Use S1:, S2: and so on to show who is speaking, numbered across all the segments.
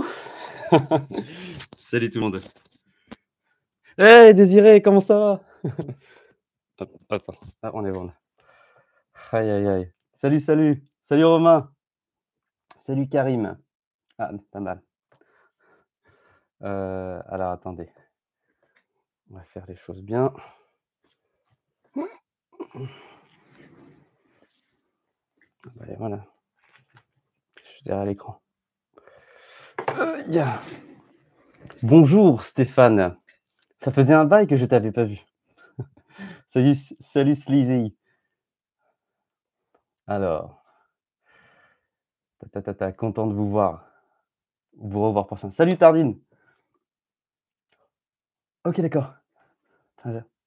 S1: Salut tout le monde. Hé, eh, Désiré, comment ça va Attends, ah, on est bon Aïe, aïe, aïe. Salut, salut. Salut Romain. Salut Karim. Ah, pas mal. Euh, alors, attendez. On va faire les choses bien. Allez, voilà. Je suis derrière l'écran. Bonjour Stéphane. Ça faisait un bail que je t'avais pas vu. salut, salut Sleazy. Alors, tata content de vous voir. Vous revoir prochain. Salut Tardine. Ok, d'accord.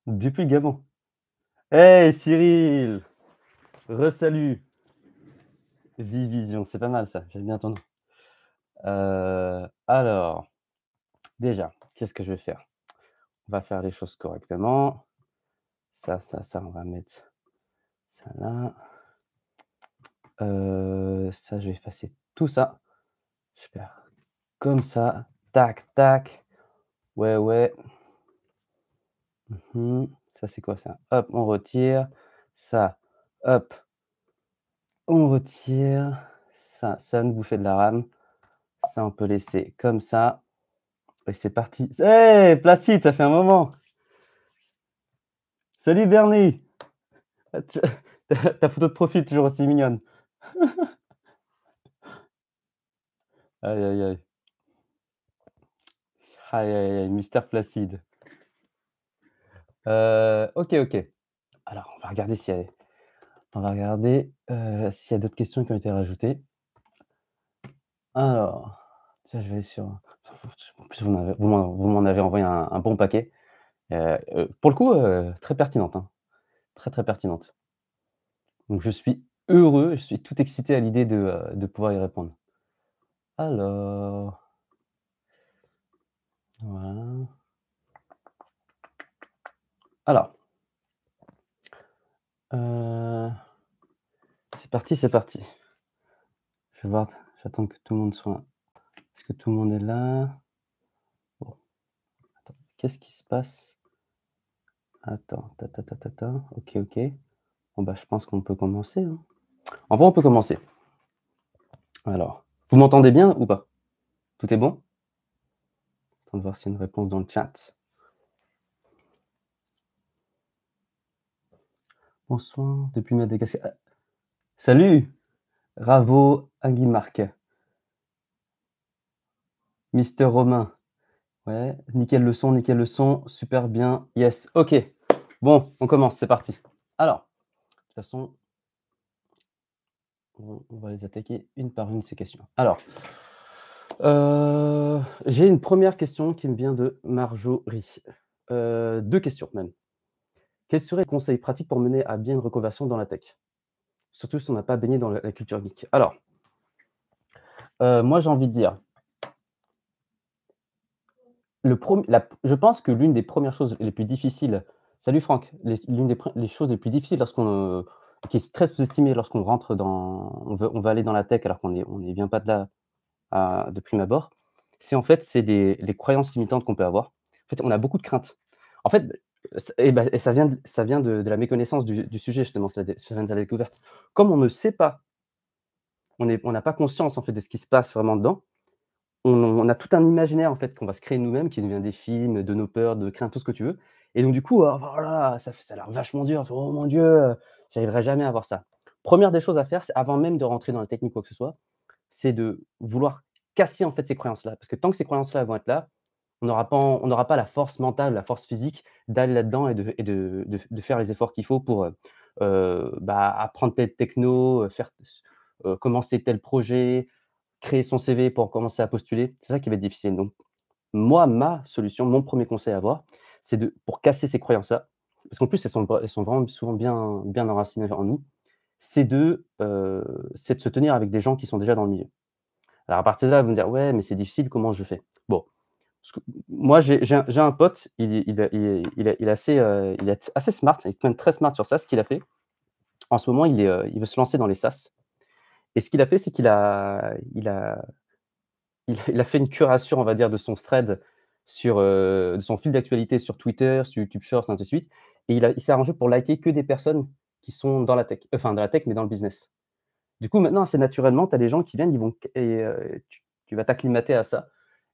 S1: Depuis le Gabon. Hey Cyril. re-salut, Vivision, c'est pas mal ça. J'aime bien ton nom. Euh, alors, déjà, qu'est-ce que je vais faire On va faire les choses correctement. Ça, ça, ça, on va mettre ça là. Euh, ça, je vais effacer tout ça. Super. Comme ça. Tac, tac. Ouais, ouais. Mmh ça, c'est quoi ça Hop, on retire. Ça, hop, on retire. Ça, ça nous bouffer de la rame. Ça, on peut laisser comme ça. Et c'est parti. Hé, Placide, ça fait un moment. Salut Bernie. Ah, ta photo de profil toujours aussi mignonne. aïe, aïe, aïe. Aïe, aïe, aïe, mystère Placide. Euh, ok, ok. Alors, on va regarder s'il on va regarder euh, s'il y a d'autres questions qui ont été rajoutées. Alors, tiens, je vais sur. Hein. En plus, vous m'en avez, envoyé un, bon paquet. Euh, euh, pour le coup, euh, très pertinente, hein. Très, très pertinente. Donc je suis heureux, je suis tout excité à l'idée de, pouvoir y répondre. Alors voilà. Alors c'est parti, c'est parti. Je vais voir attendre que tout le monde soit. Est-ce que tout le monde est là Qu'est-ce qui se passe Attends, ta, ta, ta, ta, Ok, ok. Bon, bah, je pense qu'on peut commencer. Hein. Enfin, on peut commencer. Alors, vous m'entendez bien ou pas Tout est bon Attends de voir s'il y a une réponse dans le chat. Bonsoir, depuis Madagascar. Ah, salut Bravo Marc, Mister Romain. Ouais, nickel le son, nickel le son, super bien. Yes, ok. Bon, on commence, c'est parti. Alors, de toute façon, on va les attaquer une par une ces questions. Alors, euh, j'ai une première question qui me vient de Marjorie. Euh, deux questions même. Quels seraient les conseils pratiques pour mener à bien une reconversion dans la tech Surtout si on n'a pas baigné dans la culture geek. Alors, euh, moi j'ai envie de dire, le la, je pense que l'une des premières choses les plus difficiles, salut Franck, l'une des les choses les plus difficiles lorsqu'on euh, qui est très sous-estimée lorsqu'on rentre dans, on veut, on aller dans la tech alors qu'on on ne vient pas de là de prime abord, c'est en fait c'est les, croyances limitantes qu'on peut avoir. En fait, on a beaucoup de craintes. En fait, eh ben, et, ça vient, ça vient de, la méconnaissance du, du sujet justement, ça vient de la découverte. Comme on ne sait pas on n'a pas conscience en fait de ce qui se passe vraiment dedans. On, a tout un imaginaire en fait qu'on va se créer nous-mêmes, qui nous vient des films, de nos peurs, de craintes, tout ce que tu veux. Et donc du coup, voilà, oh, oh ça, ça a l'air vachement dur. Oh mon dieu, j'arriverai jamais à avoir ça. Première des choses à faire, c'est avant même de rentrer dans la technique quoi que ce soit, c'est de vouloir casser en fait ces croyances-là. Parce que tant que ces croyances-là vont être là, on n'aura pas, on n'aura pas la force mentale, la force physique d'aller là-dedans et, de, de, de, faire les efforts qu'il faut pour euh, euh bah, apprendre techno, euh, faire commencer tel projet, créer son CV pour commencer à postuler. C'est ça qui va être difficile. Donc, moi, ma solution, mon premier conseil à avoir, c'est de pour casser ces croyances-là, parce qu'en plus, elles sont, elles sont vraiment souvent bien, bien enracinées en nous, c'est de, de se tenir avec des gens qui sont déjà dans le milieu. Alors, à partir de là, vous me dire, ouais, mais c'est difficile, comment je fais Bon, moi, j'ai un pote, il, il, est, assez, il est assez smart, il est quand même très smart sur ça, ce qu'il a fait. En ce moment, il, est, veut se lancer dans les sas et ce qu'il a fait, c'est qu'il a, il a, il, a fait une curation, on va dire, de son thread sur euh, de son fil d'actualité sur Twitter, sur YouTube Shorts, ainsi de suite. Et il, s'est arrangé pour liker que des personnes qui sont dans la tech, enfin dans la tech, mais dans le business. Du coup, maintenant, c'est naturellement, tu as des gens qui viennent, ils vont, et euh, tu, vas t'acclimater à ça.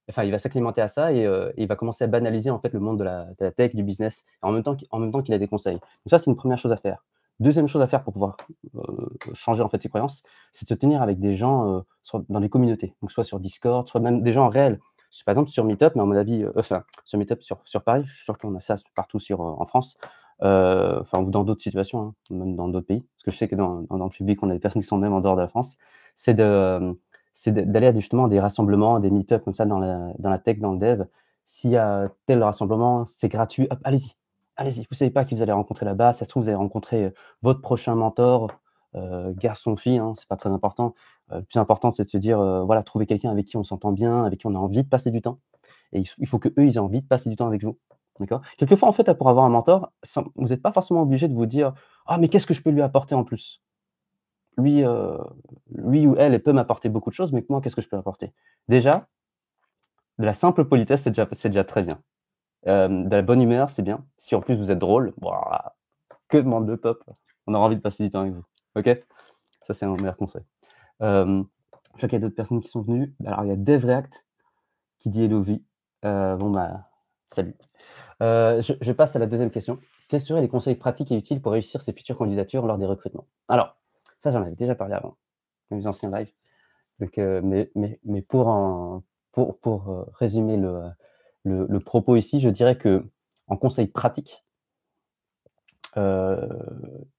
S1: Enfin, il va s'acclimater à ça et, euh, il va commencer à banaliser en fait le monde de la, tech, du business, en même temps, en même temps qu'il a des conseils. Donc ça, c'est une première chose à faire. Deuxième chose à faire pour pouvoir euh, changer en fait ses croyances, c'est de se tenir avec des gens euh, dans les communautés, donc soit sur Discord, soit même des gens réels. Par exemple, sur Meetup, mais à mon avis, euh, enfin, sur Meetup sur, sur Paris, je suis sûr qu'on a ça partout sur, en France, enfin, ou dans d'autres situations, hein, même dans d'autres pays, parce que je sais que dans, le public, on a des personnes qui sont même en dehors de la France, c'est d'aller à justement des rassemblements, des Meetups comme ça dans la, dans la tech, dans le dev. S'il y a tel rassemblement, c'est gratuit, allez-y, allez-y, vous ne savez pas qui vous allez rencontrer là-bas. Ça se trouve, vous allez rencontrer euh, votre prochain mentor, euh, garçon, fille, hein, c'est pas très important. Euh, le plus important, c'est de se dire, voilà, trouver quelqu'un avec qui on s'entend bien, avec qui on a envie de passer du temps. Et il faut, que eux, ils aient envie de passer du temps avec vous. D'accord Quelquefois, en fait, pour avoir un mentor, vous n'êtes pas forcément obligé de vous dire, ah, mais qu'est-ce que je peux lui apporter en plus lui, lui ou elle, elle peut m'apporter beaucoup de choses, mais moi, qu'est-ce que je peux apporter Déjà, de la simple politesse, c'est déjà très bien. Euh, de la bonne humeur, c'est bien. Si en plus vous êtes drôle, ah, que demande le peuple On aura envie de passer du temps avec vous. Ok Ça, c'est un meilleur conseil. Euh, je crois qu'il y a d'autres personnes qui sont venues. Alors, il y a DevReact qui dit Hello vie. Euh, bon, bah, salut. Euh, je, je, passe à la deuxième question. Quels seraient les conseils pratiques et utiles pour réussir ses futures candidatures lors des recrutements Alors, ça, j'en avais déjà parlé avant, dans les anciens lives. Donc, mais, mais, mais, pour, en, pour, pour résumer le le, propos ici, je dirais que en conseil pratique euh,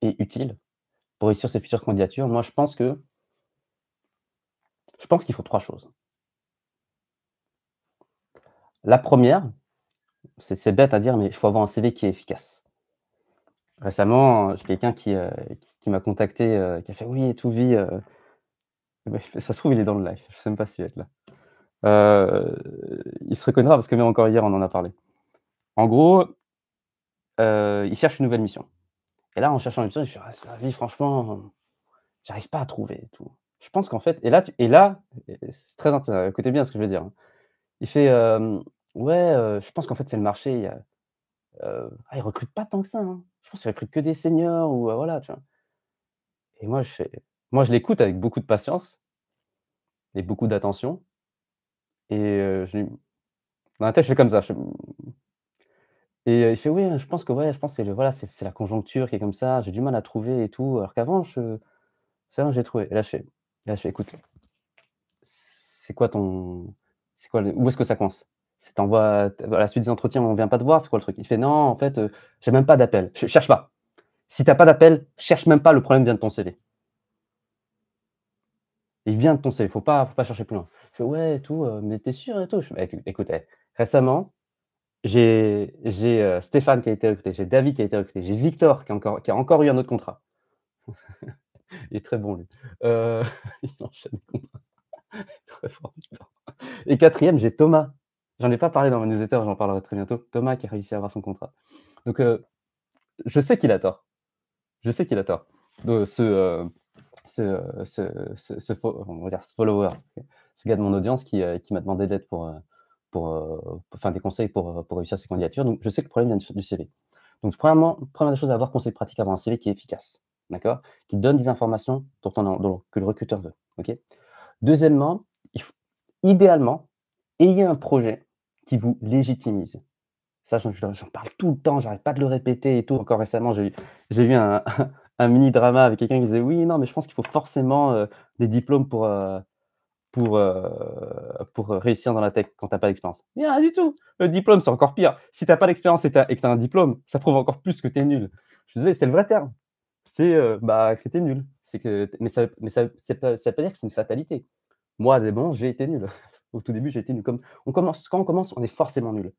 S1: et utile pour réussir ses futures candidatures, moi je pense que je pense qu'il faut trois choses. La première, c'est bête à dire, mais il faut avoir un CV qui est efficace. Récemment, j'ai quelqu'un qui, euh, m'a contacté, euh, qui a fait Oui, et tout vit. ça se trouve, il est dans le live. Je ne sais même pas si va être là. Euh, il se reconnaîtra parce que même encore hier, on en a parlé. En gros, euh, il cherche une nouvelle mission. Et là, en cherchant une mission, je suis ah, vie, franchement, j'arrive pas à trouver. Tout. Je pense qu'en fait, et là, et là, c'est très intéressant. Euh, écoutez bien ce que je veux dire. Hein. Il fait ouais, je pense qu'en fait, c'est le marché. Il, ah, recrute pas tant que ça. Hein. Je pense qu'il recrute que des seniors ou voilà, Et moi, je moi, je l'écoute avec beaucoup de patience et beaucoup d'attention. Et je dans la tête, je fais comme ça. Mmh. Et il fait oui, je pense que ouais, je pense c'est le... voilà, c'est la conjoncture qui est comme ça. J'ai du mal à trouver et tout. Alors qu'avant, je j'ai trouvé. Et là, je fais, là, je fais écoute, c'est quoi ton, c'est quoi, où est-ce que ça commence C'est envoie à la suite des entretiens, on vient pas te voir, c'est quoi le truc Il fait non, en fait, je j'ai même pas d'appel. Je cherche pas. Si t'as pas d'appel, cherche même pas. Le problème vient de ton CV. Il vient de ton seuil, faut pas, faut pas chercher plus loin. Je fais ouais, tout, euh, mais t'es sûr et tout. Je bah, eh, récemment, j'ai euh, Stéphane qui a été recruté, j'ai David qui a été recruté, j'ai Victor qui a, encore, qui a encore eu un autre contrat. il est très bon lui. Euh, il enchaîne les contrats. très fort Et quatrième, j'ai Thomas. J'en ai pas parlé dans ma newsletter, j'en parlerai très bientôt. Thomas qui a réussi à avoir son contrat. Donc je sais qu'il a tort. Je sais qu'il a tort. De ce, ce, ce, ce, ce, ce follower, ce gars de mon audience qui, euh, qui m'a demandé d'aide pour, euh, pour, enfin, euh, des conseils pour, pour, réussir ses candidatures. Donc, je sais que le problème vient du, CV. Donc, premièrement, première chose, choses à avoir, conseil pratique, avoir un CV qui est efficace, d'accord Qui donne des informations dont que le recruteur veut, ok Deuxièmement, il idéalement, ayez un projet qui vous légitimise. Ça, j'en parle tout le temps, j'arrête pas de le répéter et tout. Encore récemment, j'ai eu un, un mini drama avec quelqu'un qui disait oui, non, mais je pense qu'il faut forcément euh, des diplômes pour, euh, pour, euh, pour réussir dans la tech quand tu n'as pas d'expérience. Mais rien du tout. Le diplôme, c'est encore pire. Si tu n'as pas d'expérience et que tu as un diplôme, ça prouve encore plus que tu es nul. Je disais, c'est le vrai terme. C'est bah, que tu es nul. Que mais ça ne mais ça, pas, ça veut pas dire que c'est une fatalité. Moi, des j'ai été nul. Au tout début, j'ai été nul. Comme on commence, quand on commence, on est forcément nul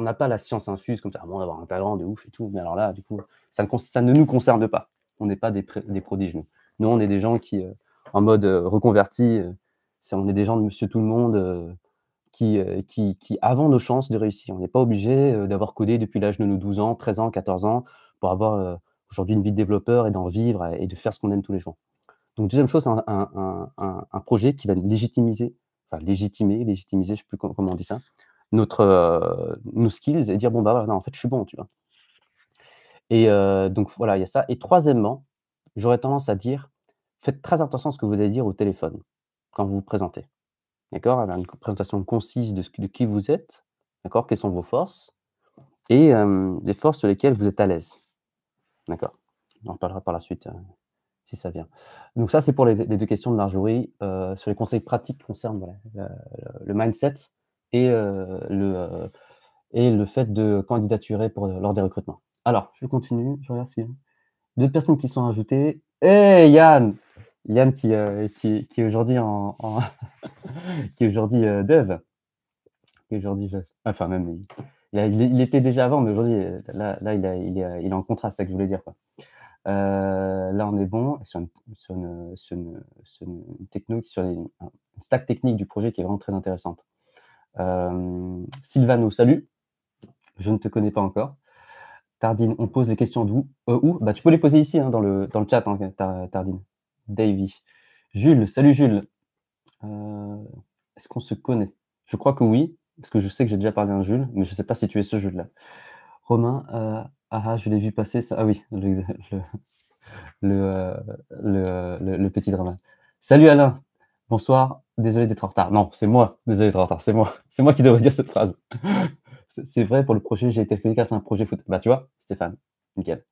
S1: on n'a pas la science infuse comme ça, à ah, moins d'avoir un talent de ouf et tout. Mais alors là, du coup, ça ne, ça ne nous concerne pas on n'est pas des, prodiges, nous. on est des gens qui, euh, en mode euh, reconverti, euh, on est des gens de monsieur tout le monde qui, qui, qui avons nos chances de réussir. On n'est pas obligé d'avoir codé depuis l'âge de nos 12 ans, 13 ans, 14 ans pour avoir aujourd'hui une vie de développeur et d'en vivre et de faire ce qu'on aime tous les jours. Donc, deuxième chose, c'est un, projet qui va légitimiser, enfin légitimer, légitimiser, je ne sais plus comment on dit ça, notre, nos skills et dire bon, bah voilà, en fait, je suis bon, tu vois. Et euh, donc voilà, il y a ça. Et troisièmement, j'aurais tendance à dire, faites très attention à ce que vous allez dire au téléphone quand vous vous présentez. D'accord Une présentation concise de, ce, qui vous êtes, d'accord Quelles sont vos forces et euh, des forces sur lesquelles vous êtes à l'aise. D'accord On en parlera par la suite euh, si ça vient. Donc ça, c'est pour les, deux questions de Marjorie sur les conseils pratiques concernant le, mindset et, le, et le fait de candidaturer pour, lors des recrutements. Alors, je continue, je regarde a D'autres personnes qui sont ajoutées. Eh Yann Yann euh, qui, qui, est aujourd'hui en, qui euh, aujourd'hui dev. aujourd'hui Enfin, même. Il, était déjà avant, mais aujourd'hui, euh, là, il, il, est en contrat, c'est ça que je voulais dire. là, on est bon sur une, sur une, sur sur une, stack technique du projet qui est vraiment très intéressante. Sylvano, salut. Je ne te connais pas encore. Tardine, on pose les questions d'où euh, bah, Tu peux les poser ici, hein, dans, le, dans le chat, hein, Tardine. Davy. Jules, salut Jules. Euh, est-ce qu'on se connaît Je crois que oui, parce que je sais que j'ai déjà parlé à un Jules, mais je ne sais pas si tu es ce Jules-là. Romain, euh, ah, ah, je l'ai vu passer ça. Ah oui, le, le, petit drama. Salut Alain, bonsoir, désolé d'être en retard. Non, c'est moi, désolé d'être en retard, c'est moi. C'est moi qui devrais dire cette phrase. C'est vrai pour le projet j'ai été félicité, c'est un projet foot. Bah, tu vois, Stéphane, nickel.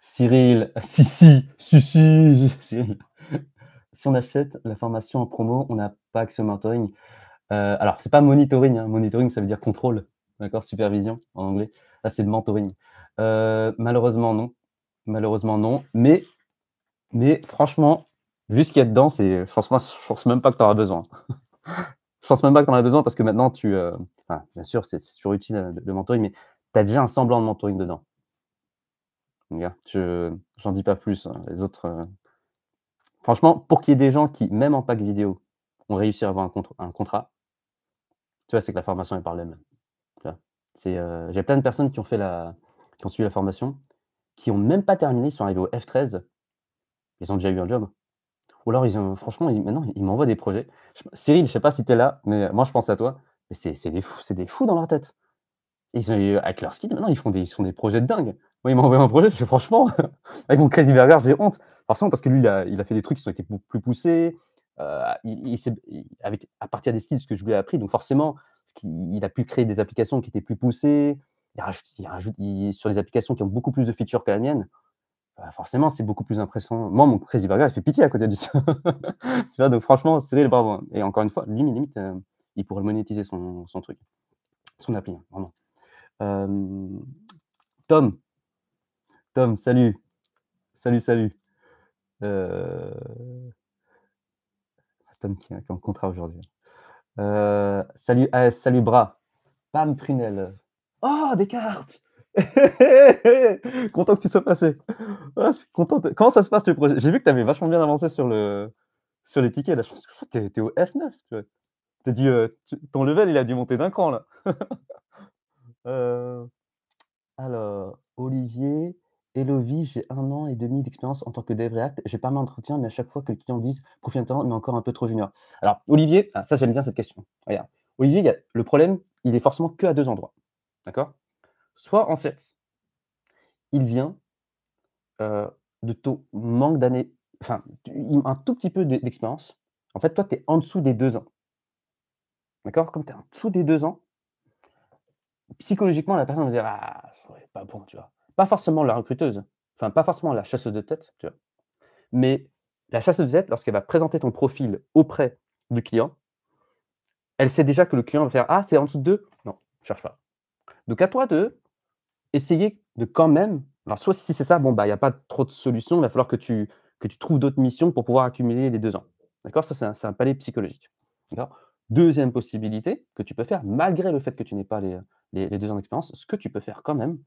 S1: Cyril, si, si, si, si, Cyril. Si on achète la formation en promo, on n'a pas que ce mentoring. Euh, alors, c'est pas monitoring. Hein. Monitoring, ça veut dire contrôle, d'accord Supervision en anglais. Là, c'est mentoring. Euh, malheureusement, non. Malheureusement, non. Mais, mais franchement, vu ce qu'il y a dedans, c'est, franchement, je pense même pas que tu auras besoin je pense même pas que tu en as besoin parce que maintenant, tu, euh, bien sûr, c'est toujours utile le euh, mentoring, mais tu as déjà un semblant de mentoring dedans. Regarde, je j'en dis pas plus. Hein. les autres, euh, franchement, pour qu'il y ait des gens qui, même en pack vidéo, ont réussi à avoir un, contrat, tu vois, c'est que la formation est par elle-même. j'ai plein de personnes qui ont fait la, qui ont suivi la formation, qui n'ont même pas terminé, ils sont arrivés au F13, ils ont déjà eu un job. Ou alors, ils ont, franchement, maintenant, ils m'envoient des projets. Cyril, je sais pas si tu es là, mais moi, je pense à toi. Mais c'est des fous, c'est des fous dans leur tête. Ils ont, avec leur skill, maintenant, ils font des, ils des projets de dingue. Moi, ils m'envoient un projet, je franchement, avec mon Crazy Burger, j'ai honte. Forcément, parce que lui, il a, il a, fait des trucs qui ont été plus poussés. Euh, il, avec, à partir des skills que je lui ai appris, donc forcément, il a pu créer des applications qui étaient plus poussées. Il rajoute, sur des applications qui ont beaucoup plus de features que la mienne, bah, forcément, c'est beaucoup plus impressionnant. Moi, mon Crazy Burger, il fait pitié à côté du ça. donc franchement, le bravo. Hein. Et encore une fois, limite, limite euh, il pourrait monétiser son, truc, son appli, hein, vraiment. Euh, Tom, Tom, salut. Salut, salut. Euh, Tom qui, est en contrat aujourd'hui. Hein. salut AS, salut Bras. Pam Prunel. Oh, des cartes content que tu sois passé. Ah, content. Comment ça se passe le projet J'ai vu que tu avais vachement bien avancé sur, le... sur les tickets. Là. Je pense que tu es, au F9. Tu ton level, il a dû monter d'un cran. là. Euh, alors, Olivier, Elovi j'ai un an et demi d'expérience en tant que dev React. J'ai pas mal d'entretiens, mais à chaque fois que les clients disent profil temps mais encore un peu trop junior. Alors, Olivier, ah, ça j'aime bien cette question. Regarde. Olivier, y a... le problème, il est forcément que à deux endroits. D'accord Soit en fait, il vient euh, de ton manque d'années, enfin, un tout petit peu d'expérience. En fait, toi, tu es en dessous des deux ans. D'accord Comme tu es en dessous des deux ans, psychologiquement, la personne va dire Ah, c'est pas bon, tu vois. Pas forcément la recruteuse, enfin, pas forcément la chasseuse de tête, tu vois. Mais la chasseuse de tête, lorsqu'elle va présenter ton profil auprès du client, elle sait déjà que le client va faire Ah, c'est en dessous de deux Non, cherche pas. Donc à toi de essayer de quand même. Alors, soit si c'est ça, bon, bah, il n'y a pas trop de solutions, il va falloir que tu, que tu trouves d'autres missions pour pouvoir accumuler les deux ans. D'accord Ça, c'est un, palais psychologique. Deuxième possibilité que tu peux faire, malgré le fait que tu n'aies pas les, deux ans d'expérience, ce que tu peux faire quand même,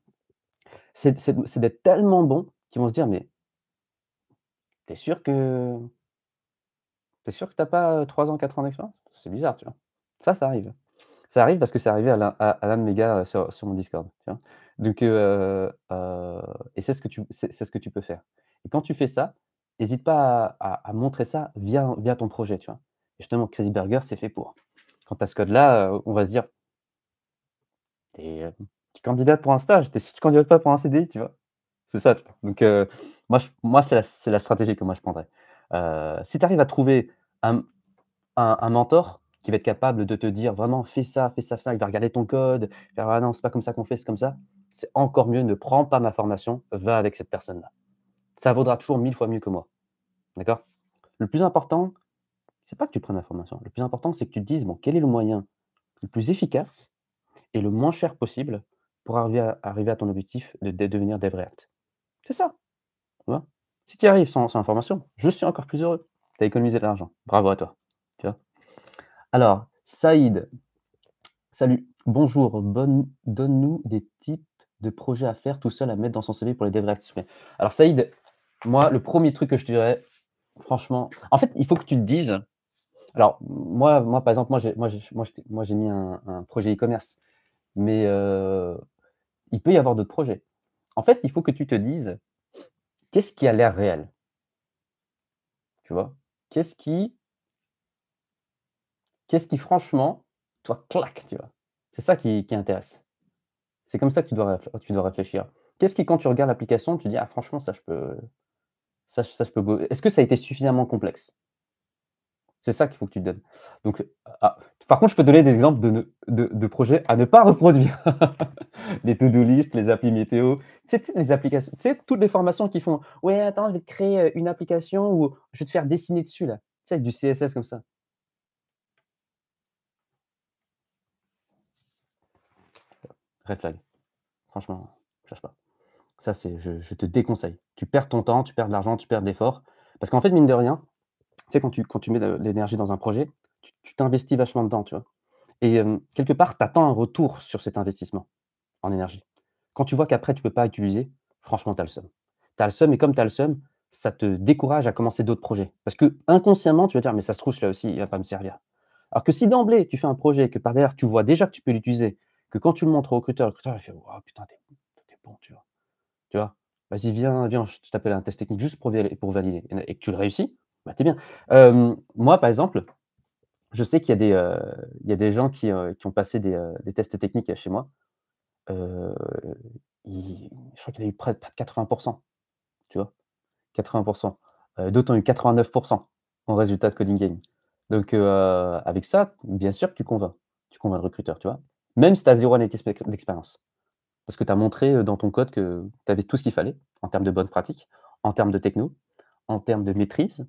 S1: c'est d'être tellement bon qu'ils vont se dire Mais t'es sûr que. T'es sûr que t'as pas euh, trois ans, quatre ans d'expérience C'est bizarre, tu vois. Ça, ça arrive. Ça arrive parce que c'est arrivé à l'un méga euh, sur, sur mon Discord. Tu vois donc, et c'est ce, que tu, c'est, ce que tu peux faire. Et quand tu fais ça, n'hésite pas à, montrer ça via, via ton projet. Tu vois. Et justement, Crazy Burger, c'est fait pour. Quand tu as ce code-là, on va se dire tu candidates pour un stage, t'es, si tu ne candidates pas pour un CDI, tu vois. C'est ça. Donc, moi, moi c'est, la, c'est la stratégie que moi je prendrais. si tu arrives à trouver un, un, mentor, qui va être capable de te dire vraiment fais ça, fais ça, fais ça, il va regarder ton code, faire ah non, c'est pas comme ça qu'on fait, c'est comme ça c'est encore mieux, ne prends pas ma formation, va avec cette personne-là. Ça vaudra toujours mille fois mieux que moi. D'accord Le plus important, c'est pas que tu prennes ma formation. Le plus important, c'est que tu te dises, bon, quel est le moyen le plus efficace et le moins cher possible pour arriver à, ton objectif de, devenir devreact. C'est ça. si tu y arrives sans, sans formation, je suis encore plus heureux. Tu as économisé de l'argent. Bravo à toi. Alors, Saïd, salut. Bonjour, donne-nous des tips de projets à faire tout seul à mettre dans son CV pour les devs réactifs. Alors, Saïd, moi, le premier truc que je te dirais, franchement, en fait, il faut que tu te dises. Alors, moi, moi par exemple, moi, j'ai, moi, mis un, projet e-commerce, mais euh, il peut y avoir d'autres projets. En fait, il faut que tu te dises qu'est-ce qui a l'air réel Tu vois Qu'est-ce qui. Qu'est-ce qui, franchement, toi, claque, tu vois C'est ça qui, qui intéresse. C'est comme ça que tu dois, tu dois réfléchir. Qu'est-ce qui, quand tu regardes l'application, tu dis Ah, franchement, ça, je peux. ça Est-ce que ça a été suffisamment complexe C'est ça qu'il faut que tu te donnes. Donc, ah, Par contre, je peux donner des exemples de, de, projets à ne pas reproduire. les to-do list, les applis météo, c'est les applications, tu toutes les formations qui font Ouais, attends, je vais te créer euh, une application où je vais te faire dessiner dessus, là, tu sais, du CSS comme ça. flag Franchement, cherche pas. Ça, c'est, je, te déconseille. Tu perds ton temps, tu perds de l'argent, tu perds de l'effort. Parce qu'en fait, mine de rien, tu sais, quand tu, tu mets de l'énergie dans un projet, tu t'investis vachement dedans, tu vois. Et quelque part, tu attends un retour sur cet investissement en énergie. Quand tu vois qu'après, tu ne peux pas utiliser, franchement, tu as le seum. Tu as le seum, et comme tu as le seum, ça te décourage à commencer d'autres projets. Parce que inconsciemment, tu vas dire, mais ça se trouve, là aussi, il va pas me servir. Alors que si d'emblée, tu fais un projet et que par derrière, tu vois déjà que tu peux l'utiliser, que quand tu le montres au recruteur, le recruteur, fait Oh putain, t'es, t'es bon, tu vois. Vas-y, viens, viens, je t'appelle un test technique juste pour, valider. Et que tu le réussis, bah, t'es bien. moi, par exemple, je sais qu'il y, a des, il y des gens qui, ont passé des, tests techniques chez moi. je crois qu'il y a eu près de 80%. Tu vois 80%. D'autant eu 89% en résultat de coding game. Donc, avec ça, bien sûr que tu convaincs. Tu convaincs le recruteur, tu vois même si tu as zéro année d'expérience. Parce que tu as montré dans ton code que tu avais tout ce qu'il fallait en termes de bonnes pratiques, en termes de techno, en termes de maîtrise,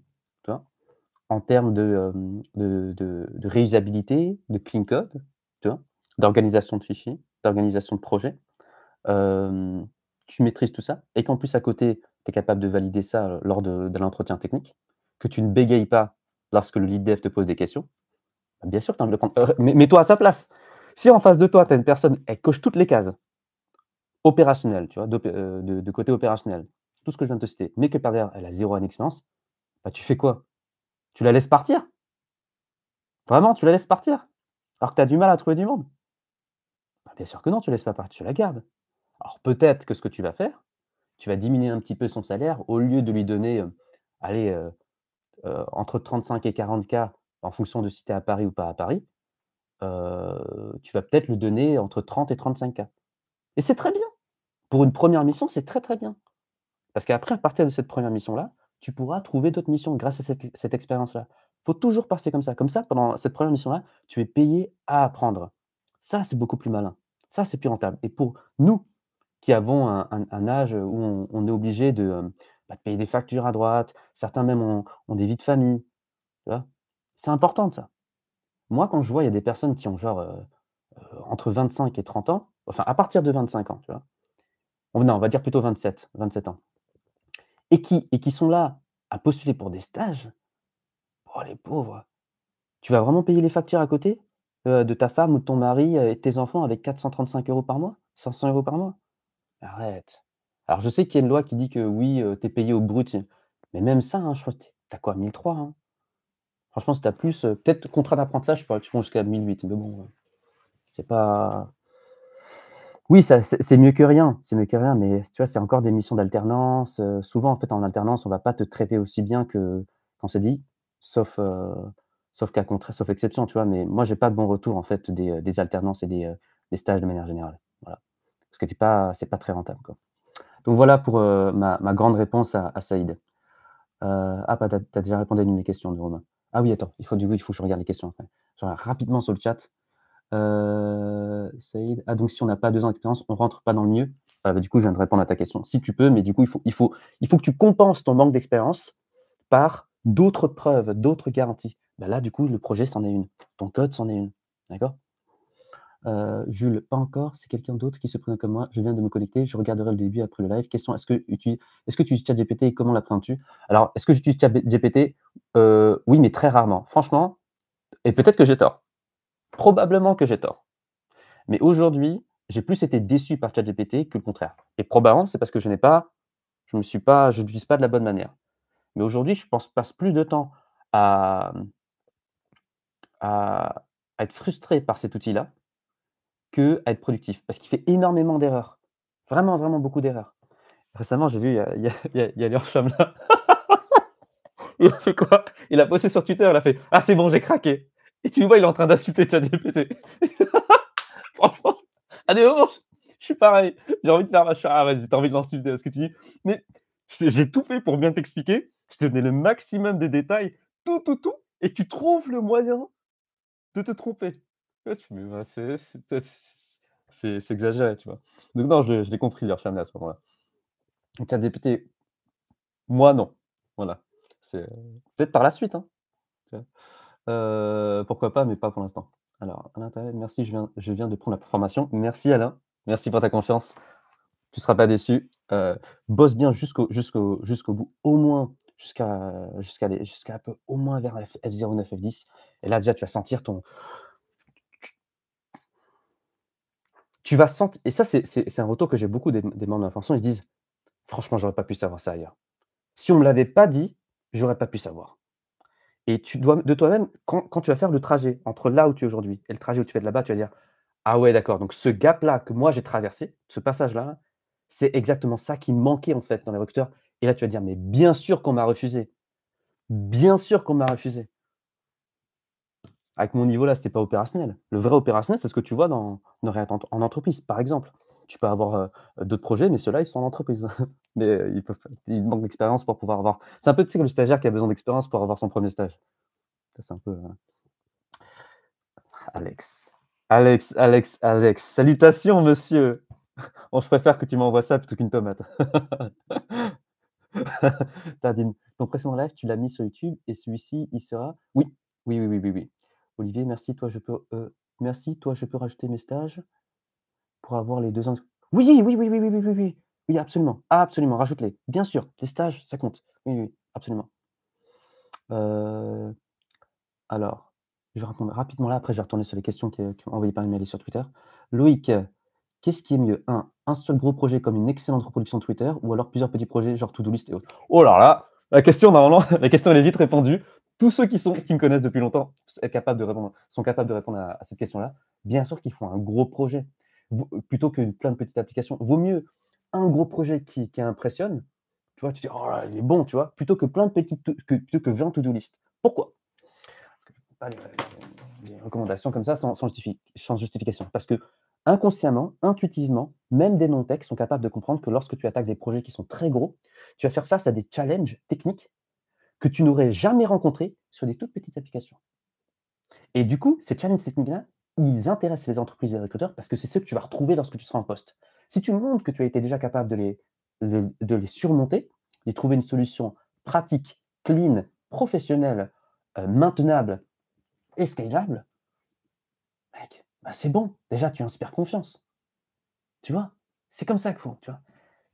S1: en termes de, de, de, réusabilité, de clean code, d'organisation de fichiers, d'organisation de projets. tu maîtrises tout ça et qu'en plus à côté, tu es capable de valider ça lors de, l'entretien technique, que tu ne bégayes pas lorsque le lead dev te pose des questions, bah, bien sûr que tu as envie de le prendre. Euh, mets-toi à sa place. Si en face de toi, tu as une personne, elle coche toutes les cases opérationnelles, tu vois, euh, de, côté opérationnel, tout ce que je viens de te citer, mais que par elle a zéro en d'expérience, bah, tu fais quoi Tu la laisses partir Vraiment, tu la laisses partir Alors que tu as du mal à trouver du monde bah, Bien sûr que non, tu la laisses pas partir, tu la gardes. Alors peut-être que ce que tu vas faire, tu vas diminuer un petit peu son salaire au lieu de lui donner, euh, allez, euh, entre 35 et 40 k en fonction de si tu es à Paris ou pas à Paris, euh, tu vas peut-être le donner entre 30 et 35K. Et c'est très bien. Pour une première mission, c'est très très bien. Parce qu'après, à partir de cette première mission-là, tu pourras trouver d'autres missions grâce à cette, expérience-là. Il faut toujours passer comme ça. Comme ça, pendant cette première mission-là, tu es payé à apprendre. Ça, c'est beaucoup plus malin. Ça, c'est plus rentable. Et pour nous, qui avons un, âge où on, est obligé euh, bah, de, payer des factures à droite, certains même ont, ont des vies de famille, c'est important ça. Moi, quand je vois, il y a des personnes qui ont genre euh, euh, entre 25 et 30 ans, enfin à partir de 25 ans, tu vois. Non, on va dire plutôt 27, 27 ans. Et qui, et qui sont là à postuler pour des stages. Oh les pauvres. Tu vas vraiment payer les factures à côté euh, de ta femme ou de ton mari et tes enfants avec 435 euros par mois 500 euros par mois Arrête. Alors je sais qu'il y a une loi qui dit que oui, t'es tu es payé au brut. Mais même ça, hein, je tu as quoi 1003 hein Franchement, si tu as plus, euh, peut-être contrat d'apprentissage, je pense jusqu'à 1008, mais bon, euh, c'est pas. Oui, c'est mieux que rien, c'est mieux que rien, mais tu vois, c'est encore des missions d'alternance. Euh, souvent, en fait, en alternance, on ne va pas te traiter aussi bien que quand c'est dit, sauf, sauf sauf exception, tu vois. Mais moi, je n'ai pas de bon retour en fait des, alternances et des, stages de manière générale, voilà, parce que ce n'est pas très rentable, Donc voilà pour ma, grande réponse à, à Saïd. ah, tu as déjà répondu à une de mes questions, de Romain. Ah oui, attends, il faut du coup, il faut que je regarde les questions Je regarde rapidement sur le chat. Euh, Saïd, ah donc si on n'a pas deux ans d'expérience, on rentre pas dans le mieux. Ah, bah, du coup, je viens de répondre à ta question. Si tu peux, mais du coup, il faut, il faut, il faut que tu compenses ton manque d'expérience par d'autres preuves, d'autres garanties. Bah, là, du coup, le projet, c'en est une. Ton code, c'en est une. D'accord euh, Jules, pas encore, c'est quelqu'un d'autre qui se présente comme moi. Je viens de me connecter, je regarderai le début après le live. Question est-ce que, tu, est-ce que tu utilises ChatGPT et comment lapprends tu Alors, est-ce que j'utilise ChatGPT euh, Oui, mais très rarement. Franchement, et peut-être que j'ai tort. Probablement que j'ai tort. Mais aujourd'hui, j'ai plus été déçu par ChatGPT que le contraire. Et probablement, c'est parce que je n'ai pas, je me suis pas, je l'utilise pas de la bonne manière. Mais aujourd'hui, je pense, passe plus de temps à être frustré par cet outil-là que à être productif, parce qu'il fait énormément d'erreurs. Vraiment, vraiment beaucoup d'erreurs. Récemment, j'ai vu, il y a, y a, là. il a fait quoi Il a posté sur Twitter, il a fait Ah, c'est bon, j'ai craqué. Et tu vois, il est en train d'insulter ChatGPT. Franchement, à des moments, je suis pareil. J'ai envie de faire ma ah, envie de l'insulter à ce que tu dis. Mais j'ai tout fait pour bien t'expliquer. Je te donnais le maximum de détails, tout, tout, tout. Et tu trouves le moyen de te tromper c'est exagéré, tu vois? Donc non, je l'ai compris leur fermier à ce moment-là. Donc, député moi non, voilà. C'est, euh, peut-être par la suite, hein, euh, pourquoi pas, mais pas pour l'instant. Alors, Alain, merci, je viens je viens de prendre la formation. Merci Alain, merci pour ta confiance. Tu ne seras pas déçu, euh, bosse bien jusqu'au jusqu'au jusqu'au bout, au moins jusqu'à jusqu'à jusqu'à au moins vers F 09 F10 et là déjà tu vas sentir ton tu vas sentir. Et ça, c'est un retour que j'ai beaucoup des, membres de ma formation. Ils se disent Franchement, j'aurais pas pu savoir ça ailleurs. Si on me l'avait pas dit, j'aurais pas pu savoir. Et tu dois, de toi-même, quand, quand, tu vas faire le trajet entre là où tu es aujourd'hui et le trajet où tu fais de là-bas, tu vas dire Ah ouais, d'accord. Donc ce gap-là que moi j'ai traversé, ce passage-là, c'est exactement ça qui manquait en fait dans les recruteurs. Et là, tu vas dire Mais bien sûr qu'on m'a refusé. Bien sûr qu'on m'a refusé. Avec mon niveau là, c'était pas opérationnel. Le vrai opérationnel, c'est ce que tu vois dans, en entreprise, par exemple. Tu peux avoir euh, d'autres projets, mais ceux-là, ils sont en entreprise. mais euh, ils, manquent d'expérience pour pouvoir avoir. C'est un peu tu sais, comme le stagiaire qui a besoin d'expérience pour avoir son premier stage. C'est un peu. Euh, Alex. Alex, Alex, Alex. Salutations, monsieur. je préfère que tu m'envoies ça plutôt qu'une tomate. Tardine, ton précédent live, tu l'as mis sur YouTube et celui-ci, il sera. oui, oui, oui, oui. oui. Olivier, merci, toi je peux, merci, toi je peux rajouter mes stages pour avoir les deux ans. Oui, oui, oui, oui, oui, oui, oui, oui, oui, absolument, absolument, rajoute-les. Bien sûr, les stages, ça compte. Oui, oui, absolument. alors, je vais répondre rapidement là, après je vais retourner sur les questions qui, ont envoyées par email et sur Twitter. Loïc, qu'est-ce qui est mieux un, seul gros projet comme une excellente reproduction Twitter ou alors plusieurs petits projets genre to-do list et autres Oh là là, la question, normalement, la question elle est vite répondue tous ceux qui, sont, qui me connaissent depuis longtemps sont capables de répondre, sont capables de répondre à, cette question-là. Bien sûr qu'ils font un gros projet euh, plutôt qu'une plein de petites applications. Vaut mieux un gros projet qui, qui impressionne, tu vois, tu dis, oh là, il est bon, tu vois, plutôt que plein de petites, que, plutôt que 20 to-do list. Pourquoi Parce que je peux pas les, les, recommandations comme ça sans, sans justification. Parce que inconsciemment, intuitivement, même des non-techs sont capables de comprendre que lorsque tu attaques des projets qui sont très gros, tu vas faire face à des challenges techniques que tu n'aurais jamais rencontré sur des toutes petites applications. Et du coup, ces challenges techniques-là, ils intéressent les entreprises et les recruteurs parce que c'est ceux que tu vas retrouver lorsque tu seras en poste. Si tu montres que tu as été déjà capable de les, de, les surmonter, de trouver une solution pratique, clean, professionnelle, euh, maintenable et scalable, mec, bah, c'est bon. Déjà, tu inspires confiance. Tu vois C'est comme ça qu'il faut. Tu vois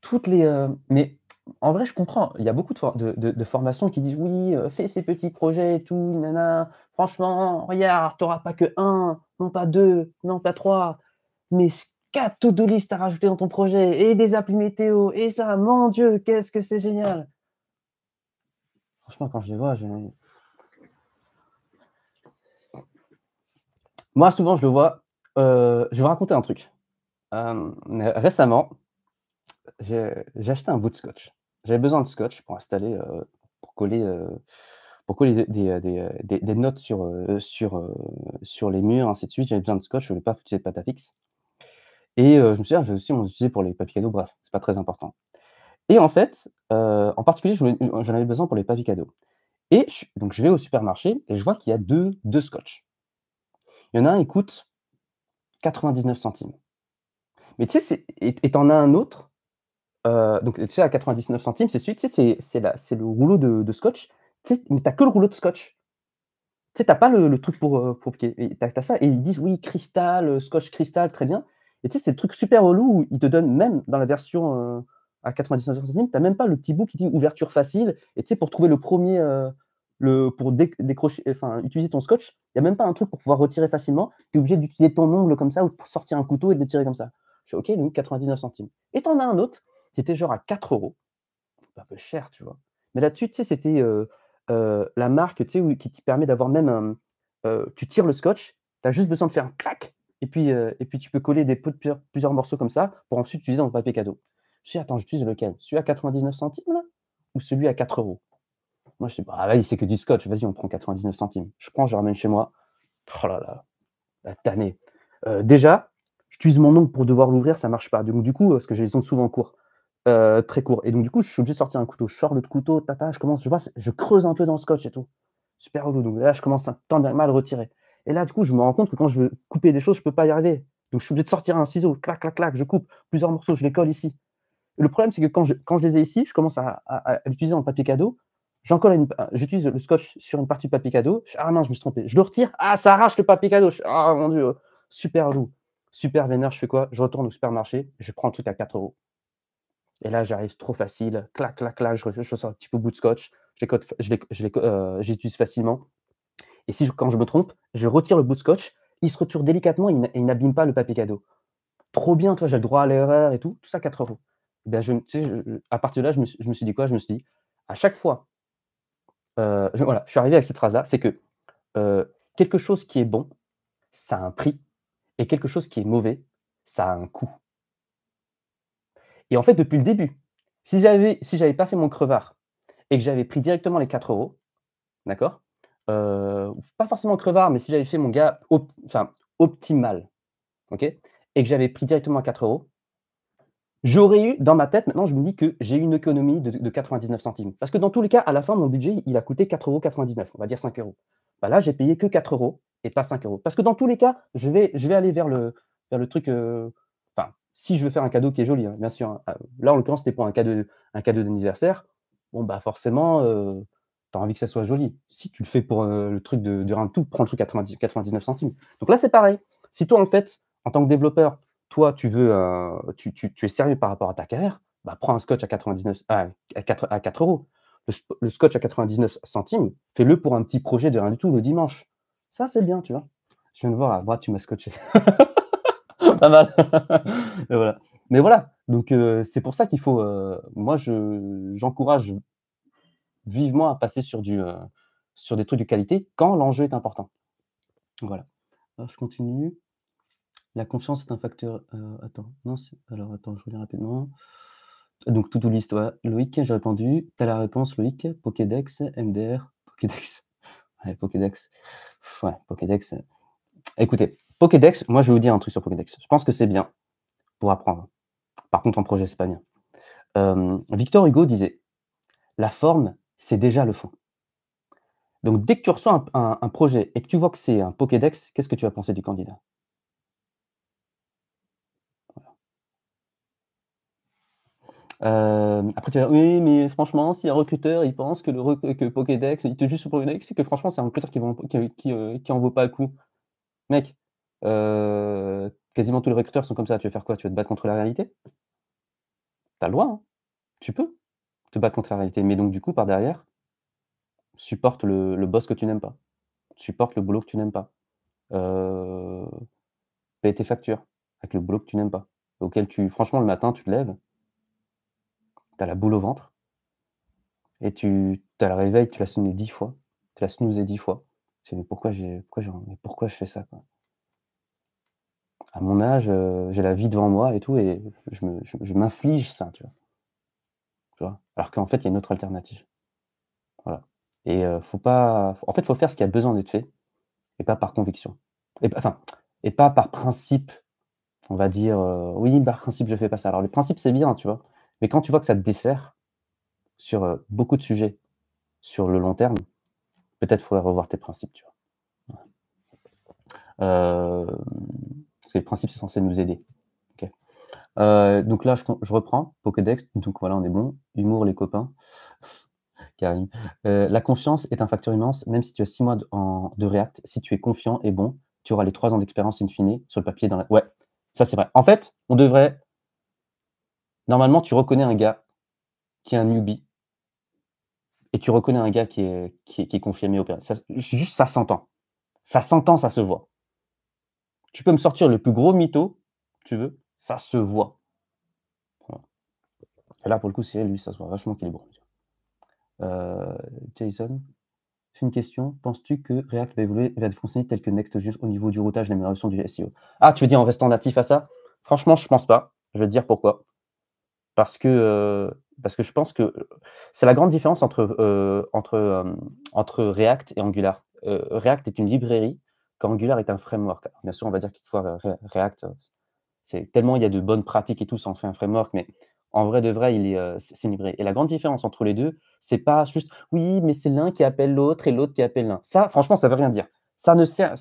S1: Toutes les, euh, mais en vrai, je comprends. Il y a beaucoup de, formations qui disent oui, euh, fais ces petits projets et tout, nana. Franchement, regarde, t'auras pas que un, non pas deux, non pas trois, mais quatre to-do listes à rajouter dans ton projet et des applis météo et ça. Mon Dieu, qu'est-ce que c'est génial! Franchement, quand je les vois, je. Moi, souvent, je le vois. Euh, je vais vous raconter un truc. Euh, récemment, j'ai acheté un bout de scotch. J'avais besoin de scotch pour installer, euh, pour coller, euh, pour coller des, euh, notes sur, sur, sur les murs, ainsi de suite. J'avais besoin de scotch, je ne voulais pas utiliser de pâte à fixe. Et je me suis dit, je vais aussi en utiliser pour les papiers cadeaux, bref, c'est pas très important. Et en fait, en particulier, j'en avais besoin pour les papiers Et donc, je vais au supermarché et je vois qu'il y a deux, deux scotch. Il y en a un, il coûte 99 centimes. Mais tu sais, et t'en as un autre euh, donc, tu sais, à 99 centimes, c'est celui, tu sais, c'est le rouleau de, scotch. Tu sais, mais t'as que le rouleau de scotch. Tu sais, t'as pas le, truc pour. Euh, pour t'as as ça. Et ils disent, oui, cristal, euh, scotch cristal, très bien. Et tu sais, c'est le truc super relou où ils te donnent même dans la version à 99 centimes, t'as même pas le petit bout qui dit ouverture facile. Et tu sais, pour trouver le premier. le, pour décrocher, enfin, utiliser ton scotch, il n'y a même pas un truc pour pouvoir retirer facilement. Tu es obligé d'utiliser ton ongle comme ça ou pour sortir un couteau et de le tirer comme ça. Je suis OK, donc 99 centimes. Et tu en as un autre qui était genre à 4 euros. Un peu cher, tu vois. Mais là-dessus, tu sais, c'était la marque qui permet d'avoir même un. tu tires le scotch, tu as juste besoin de faire un clac, et puis, et puis tu peux coller des pots de plusieurs, morceaux comme ça pour ensuite utiliser dans le papier cadeau. Je dis, attends, j'utilise lequel Celui à 99 centimes, là Ou celui à 4 euros Moi, je dis, bah vas-y, c'est que du scotch, vas-y, on prend 99 centimes. Je prends, je ramène chez moi. Oh là là, la tannée. déjà, j'utilise mon ongle pour devoir l'ouvrir, ça marche pas. du coup, parce que j'ai les ongles souvent cours, euh, très court. Et donc, du coup, je suis obligé de sortir un couteau. Je sors le couteau, tata, je commence, je vois, je creuse un peu dans le scotch et tout. Super lourd, Donc là, je commence à tant bien mal retirer. Et là, du coup, je me rends compte que quand je veux couper des choses, je ne peux pas y arriver. Donc, je suis obligé de sortir un ciseau, clac, clac, clac, je coupe plusieurs morceaux, je les colle ici. le problème, c'est que quand je, les ai ici, je commence à, l'utiliser en papier cadeau. j'en euh, J'utilise le scotch sur une partie du papier cadeau. ah non je me suis trompé. Je le retire. Ah, ça arrache le papier cadeau. ah mon dieu, super loup. Super vénère, je fais quoi Je retourne au supermarché, je prends un truc à 4 euros. Et là, j'arrive trop facile. Clac, clac, clac. Je, sors un petit peu bout de scotch. Je euh, facilement. Et si quand je me trompe, je retire le bout de scotch. Il se retire délicatement et il n'abîme pas le papier cadeau. Trop bien, toi, j'ai le droit à l'erreur et tout. Tout ça, 4 euros. Eh bien, je, à partir de là, je me, suis dit quoi Je me suis dit, à chaque fois, euh, je, voilà, je suis arrivé avec cette phrase-là, c'est que euh, quelque chose qui est bon, ça a un prix, et quelque chose qui est mauvais, ça a un coût. Et en fait, depuis le début, si j'avais si j'avais pas fait mon crevard et que j'avais pris directement les 4 euros, d'accord euh, Pas forcément crevard, mais si j'avais fait mon gars enfin, optimal, ok Et que j'avais pris directement 4 euros, j'aurais eu, dans ma tête, maintenant, je me dis que j'ai une économie de, 99 centimes. Parce que dans tous les cas, à la fin, mon budget, il a coûté 4,99 euros, on va dire 5 euros. Bah là, j'ai payé que 4 euros et pas 5 euros. Parce que dans tous les cas, je vais, je vais aller vers le, le truc. Euh, si je veux faire un cadeau qui est joli, hein, bien sûr. Hein. Ah, là, en l'occurrence, c'était pour un cadeau, un cadeau d'anniversaire. Bon, bah forcément, euh, tu as envie que ça soit joli. Si tu le fais pour euh, le truc de, rien de tout, prends le truc à 99 centimes. Donc là, c'est pareil. Si toi, en fait, en tant que développeur, toi, tu veux, euh, tu, es sérieux par rapport à ta carrière, bah, prends un scotch à 99, à, 4, à euros. Le, scotch à 99 centimes, fais-le pour un petit projet de rien du tout le dimanche. Ça, c'est bien, tu vois. Je viens de voir, à ah, tu m'as scotché. pas mal. voilà. Mais voilà, donc euh, c'est pour ça qu'il faut. Euh, moi, j'encourage vivement à passer sur, du, euh, sur des trucs de qualité quand l'enjeu est important. Voilà. Alors, je continue. La confiance est un facteur. attends, non, alors attends, je reviens rapidement. Donc, tout liste, Loïc, j'ai répondu. Tu la réponse, Loïc. Pokédex, MDR, Pokédex. Ouais, Pokédex. Ouais, Pokédex. Écoutez, Pokédex, moi je vais vous dire un truc sur Pokédex. Je pense que c'est bien pour apprendre. Par contre, en projet, n'est pas bien. Euh, Victor Hugo disait La forme, c'est déjà le fond. Donc, dès que tu reçois un, projet et que tu vois que c'est un Pokédex, qu'est-ce que tu vas penser du candidat euh, après, tu vas dire, oui, mais franchement, si un recruteur, il pense que, Pokédex, il te juge sur Pokédex, c'est que franchement, c'est un recruteur qui, n'en euh, vaut pas le coup. Mec, euh, quasiment tous les recruteurs sont comme ça. Tu vas faire quoi Tu vas te battre contre la réalité T'as le droit, hein. tu peux te battre contre la réalité. Mais donc, du coup, par derrière, supporte le, boss que tu n'aimes pas, supporte le boulot que tu n'aimes pas, euh, paye tes factures avec le boulot que tu n'aimes pas, auquel tu, franchement, le matin, tu te lèves, tu as la boule au ventre, et tu as le réveil, tu l'as sonné dix fois, tu l'as snoozé dix fois. C'est mais pourquoi j'ai pourquoi, mais pourquoi je fais ça quoi à mon âge, euh, j'ai la vie devant moi et tout, et je, m'inflige ça, tu vois. Alors qu'en fait, il y a une autre alternative. Voilà. Et euh, faut pas. En fait, il faut faire ce qui a besoin d'être fait, et pas par conviction. Et, enfin, et pas par principe, on va dire, euh, oui, par principe, je fais pas ça. Alors, les principes, c'est bien, tu vois. Mais quand tu vois que ça te dessert sur beaucoup de sujets, sur le long terme, peut-être faudrait revoir tes principes, tu vois. Euh parce que le principe, c'est censé nous aider. Euh, donc là, je, reprends Pokédex. Donc voilà, on est bon. Humour, les copains. Karim. Euh, la confiance est un facteur immense. Même si tu as six mois de, en, React, si tu es confiant et bon, tu auras les trois ans d'expérience in fine sur le papier. Dans Ouais, ça c'est vrai. En fait, on devrait. Normalement, tu reconnais un gars qui est un newbie et tu reconnais un gars qui est, qui est, confirmé opéré. juste, ça s'entend. Ça s'entend, ça se voit. Tu peux me sortir le plus gros mytho, tu veux, ça se voit. Et là, pour le coup, c'est lui, ça se voit vachement qu'il est bon. Euh, Jason, j'ai une question. Penses-tu que React va évoluer tel des fonctionnalités tel que Next.js au niveau du routage et l'amélioration du SEO Ah, tu veux dire en restant natif à ça Franchement, je ne pense pas. Je vais te dire pourquoi. Parce que, euh, parce que je pense que c'est la grande différence entre, euh, entre, entre React et Angular. React est une librairie Angular est un framework. bien sûr, on va dire faut React, euh, c'est tellement il y a de bonnes pratiques et tout, ça en fait un framework, mais en vrai de vrai, il est, euh, c'est libéré. Et la grande différence entre les deux, c'est pas juste oui, mais c'est l'un qui appelle l'autre et l'autre qui appelle l'un. Ça, franchement, ça veut rien dire. Ça ne sert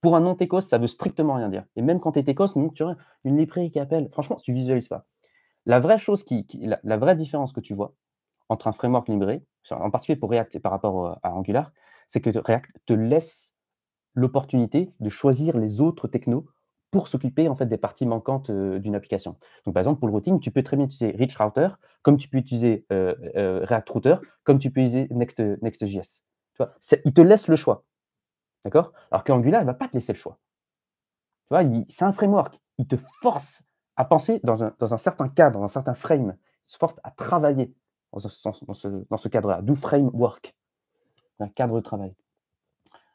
S1: pour un non tecos ça veut strictement rien dire. Et même quand tu es TECOS, tu as une librairie qui appelle. Franchement, tu visualises pas. La vraie chose qui, la, vraie différence que tu vois entre un framework libéré, en particulier pour React par rapport euh, à Angular, c'est que React te laisse l'opportunité de choisir les autres technos pour s'occuper en fait des parties manquantes euh, d'une application. Donc par exemple pour le routing, tu peux très bien utiliser Rich Router, comme tu peux utiliser euh, euh, React Router, comme tu peux utiliser Next, Next.js. Tu vois, il te laisse le choix, d'accord Alors qu'Angular, il va pas te laisser le choix. Tu vois, c'est un framework, il te force à penser dans un, certain cadre, dans un certain frame, il se force à travailler dans ce, dans dans ce cadre-là, Do framework, un cadre de travail.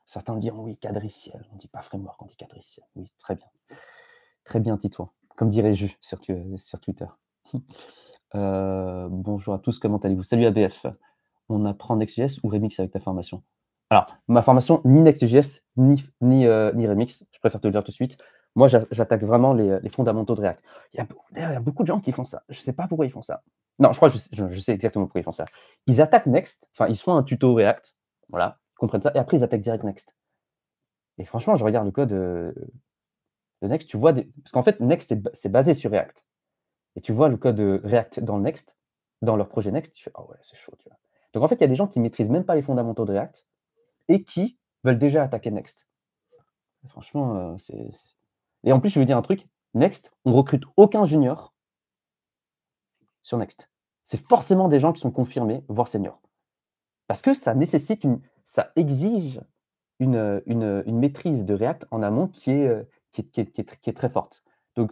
S1: Certains diront oui, cadriciel. On ne dit pas framework, on dit cadriciel. Oui, très bien. Très bien, Tito. Comme dirait Jus euh, sur, Twitter. Euh, bonjour à tous, comment allez-vous Salut ABF. On apprend Next.js ou Remix avec ta formation Alors, ma formation, ni Next.js, ni, ni, euh, ni Remix. Je préfère te le dire tout de suite. Moi, j'attaque vraiment les, fondamentaux de React. Il y a, beaucoup de gens qui font ça. Je ne sais pas pourquoi ils font ça. Non, je crois que je, sais exactement pourquoi ils font ça. Ils attaquent Next, enfin, ils font un tuto React. Voilà, comprennent ça, et après ils attaquent direct Next. Et franchement, je regarde le code euh, de Next, tu vois, parce qu'en fait, Next, c'est basé sur React. Et tu vois le code euh, React dans le Next, dans leur projet Next, tu fais, ah ouais, c'est chaud, tu vois. Donc en fait, il y a des gens qui ne maîtrisent même pas les fondamentaux de React et qui veulent déjà attaquer Next. franchement, euh, c'est. Et en plus, je veux dire un truc, Next, on recrute aucun junior sur Next. C'est forcément des gens qui sont confirmés, voire seniors. Parce que ça nécessite une, ça exige une, maîtrise de React en amont qui est, euh, qui qui est, très forte. Donc,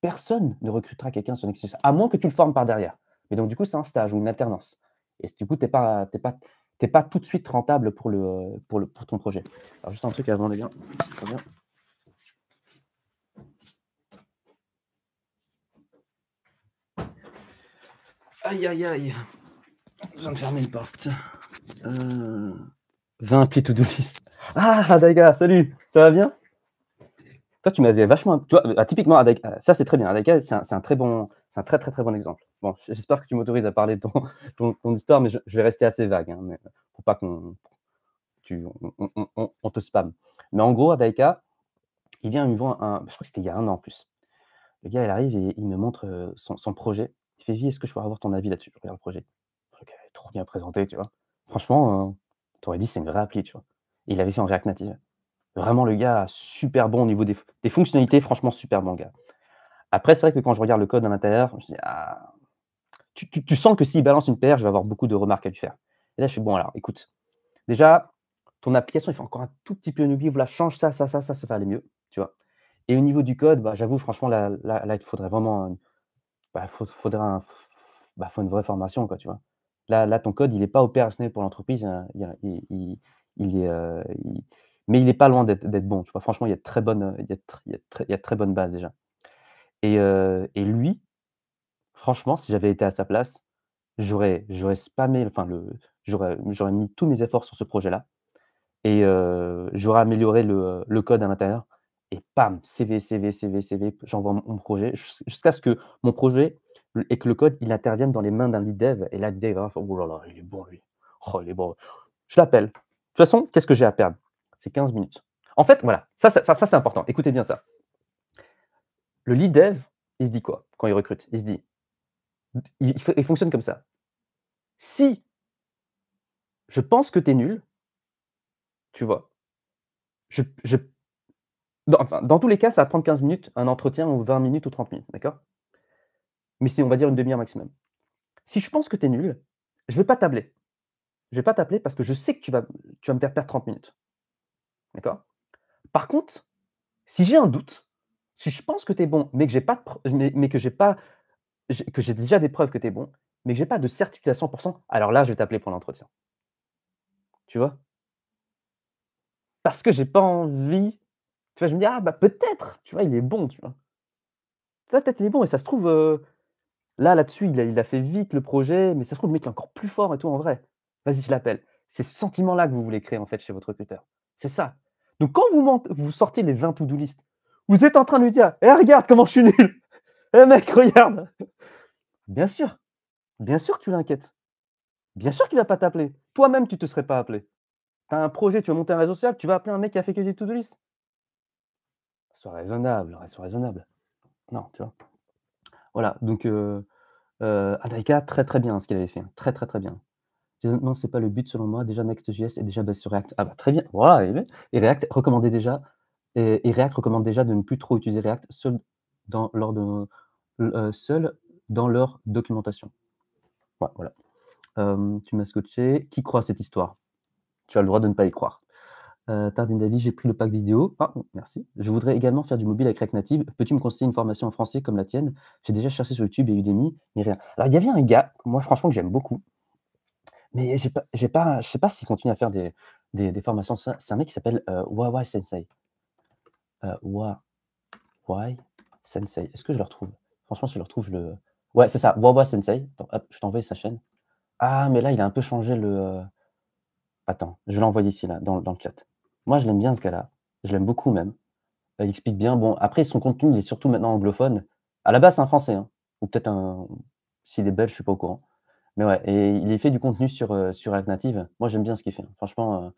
S1: personne ne recrutera quelqu'un sur Nexus, à moins que tu le formes par derrière. Mais donc, du coup, c'est un stage ou une alternance. Et du coup, tu n'es pas, pas, t'es pas tout de suite rentable pour, le, pour, le, ton projet. Alors, juste un truc avant de bien. Très bien. Aïe, aïe, aïe. Je viens de fermer une porte. Euh. 20 pieds tout do Ah, Daga, salut, ça va bien Toi, tu m'avais vachement. Tu vois, euh, typiquement, Adaga, euh, ça c'est très bien. Adaga, c'est un, très bon, c'est un très très très bon exemple. Bon, j'espère que tu m'autorises à parler de ton, histoire, mais je, vais rester assez vague, hein, mais euh, pour pas qu'on, tu, on, on, on, te spam. Mais en gros, Adaga, il vient, me voir, un, je crois que c'était il y a un an en plus. Le gars, il arrive et il me montre son, projet. Il fait, vie, est-ce que je pourrais avoir ton avis là-dessus Je regarde le projet. Le est trop bien présenté, tu vois. Franchement t'aurais dit c'est une vraie appli, tu vois. Et il avait fait en React Native. Vraiment, le gars, super bon au niveau des, fonctionnalités, franchement, super bon gars. Après, c'est vrai que quand je regarde le code à l'intérieur, je dis, ah, tu, sens que s'il balance une paire, je vais avoir beaucoup de remarques à lui faire. Et là, je suis bon, alors, écoute, déjà, ton application, il fait encore un tout petit peu un oubli, voilà, change ça, ça, ça, ça, ça va aller mieux, tu vois. Et au niveau du code, bah, j'avoue, franchement, là, il faudrait vraiment, bah, faudrait bah, faut une vraie formation, quoi, tu vois. Là, ton code, il n'est pas opérationnel pour l'entreprise. Hein, il, il, est, euh, mais il n'est pas loin d'être bon. Tu vois, franchement, il y a de très bonnes il très bonne euh, bases déjà. Euh, et, lui, franchement, si j'avais été à sa place, j'aurais j'aurais enfin le j'aurais mis tous mes efforts sur ce projet-là et j'aurais amélioré le, le, code à l'intérieur. Et pam, CV, CV, CV, CV, j'envoie mon projet jusqu'à ce que mon projet et que le code, il intervienne dans les mains d'un lead dev. Et là, le dev oh il est bon, lui. Oh, il est bon. Je l'appelle. De toute façon, qu'est-ce que j'ai à perdre C'est 15 minutes. En fait, voilà, ça, ça, c'est important. Écoutez bien ça. Le lead dev, il se dit quoi quand il recrute Il se dit, il, fonctionne comme ça. Si je pense que tu es nul, tu vois, je, dans, enfin, dans tous les cas, ça va prendre 15 minutes, un entretien ou 20 minutes ou 30 minutes, d'accord mais c'est, on va dire, une demi-heure maximum. Si je pense que tu es nul, je ne vais pas t'appeler. Je ne vais pas t'appeler parce que je sais que tu vas, tu vas me faire perdre 30 minutes. D'accord Par contre, si j'ai un doute, si je pense que tu es bon, mais que j'ai pas, mais, que j'ai pas, que j'ai déjà des preuves que tu es bon, mais que je n'ai pas de certitude à 100%, alors là, je vais t'appeler pour l'entretien. Tu vois Parce que j'ai pas envie. Tu vois, je me dis ah bah peut-être, tu vois, il est bon, tu vois. Ça peut-être il est bon et ça se trouve, euh, Là, là-dessus, il a, fait vite le projet, mais ça se trouve, le mec est encore plus fort et tout en vrai. Vas-y, je l'appelle. C'est ce sentiment-là que vous voulez créer en fait chez votre recruteur. C'est ça. Donc quand vous, vous sortez les 20 to-do list, vous êtes en train de lui dire Eh, regarde comment je suis nul Eh, mec, regarde Bien sûr. Bien sûr que tu l'inquiètes. Bien sûr qu'il ne va pas t'appeler. Toi-même, tu ne te serais pas appelé. Tu as un projet, tu veux monter un réseau social, tu vas appeler un mec qui a fait que des to-do list. Sois raisonnable, sois raisonnable. Non, tu vois. Voilà, donc euh, Adrika, très très bien hein, ce qu'il avait fait. Hein, très très très bien. Non, c'est pas le but selon moi. Déjà, Next.js est déjà basé sur React. Ah bah très bien, voilà. Et React déjà, et, React recommande déjà de ne plus trop utiliser React seul dans, de, seul dans leur documentation. voilà. tu m'as scotché. Qui croit à cette histoire Tu as le droit de ne pas y croire. Euh, Tardine j'ai pris le pack vidéo. Ah, merci. Je voudrais également faire du mobile avec React Native. Peux-tu me conseiller une formation en français comme la tienne J'ai déjà cherché sur YouTube et Udemy, mais rien. Alors, il y avait un gars, moi, franchement, que j'aime beaucoup, mais j'ai pas, sais pas s'il continue à faire des, formations. C'est un mec qui s'appelle Wawa euh, Sensei. Wawa euh, Sensei. Est-ce que je le retrouve Franchement, je le retrouve, le. Ouais, c'est ça, Wawa Sensei. Attends, hop, je t'envoie sa chaîne. Ah, mais là, il a un peu changé le. Euh, attends, je l'ai envoyé ici, là, dans le chat. Moi, je l'aime bien ce gars-là. Je l'aime beaucoup même. Euh, il explique bien. Bon, après, son contenu, il est surtout maintenant anglophone. À la base, c'est un français. Hein. Ou peut-être un. S'il est belge, je ne suis pas au courant. Mais ouais, et il fait du contenu sur, euh, sur React Native. Moi, j'aime bien ce qu'il fait. Hein. Franchement,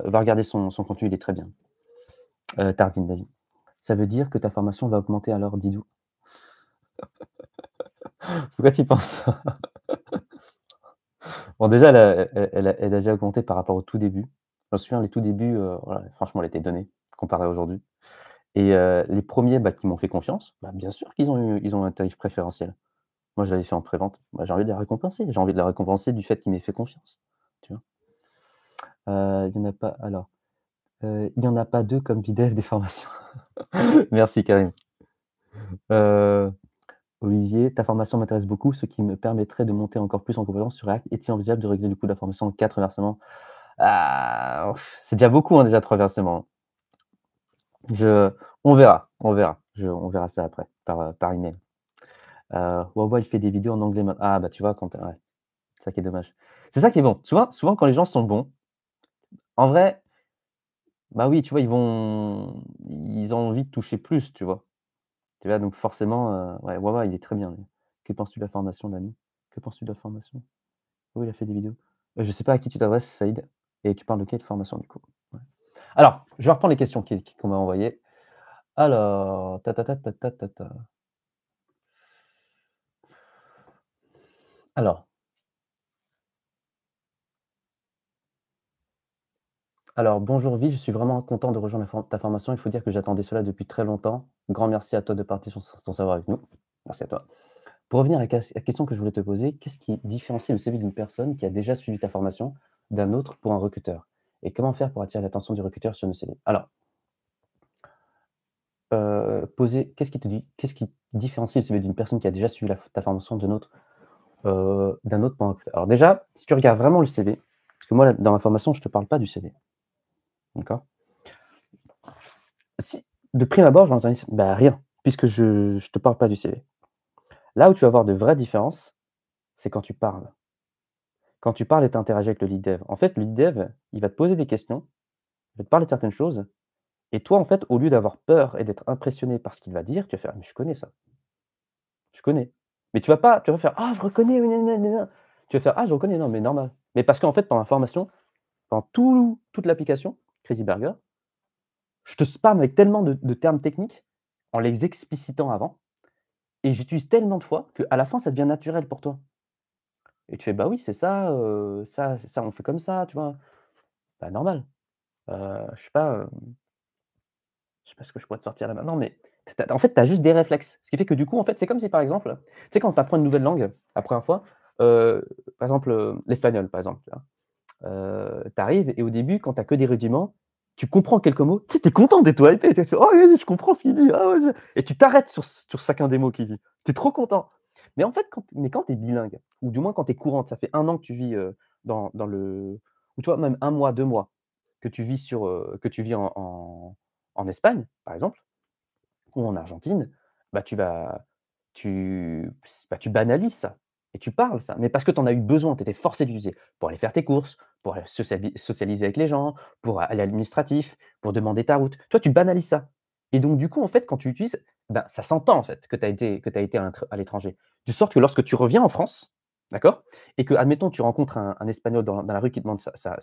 S1: euh, va regarder son, contenu, il est très bien. Tardine, David. Ça veut dire que ta formation va augmenter alors, Didou Pourquoi tu penses ça Bon, déjà, elle elle a, déjà augmenté par rapport au tout début. Je me souviens, les tout débuts, euh, franchement, elle était donnée comparée à aujourd'hui. Et euh, les premiers bah, qui m'ont fait confiance, bah, bien sûr qu'ils ont, eu, ont un tarif préférentiel. Moi, je l'avais fait en prévente. moi bah, j'ai envie de la récompenser. J'ai envie de la récompenser du fait qu'il m'ait fait confiance. Tu vois euh, il n'y en a pas. Alors, il en a pas deux comme Videv des formations. Merci, Karim. Olivier, ta formation m'intéresse beaucoup, ce qui me permettrait de monter encore plus en compétence sur React. Est-il envisageable de régler le coup de la formation en quatre versements ah, c'est déjà beaucoup, hein, déjà trois versements. Je, on verra, on verra. Je, on verra ça après, par, euh, par email. Euh, Wawa, il fait des vidéos en anglais Ah, bah tu vois, quand. Ouais. ça qui est dommage. C'est ça qui est bon. Souvent, souvent, quand les gens sont bons, en vrai, bah oui, tu vois, ils vont. Ils ont envie de toucher plus, tu vois. Tu vois, donc forcément, euh, ouais, Wawa, il est très bien. Que penses-tu de la formation, l'ami Que penses-tu de la formation Oui, il a fait des vidéos. je sais pas à qui tu t'adresses, Saïd. Et tu parles de quelle formation du coup Alors, je reprends les questions qu'on m'a envoyées. Alors, ta, ta, ta, Alors. Alors, bonjour Vie, je suis vraiment content de rejoindre ta formation. Il faut dire que j'attendais cela depuis très longtemps. Grand merci à toi de sur sans savoir avec nous. Merci à toi. Pour revenir à la question que je voulais te poser, qu'est-ce qui différencie le CV d'une personne qui a déjà suivi ta formation d'un autre pour un recruteur Et comment faire pour attirer l'attention du recruteur sur nos CV Alors, euh, poser, qu'est-ce qui te dit, qu'est-ce qui différencie le CV d'une personne qui a déjà suivi la, ta formation d'un autre, euh, autre pour un recruteur Alors déjà, si tu regardes vraiment le CV, parce que moi, dans ma formation, je ne te parle pas du CV. D'accord De prime abord, j'entends bah, rien, puisque je ne te parle pas du CV. Là où tu vas avoir de vraies différences, c'est quand tu parles quand tu parles et tu interagis avec le lead dev, en fait, le lead dev, il va te poser des questions, il va te parler de certaines choses, et toi, en fait, au lieu d'avoir peur et d'être impressionné par ce qu'il va dire, tu vas faire Mais je connais ça. Je connais. Mais tu vas pas, tu vas faire Ah, je reconnais, tu vas faire Ah, je reconnais, non, mais normal. Mais parce qu'en fait, dans la formation, dans tout, toute l'application, Crazy Burger, je te spam avec tellement de, de termes techniques en les explicitant avant, et j'utilise tellement de fois qu'à la fin, ça devient naturel pour toi. Et tu fais, bah oui, c'est ça, ça, ça, on fait comme ça, tu vois. Bah normal. Bah, je sais pas, je sais pas ce que je pourrais te sortir là maintenant, mais en fait, tu as juste des réflexes. Ce qui fait que du coup, en fait, c'est comme si par exemple, tu sais, quand tu apprends une nouvelle langue la première fois, par exemple, l'espagnol, par exemple, tu arrives et au début, quand tu que des rudiments, tu comprends quelques mots, tu sais, es content d'être toi tu fais, oh vas-y, je comprends ce qu'il dit, ah, et tu t'arrêtes sur, sur chacun des mots qu'il dit, tu es trop content. Mais en fait, quand, quand tu es bilingue, ou du moins quand tu es courante, ça fait un an que tu vis dans, le. Ou tu vois, même un mois, deux mois que tu vis, sur, que tu vis en, Espagne, par exemple, ou en Argentine, bah, tu, vas, tu, bah, tu banalises ça. Et tu parles ça, mais parce que tu en as eu besoin, tu étais forcé d'user pour aller faire tes courses, pour socialiser avec les gens, pour aller à l'administratif, pour demander ta route. Toi, tu banalises ça. Et donc, du coup, en fait, quand tu utilises, ben, ça s'entend en fait que tu as été à l'étranger. De sorte que lorsque tu reviens en France, d'accord, et que, admettons, tu rencontres un, Espagnol dans, la rue qui demande sa,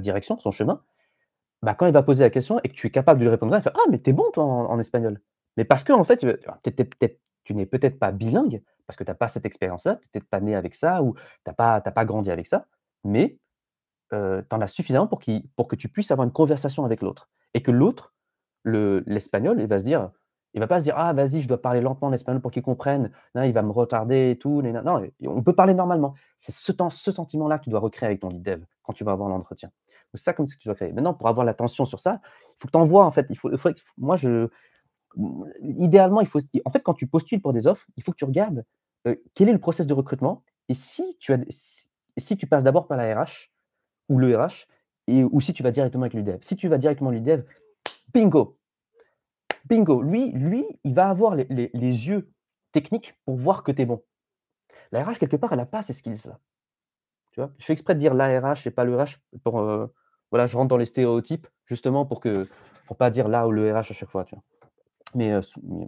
S1: direction, son chemin, bah, quand il va poser la question et que tu es capable de lui répondre, il fait Ah, mais t'es bon, toi, en, espagnol. Mais parce que, en fait, tu n'es peut-être pas bilingue, parce que tu n'as pas cette expérience-là, tu n'es peut-être pas né avec ça, ou tu n'as pas, grandi avec ça, mais euh, tu en as suffisamment pour, pour que tu puisses avoir une conversation avec l'autre. Et que l'autre, l'espagnol, il va se dire il va pas se dire ah vas-y je dois parler lentement en espagnol pour qu'ils comprennent. Là, il va me retarder et tout. Non, on peut parler normalement. C'est ce temps, ce sentiment-là que tu dois recréer avec ton lead dev quand tu vas avoir l'entretien. C'est ça comme ça que tu dois créer. Maintenant, pour avoir l'attention sur ça, il faut que tu en fait. Il faut, moi je idéalement il faut en fait quand tu postules pour des offres, il faut que tu regardes euh, quel est le process de recrutement et si tu as si, tu passes d'abord par la RH ou le RH et, ou si tu vas directement avec dev Si tu vas directement le l'UDEV, bingo, Bingo, lui, lui, il va avoir les, yeux techniques pour voir que tu es bon. La RH, quelque part, elle n'a pas ces skills-là. je fais exprès de dire la RH et pas le RH pour. Euh, voilà, je rentre dans les stéréotypes, justement, pour que pour pas dire là ou le RH à chaque fois. Tu euh, Mais,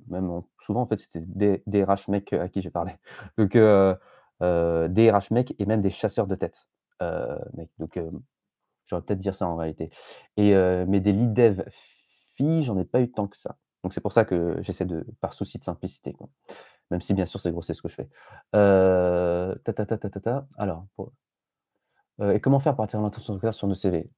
S1: même euh, souvent, en fait, c'était des, des, RH mecs à qui j'ai parlé. Donc, des RH mecs et même des chasseurs de tête. Donc, j'aurais peut-être dire ça en réalité. Et, mais des lead dev filles, j'en ai pas eu tant que ça. Donc c'est pour ça que j'essaie de, par souci de simplicité, même si bien sûr c'est grossier ce que je fais. Euh, Alors, euh, et comment faire pour attirer l'attention sur nos CV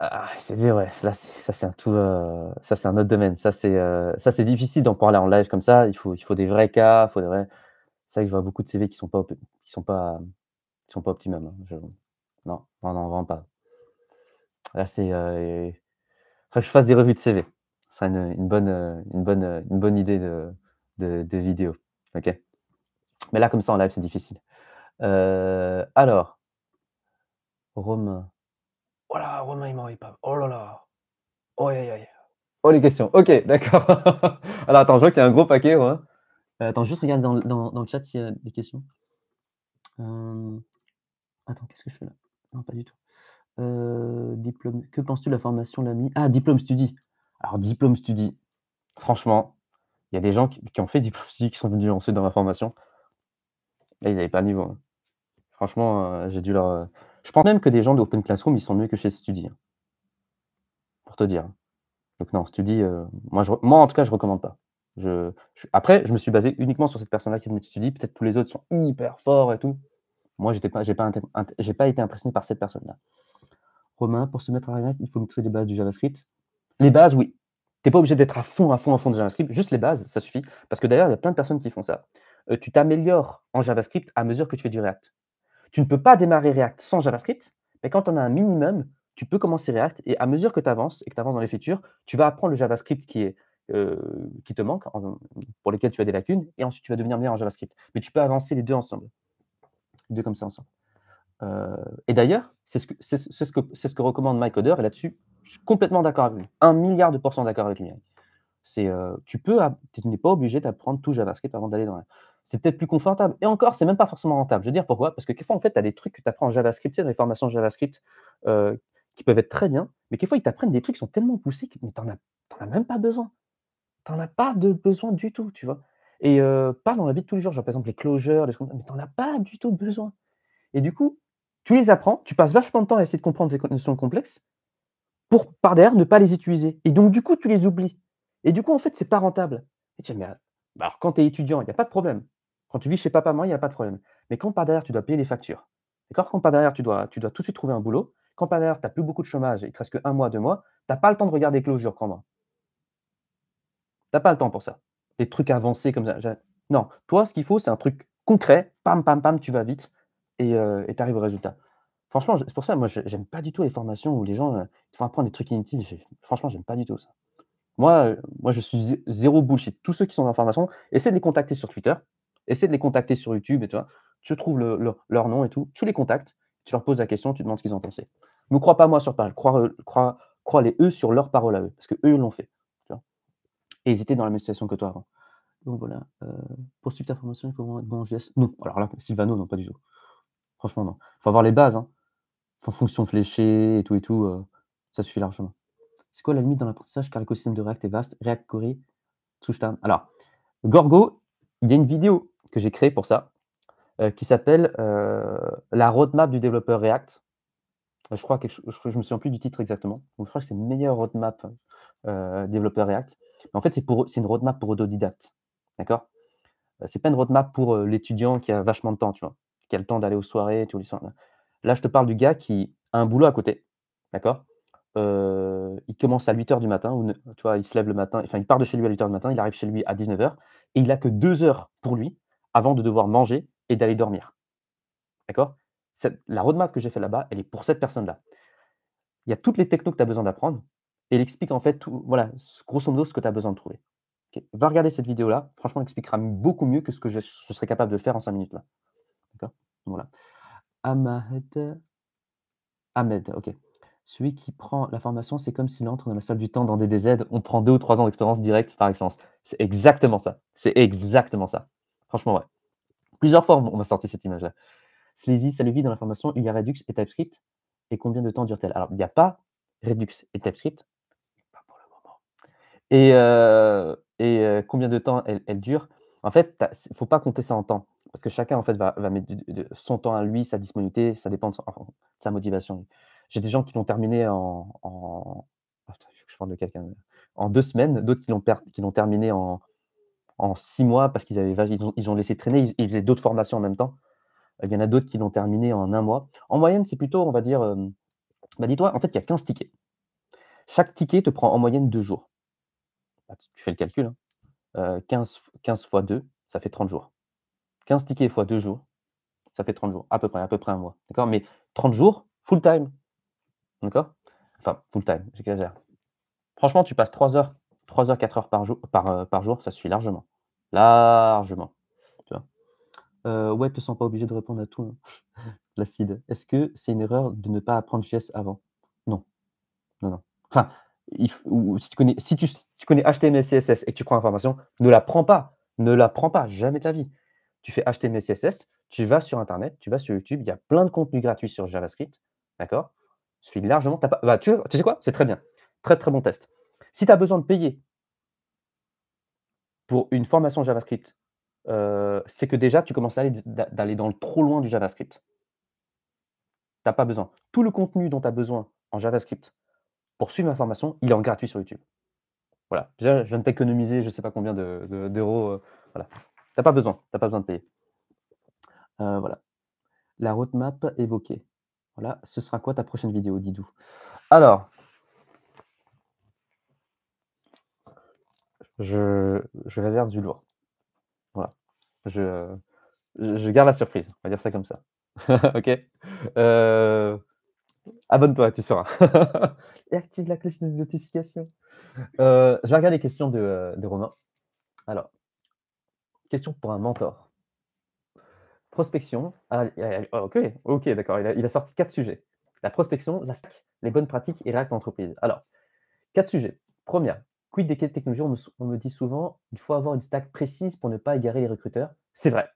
S1: ah, CV, ouais, là, ça c'est un tout, euh, ça c'est un autre domaine. Ça c'est, ça c'est difficile d'en parler en live comme ça. Il faut, il faut des vrais cas, il faut des vrais. C'est vrai que je vois beaucoup de CV qui sont pas, qui sont pas, qui sont pas optimum. Hein, non, non, non, vraiment pas. Là c'est je fasse des revues de CV. ça une, une, bonne, une, bonne, une bonne idée de, de, vidéo. OK Mais là, comme ça, en live, c'est difficile. Euh, alors, Romain. Oh là, Romain, il m'envoie pas. Oh là là. Oh, Oh, les questions. OK, d'accord. alors, attends, je vois qu'il y a un gros paquet, euh, attends, juste regarde dans, dans, le chat s'il y a des questions. Euh, attends, qu'est-ce que je fais là Non, pas du tout. Euh, diplôme. Que penses-tu de la formation l'ami Ah, diplôme studi Alors, diplôme studi Franchement, il y a des gens qui, ont fait diplôme studie qui sont venus ensuite dans la formation. Là, ils n'avaient pas le niveau. Hein. Franchement, euh, j'ai dû leur. Je pense même que des gens d'Open Classroom, ils sont mieux que chez Studi. Hein. Pour te dire. Hein. Donc, non, Studi, euh, moi, en tout cas, je ne recommande pas. Je... Après, je me suis basé uniquement sur cette personne-là qui venait de study Peut-être tous les autres sont hyper forts et tout. Moi, je n'ai pas, j'ai pas été impressionné par cette personne-là. Romain, pour se mettre à React, il faut montrer les bases du JavaScript. Les bases, oui. Tu n'es pas obligé d'être à fond, à fond, à fond de JavaScript. Juste les bases, ça suffit. Parce que d'ailleurs, il y a plein de personnes qui font ça. Euh, tu t'améliores en JavaScript à mesure que tu fais du React. Tu ne peux pas démarrer React sans JavaScript, mais quand tu en as un minimum, tu peux commencer React. Et à mesure que tu avances et que tu avances dans les features, tu vas apprendre le JavaScript qui est, euh, qui te manque, pour lesquels tu as des lacunes, et ensuite tu vas devenir meilleur en JavaScript. Mais tu peux avancer les deux ensemble. Les deux comme ça ensemble. Euh, et d'ailleurs, c'est ce, ce, ce, que recommande Mike Oder, et là-dessus, je suis complètement d'accord avec lui. Un milliard de pourcents d'accord avec lui. C'est, euh, tu peux, tu n'es pas obligé d'apprendre tout JavaScript avant d'aller dans la c'est peut-être plus confortable. Et encore, c'est même pas forcément rentable. Je veux dire pourquoi Parce que quelquefois, en fait, tu as des trucs que tu apprends en JavaScript, dans les formations JavaScript euh, qui peuvent être très bien, mais quelquefois, ils t'apprennent des trucs qui sont tellement poussés que tu n'en as, même pas besoin. Tu n'en as pas de besoin du tout, tu vois. Et pas dans la vie de tous les jours, genre par exemple les closures, les... mais tu n'en as pas du tout besoin. Et du coup, tu les apprends, tu passes vachement de temps à essayer de comprendre ces notions complexes pour, par derrière, ne pas les utiliser. Et donc, du coup, tu les oublies. Et du coup, en fait, c'est pas rentable. Et tu dis, mais bah, alors, quand tu es étudiant, il n'y a pas de problème. Quand tu vis chez papa, maman, il n'y a pas de problème. Mais quand par derrière, tu dois payer les factures, d'accord Quand par derrière, tu dois, tu dois tout de suite trouver un boulot, quand par derrière, tu n'as plus beaucoup de chômage, il te reste un mois, deux mois, tu n'as pas le temps de regarder clôture, crois-moi. Tu n'as pas le temps pour ça. Les trucs avancés comme ça. Non, toi, ce qu'il faut, c'est un truc concret, pam, pam, pam, tu vas vite, et tu arrives au résultat. Franchement, c'est pour ça, moi, j'aime pas du tout les formations où les gens font apprendre des trucs inutiles. franchement, j'aime pas du tout ça. Moi, moi, je suis zéro bullshit. Tous ceux qui sont en formation, essaie de les contacter sur Twitter, essaie de les contacter sur YouTube, et tu vois, tu trouves leur nom et tout, tu les contactes, tu leur poses la question, tu demandes ce qu'ils ont pensé Ne crois pas moi sur parole, crois, euh, crois, crois, les eux sur leur parole à eux, parce que eux l'ont fait. Et ils étaient dans la même situation que toi avant. Donc voilà, euh, pour ta formation, il faut vraiment être bon en GS. Non, alors là, Sylvano, non, pas du tout. Franchement, non. faut avoir les bases. Hein. fonction fléchée et tout et tout. Euh, ça suffit largement. C'est quoi la limite dans l'apprentissage Car l'écosystème de React est vaste. React, Corée, Touchdown. Alors, Gorgo, il y a une vidéo que j'ai créée pour ça euh, qui s'appelle euh, La roadmap du développeur React. Je crois que je, je, me souviens plus du titre exactement. je crois que c'est meilleure roadmap développeur React. Mais en fait, c'est une roadmap pour autodidacte. D'accord C'est pas une roadmap pour l'étudiant qui a vachement de temps, tu vois il a le temps d'aller aux soirées. Là, je te parle du gars qui a un boulot à côté. D'accord euh, il commence à 8 h du matin, tu il se lève le matin, enfin, il part de chez lui à 8 h du matin, il arrive chez lui à 19 h, et il n'a que 2 heures pour lui avant de devoir manger et d'aller dormir. D'accord La roadmap que j'ai fait là-bas, elle est pour cette personne-là. Il y a toutes les technos que tu as besoin d'apprendre, et il explique en fait, tout, voilà, grosso modo, ce que tu as besoin de trouver. Va regarder cette vidéo-là, franchement, elle expliquera beaucoup mieux que ce que je, je serais capable de faire en 5 minutes là. Voilà. Ahmed, Ahmed, ok. Celui qui prend la formation, c'est comme s'il entre dans la salle du temps dans des DDZ. On prend deux ou trois ans d'expérience directe par exemple. C'est exactement ça. C'est exactement ça. Franchement, ouais. Plusieurs fois, on m'a sorti cette image-là. Sleazy, salut vie dans la formation, il y a Redux et TypeScript. Et combien de temps dure-t-elle Alors, il n'y a pas Redux et TypeScript. Pas pour le moment. Et, euh, et euh, combien de temps elle, elle dure En fait, il ne faut pas compter ça en temps parce que chacun en fait va, mettre son temps à lui, sa disponibilité, ça dépend de, sa motivation. J'ai des gens qui l'ont terminé en, oh, de quelqu'un euh, en deux semaines, d'autres qui l'ont qui l'ont terminé en... six mois parce qu'ils avaient ils ont, laissé traîner, ils, faisaient d'autres formations en même temps. Il y en a d'autres qui l'ont terminé en un mois. En moyenne, c'est plutôt, on va dire, euh, bah, dis-toi, en fait, il y a 15 tickets. Chaque ticket te prend en moyenne deux jours. Bah, tu fais le calcul. 15, hein. 15 euh, fois 2, ça fait 30 jours. 15 tickets fois 2 jours, ça fait 30 jours, à peu près, à peu près un mois. D'accord Mais 30 jours, full time. D'accord Enfin, full time, j'exagère. Franchement, tu passes 3 heures, 3 heures, 4 heures par jour, par, euh, par jour ça suffit largement. Largement. Tu vois euh, ouais, te sens pas obligé de répondre à tout. Hein, l'acide. Est-ce que c'est une erreur de ne pas apprendre JS avant Non. Non, non. Enfin, si, tu connais, si tu, connais HTML, CSS et que tu prends l'information, ne la prends pas. Ne la prends pas, jamais ta vie tu fais HTML, CSS, tu vas sur Internet, tu vas sur YouTube, il y a plein de contenus gratuits sur JavaScript, d'accord Je suis largement... Bah, tu, sais quoi C'est très bien. Très, très bon test. Si tu as besoin de payer pour une formation JavaScript, euh, c'est que déjà, tu commences à aller, dans le trop loin du JavaScript. Tu n'as pas besoin. Tout le contenu dont tu as besoin en JavaScript pour suivre ma formation, il est en gratuit sur YouTube. Voilà. Déjà, je viens de t'économiser je ne sais pas combien d'euros. De, euh, voilà. T'as pas besoin, t'as pas besoin de payer. Euh, voilà. La roadmap évoquée. Voilà. Ce sera quoi ta prochaine vidéo, Didou Alors. Je, réserve du lourd. Voilà. Je, garde la surprise. On va dire ça comme ça. ok euh, Abonne-toi, tu sauras. Et active la cloche de notification. Euh, je regarde les questions de, de Romain. Alors. Question pour un mentor. Prospection. Ah, ok, ok, d'accord. Il, a sorti quatre sujets. La prospection, la stack, les bonnes pratiques et React entreprise. Alors, quatre sujets. Première, quid des technologies on me, dit souvent, il faut avoir une stack précise pour ne pas égarer les recruteurs. C'est vrai.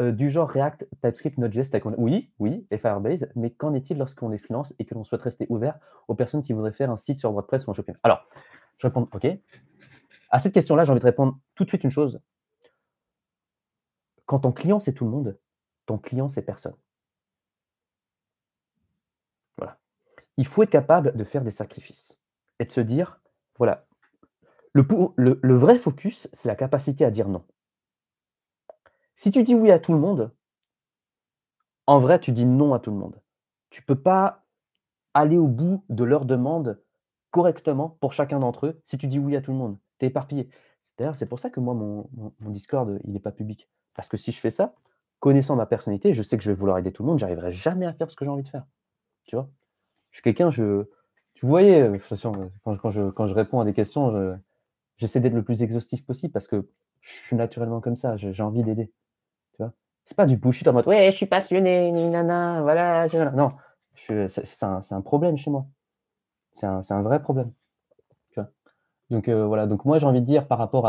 S1: Euh, du genre React, TypeScript, Node.js, Oui, oui, et Firebase, mais qu'en est-il lorsqu'on est freelance et que l'on souhaite rester ouvert aux personnes qui voudraient faire un site sur WordPress ou un shopping Alors, je réponds OK. À cette question-là, j'ai envie de répondre tout de suite une chose. Quand ton client, c'est tout le monde, ton client, c'est personne. Voilà. Il faut être capable de faire des sacrifices et de se dire, voilà, le, vrai focus, c'est la capacité à dire non. Si tu dis oui à tout le monde, en vrai, tu dis non à tout le monde. Tu ne peux pas aller au bout de leurs demandes correctement pour chacun d'entre eux si tu dis oui à tout le monde. Tu es éparpillé. D'ailleurs, c'est pour ça que moi, mon, Discord, il n'est pas public. Parce que si je fais ça, connaissant ma personnalité, je sais que je vais vouloir aider tout le monde, j'arriverai jamais à faire ce que j'ai envie de faire. Tu vois Je suis quelqu'un, je. Tu voyais, quand, quand, je, quand je réponds à des questions, j'essaie d'être le plus exhaustif possible parce que je suis naturellement comme ça, j'ai envie d'aider. Tu vois C'est pas du bullshit en mode Ouais, je suis passionné, nana, voilà. Je... Non, c'est un, problème chez moi. C'est un, vrai problème. Tu vois donc euh, voilà, donc moi j'ai envie de dire par rapport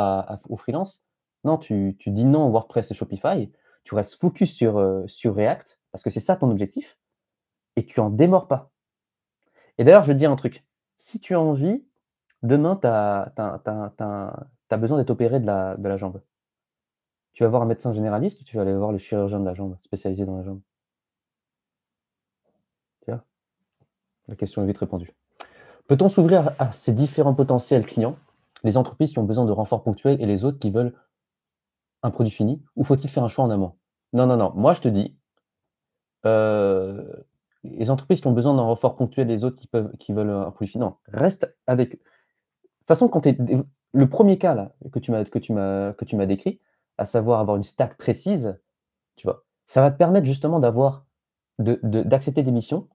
S1: au freelance, non, tu, dis non WordPress et Shopify, tu restes focus euh, sur, React, parce que c'est ça ton objectif, et tu en démords pas. Et d'ailleurs, je vais te dire un truc. Si tu as envie, demain, tu as, besoin d'être opéré de la, de la jambe. Tu vas voir un médecin généraliste ou tu vas aller voir le chirurgien de la jambe, spécialisé dans la jambe Tiens, La question est vite répondue. Peut-on s'ouvrir à ces différents potentiels clients, les entreprises qui ont besoin de renforts ponctuels et les autres qui veulent un produit fini ou faut-il faire un choix en amont Non, non, non. Moi, je te dis, euh, les entreprises qui ont besoin d'un renfort ponctuel, les autres qui, peuvent, qui veulent un produit fini, non, reste avec. De toute façon, quand es... le premier cas là, que tu m'as que tu m'as que tu m'as décrit, à savoir avoir une stack précise, tu vois, ça va te permettre justement d'avoir d'accepter de, d'accepter des missions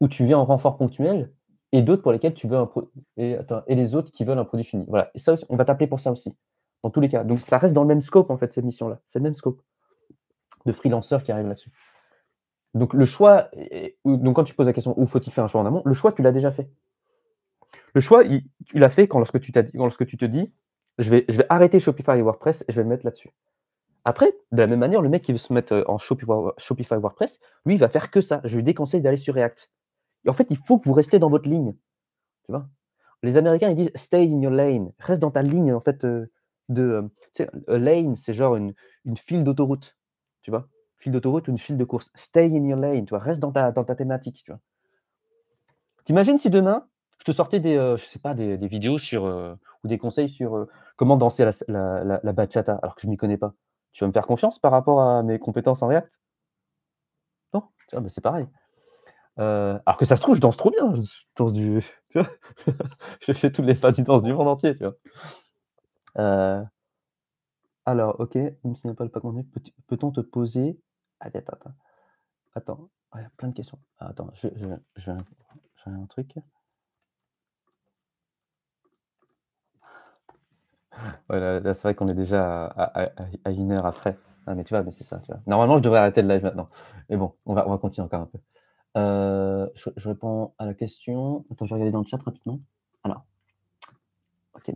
S1: où tu viens en renfort ponctuel et d'autres pour lesquelles tu veux un produit. et, et les autres qui veulent un produit fini. Voilà. Et ça on va t'appeler pour ça aussi dans tous les cas. Donc ça reste dans le même scope, en fait, cette mission là C'est le même scope de freelanceurs qui arrive là-dessus. Donc le choix, donc quand tu poses la question où faut-il faire un choix en amont, le choix, tu l'as déjà fait. Le choix, tu l'as fait quand lorsque tu, t'as quand, lorsque tu te dis, je vais, je vais arrêter Shopify et WordPress et je vais le mettre là-dessus. Après, de la même manière, le mec qui veut se mettre euh, en Shopify WordPress, lui, il va faire que ça. Je lui déconseille d'aller sur React. Et en fait, il faut que vous restez dans votre ligne. Tu vois Les Américains, ils disent stay in your lane. Reste dans ta ligne, en fait, euh, de. Euh, lane, c'est genre une, une file d'autoroute, tu vois File d'autoroute une file de course. Stay in your lane, tu vois, reste dans ta, dans ta thématique, tu vois. T'imagines si demain, je te sortais des, euh, je sais pas, des, vidéos sur, euh, ou des conseils sur comment danser la, la, bachata, alors que je ne m'y connais pas. Tu vas me faire confiance par rapport à mes compétences en React Non, bah, c'est pareil. alors que ça se trouve, je danse trop bien. Je danse du. Tu vois je fais tous les pas du danse du monde entier. Tu vois euh, alors, ok, même n'est pas le peut-on te poser. Attends, attends. Attends, ah, il y a plein de questions. Ah, attends, je, je, un truc. là, c'est vrai qu'on est déjà à, une heure après. Ah, mais tu vois, mais c'est ça. Normalement, je devrais arrêter le live maintenant. Mais bon, on va, on continuer encore un peu. Euh, je, je, réponds à la question. Attends, je vais regarder dans le chat rapidement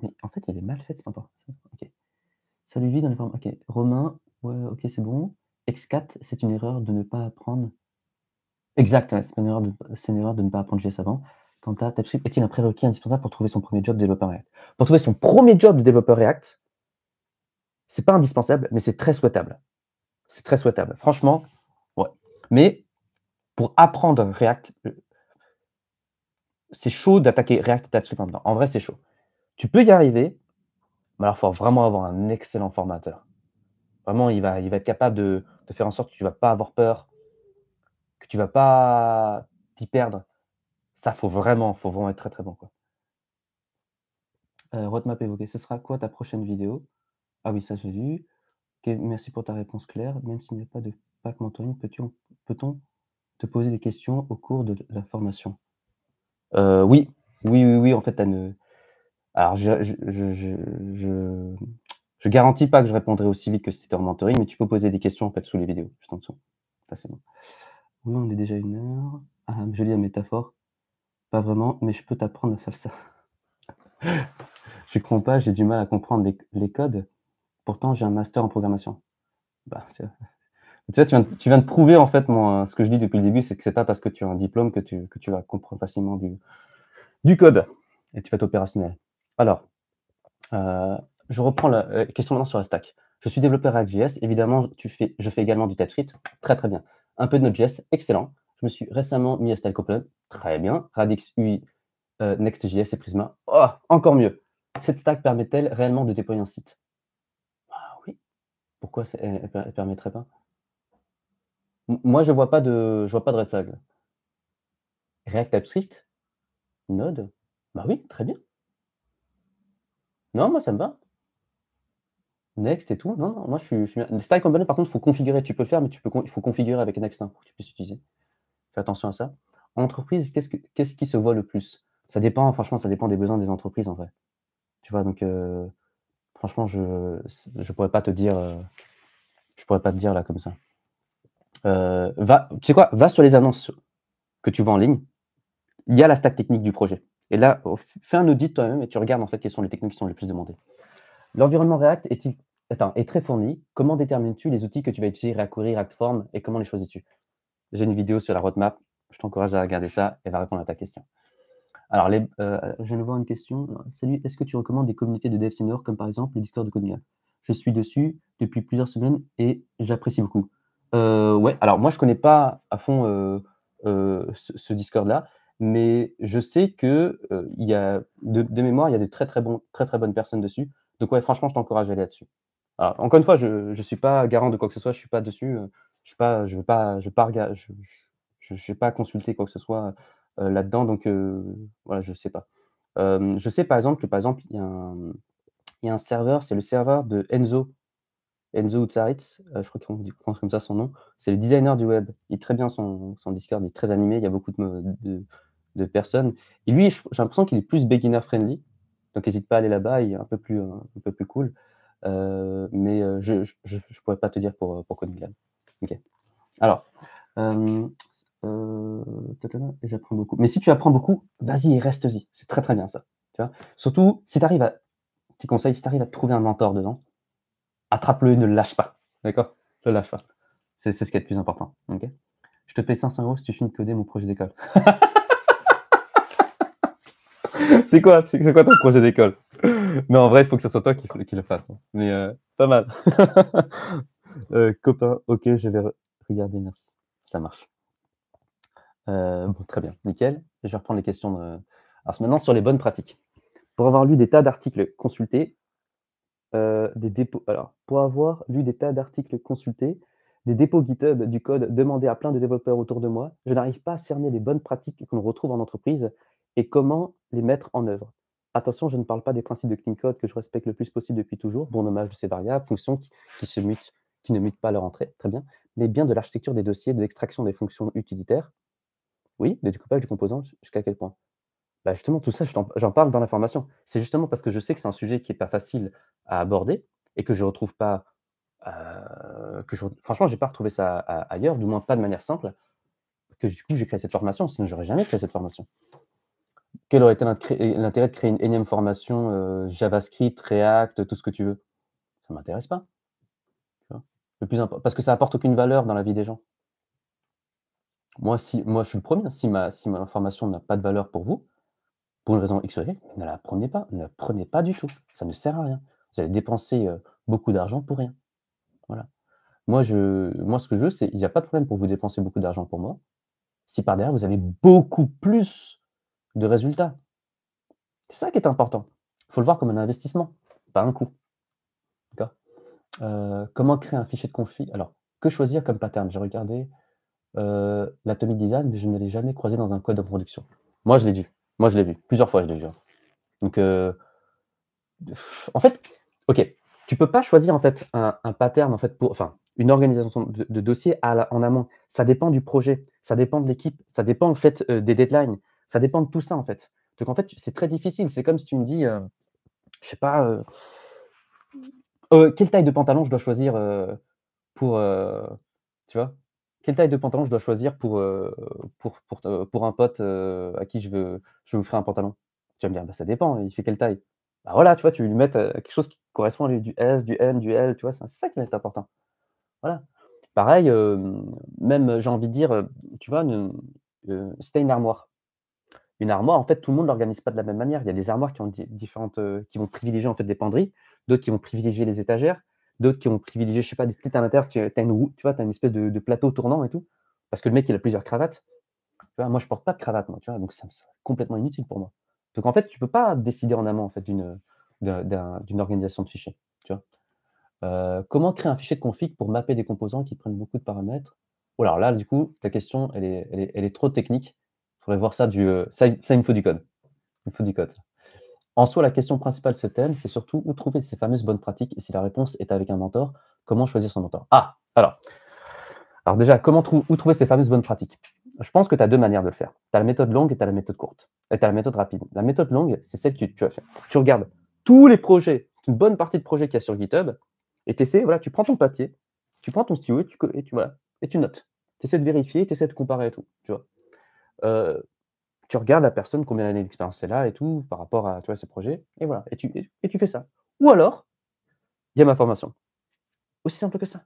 S1: mais en fait, il est mal fait. cette Ok. Ça lui dans les formes. Ok, Romain, ouais, ok, c'est bon. Excat, c'est une erreur de ne pas apprendre. Exact, c'est une, erreur de... ne pas apprendre JS avant. Quant à TypeScript, est-il un prérequis indispensable pour trouver son premier job de développeur React Pour trouver son premier job de développeur React, c'est pas indispensable, mais c'est très souhaitable. C'est très souhaitable. Franchement, ouais. Mais pour apprendre React, euh, c'est chaud d'attaquer React et TypeScript en En vrai, c'est chaud. Tu peux y arriver, mais alors il faut vraiment avoir un excellent formateur. Vraiment, il va, il va être capable de, faire en sorte que tu ne vas pas avoir peur, que tu ne vas pas t'y perdre. Ça, faut vraiment, faut vraiment être très très bon. Quoi. Euh, roadmap évoqué, ce sera quoi ta prochaine vidéo Ah oui, ça j'ai vu. merci pour ta réponse claire. Même s'il n'y a pas de pack mentoring, peut-on te poser des questions au cours de la formation euh, Oui, oui, oui, oui. En fait, tu as une, alors, je je, je, je, garantis pas que je répondrai aussi vite que c'était en mentoring, mais tu peux poser des questions en fait sous les vidéos, juste en dessous. Ça, c'est bon. on est déjà une heure. Ah, je lis la métaphore. Pas vraiment, mais je peux t'apprendre la salsa. je comprends pas, j'ai du mal à comprendre les, codes. Pourtant, j'ai un master en programmation. Bah, tu vois. Tu, viens de, tu, viens, de prouver en fait mon, ce que je dis depuis le début, c'est que c'est pas parce que tu as un diplôme que tu, que tu vas comprendre facilement du, du code et tu vas être opérationnel. Alors, euh, je reprends la euh, question maintenant sur la stack. Je suis développeur React.js. Évidemment, tu fais, je fais également du TypeScript. Très, très bien. Un peu de Node.js. Excellent. Je me suis récemment mis à Style Copeland. Très bien. Radix UI, euh, Next.js et Prisma. Oh, encore mieux. Cette stack permet-elle réellement de déployer un site ah oui. Pourquoi elle ne permettrait pas Moi, je ne vois, pas de, je vois pas de red flag. React TypeScript Node Bah oui, très bien. Non, moi, ça me va. Next et tout. Non, moi, je suis, Style Company, par contre, il faut configurer. Tu peux le faire, mais tu peux, il faut configurer avec Next hein, pour que tu puisses l'utiliser. Fais attention à ça. entreprise, qu'est-ce, qui se voit le plus Ça dépend, franchement, ça dépend des besoins des entreprises, en vrai. Tu vois, donc, euh, franchement, je ne pourrais pas te dire. Euh, je pourrais pas te dire là comme ça. Euh, va, tu sais quoi Va sur les annonces que tu vois en ligne. Il y a la stack technique du projet. Et là, fais un audit toi-même et tu regardes en fait quelles sont les techniques qui sont les plus demandées. L'environnement React est, -il... Attends, est très fourni. Comment détermines-tu les outils que tu vas utiliser, React Form, et comment les choisis-tu J'ai une vidéo sur la roadmap. Je t'encourage à regarder ça et va répondre à ta question. Alors, euh, je viens de voir une question. Salut, est-ce que tu recommandes des communautés de dev senior comme par exemple le Discord de Codemia Je suis dessus depuis plusieurs semaines et j'apprécie beaucoup. Euh, ouais, alors moi je connais pas à fond euh, ce Discord là mais je sais que euh, il y a de, mémoire, il y a des très très, bon, très très bonnes personnes dessus. Donc ouais, franchement, je t'encourage à aller là-dessus. encore une fois, je ne suis pas garant de quoi que ce soit, je suis pas dessus, euh, je suis pas, je veux pas, je pas, je, je, pas consulter quoi que ce soit euh, là-dedans, donc voilà, je sais pas. je sais par exemple que par exemple, il y, y, a un serveur, c'est le serveur de Enzo, Enzo Utsaritz, je crois qu'on prononce comme ça son nom, c'est le designer du web. Il est très bien son, son Discord, il est très animé, il y a beaucoup de, de de personnes. Et lui, j'ai l'impression qu'il est plus beginner friendly. Donc, n'hésite pas à aller là-bas, il est un peu plus, euh, un peu plus cool. Euh, mais euh, je ne pourrais pas te dire pour, pour Cunningham. Ok. Alors, j'apprends beaucoup. Mais si tu apprends beaucoup, vas-y, et reste-y. C'est très très bien ça. Tu vois Surtout, si tu arrives à. Petit conseil, si tu arrives à trouver un mentor dedans, attrape-le, et ne le lâche pas. D'accord Ne le lâche pas. C'est ce qui est le plus important. je te paie 500 euros si tu finis de coder mon projet d'école. c'est quoi, c'est quoi ton projet d'école Mais en vrai, il faut que ce soit toi qui, le fasse. Hein. Mais euh, pas mal. Euh, copain, ok, je vais regarder, merci. Ça marche. Euh, très bien, nickel. Je vais reprendre les questions. De... Alors maintenant, sur les bonnes pratiques. Pour avoir lu des tas d'articles consultés, des dépôts. Alors, pour avoir lu des tas d'articles consultés, des dépôts GitHub du code demandé à plein de développeurs autour de moi, je n'arrive pas à cerner les bonnes pratiques qu'on retrouve en entreprise et comment les mettre en œuvre. Attention, je ne parle pas des principes de clean code que je respecte le plus possible depuis toujours, bon hommage de ces variables, fonctions qui, se mutent, qui ne mutent pas leur entrée, très bien, mais bien de l'architecture des dossiers, de l'extraction des fonctions utilitaires, oui, de découpage du composant jusqu'à quel point bah, Justement, tout ça, j'en parle dans la formation. C'est justement parce que je sais que c'est un sujet qui n'est pas facile à aborder et que je ne retrouve pas. Euh, que franchement, je n'ai pas retrouvé ça ailleurs, du moins pas de manière simple, que du coup, j'ai créé cette formation, sinon j'aurais jamais créé cette formation quel aurait été l'intérêt de créer une énième formation euh, JavaScript, React, tout ce que tu veux Ça ne m'intéresse pas. Le plus parce que ça n'apporte aucune valeur dans la vie des gens. Moi, si, moi je suis le premier. Si ma, si ma information n'a pas de valeur pour vous, pour une raison X ou Y, ne la prenez pas. Ne la prenez pas du tout. Ça ne sert à rien. Vous allez dépenser euh, beaucoup d'argent pour rien. Voilà. Moi, je, moi, ce que je veux, c'est il n'y a pas de problème pour vous dépenser beaucoup d'argent pour moi. Si par derrière, vous avez beaucoup plus de résultats. C'est ça qui est important. Il faut le voir comme un investissement, pas un coût. Euh, comment créer un fichier de conflit Alors, que choisir comme pattern J'ai regardé euh, l'Atomic Design, mais je ne l'ai jamais croisé dans un code de production. Moi, je l'ai vu. Moi, je l'ai vu. Plusieurs fois, je l'ai vu. Donc, euh, en fait, OK, tu peux pas choisir en fait un, pattern, en fait, pour, enfin, une organisation de, de dossiers en amont. Ça dépend du projet, ça dépend de l'équipe, ça dépend en fait des deadlines, ça dépend de tout ça, en fait. Donc, en fait, c'est très difficile. C'est comme si tu me dis, euh, je sais pas, euh, euh, quelle taille de pantalon je dois choisir euh, pour. tu vois quelle taille de pantalon je dois choisir pour, pour, pour, pour un pote à qui je veux je vous ferai un pantalon Tu vas me dire, bah, ça dépend, il fait quelle taille bah voilà, tu vois, tu lui mets quelque chose qui correspond à lui, du S, du M, du L, tu vois, c'est ça qui va être important. Voilà. Pareil, même j'ai envie de dire, tu vois, c'était une armoire une armoire, en fait, tout le monde l'organise pas de la même manière. Il y a des armoires qui ont différentes, euh, qui vont privilégier en fait des penderies, d'autres qui vont privilégier les étagères, d'autres qui vont privilégier, je sais pas, des petites à l'intérieur. Tu as une roue, tu vois, tu as une espèce de, plateau tournant et tout, parce que le mec il a plusieurs cravates. moi je porte pas de cravate, moi, tu vois, donc c'est complètement inutile pour moi. Donc en fait, tu peux pas décider en amont en fait d'une organisation de fichiers. Tu euh, comment créer un fichier de config pour mapper des composants qui prennent beaucoup de paramètres oh, Alors là, du coup, ta question, elle est, elle est trop technique faudrait voir ça du. Euh, ça, il me faut du code. Il me faut du code. En soi, la question principale de ce thème, c'est surtout où trouver ces fameuses bonnes pratiques. Et si la réponse est avec un mentor, comment choisir son mentor Ah, alors. Alors déjà, comment où trouver ces fameuses bonnes pratiques Je pense que tu as deux manières de le faire. Tu as la méthode longue et tu as la méthode courte. Et tu as la méthode rapide. La méthode longue, c'est celle que tu vas faire. Tu regardes tous les projets, une bonne partie de projets qu'il y a sur GitHub, et tu essaies, voilà, tu prends ton papier, tu prends ton stylo et tu, et tu, et tu notes. Tu essaies de vérifier, tu essaies de comparer et tout. Tu vois tu regardes la personne, combien d'années d'expérience elle a et tout, par rapport à tu vois, ses projets, et voilà, et tu, fais ça. Ou alors, il y a ma formation. Aussi simple que ça.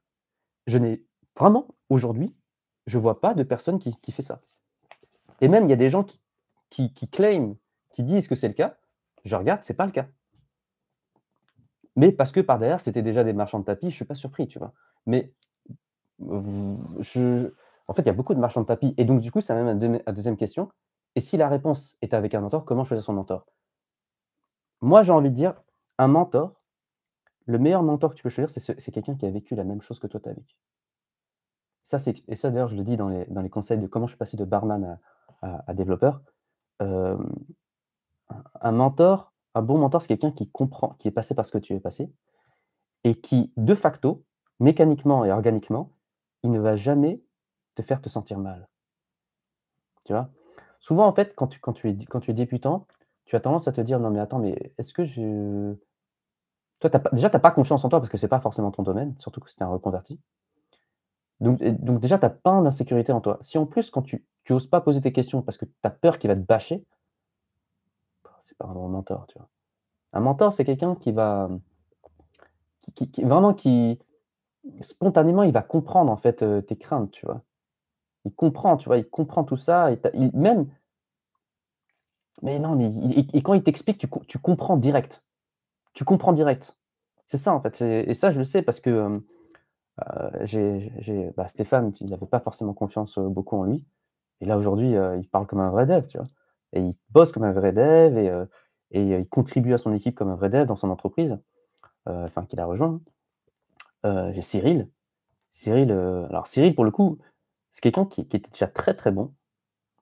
S1: Je n'ai vraiment, aujourd'hui, je ne vois pas de personne qui, fait ça. Et même, il y a des gens qui, qui, qui claiment, qui disent que c'est le cas. Je regarde, ce n'est pas le cas. Mais parce que par derrière, c'était déjà des marchands de tapis, je ne suis pas surpris, tu vois. Mais je, en fait, il y a beaucoup de marchands de tapis. Et donc, du coup, ça même la deuxième question. Et si la réponse est avec un mentor, comment choisir son mentor Moi, j'ai envie de dire, un mentor, le meilleur mentor que tu peux choisir, c'est quelqu'un qui a vécu la même chose que toi, tu as vécu. Ça, et ça, d'ailleurs, je le dis dans les, conseils de comment je suis passé de barman à, développeur. Euh, un mentor, un bon mentor, c'est quelqu'un qui comprend, qui est passé par ce que tu es passé, et qui, de facto, mécaniquement et organiquement, il ne va jamais faire te sentir mal. Tu vois Souvent, en fait, quand tu, quand, tu es, quand tu es débutant, tu as tendance à te dire non, mais attends, mais est-ce que je. Toi, déjà, tu n'as pas confiance en toi parce que ce n'est pas forcément ton domaine, surtout que c'est un reconverti. Donc, donc déjà, tu as plein d'insécurité en toi. Si en plus, quand tu n'oses pas poser tes questions parce que tu as peur qu'il va te bâcher, bah, c'est pas un mentor, tu vois. Un mentor, c'est quelqu'un qui va. vraiment qui. Spontanément, il va comprendre en fait euh, tes craintes, tu vois il comprend, tu vois, il comprend tout ça. il, même. Mais non, mais et quand il t'explique, tu, comprends direct. Tu comprends direct. C'est ça, en fait. Et, ça, je le sais parce que euh, j'ai, bah, Stéphane, il n'avait pas forcément confiance beaucoup en lui. Et là, aujourd'hui, il parle comme un vrai dev, tu vois. Et il bosse comme un vrai dev et, et il contribue à son équipe comme un vrai dev dans son entreprise, enfin, qu'il a rejoint. Hein. j'ai Cyril. Cyril, alors Cyril, pour le coup, c'est quelqu'un qui, était déjà très très bon,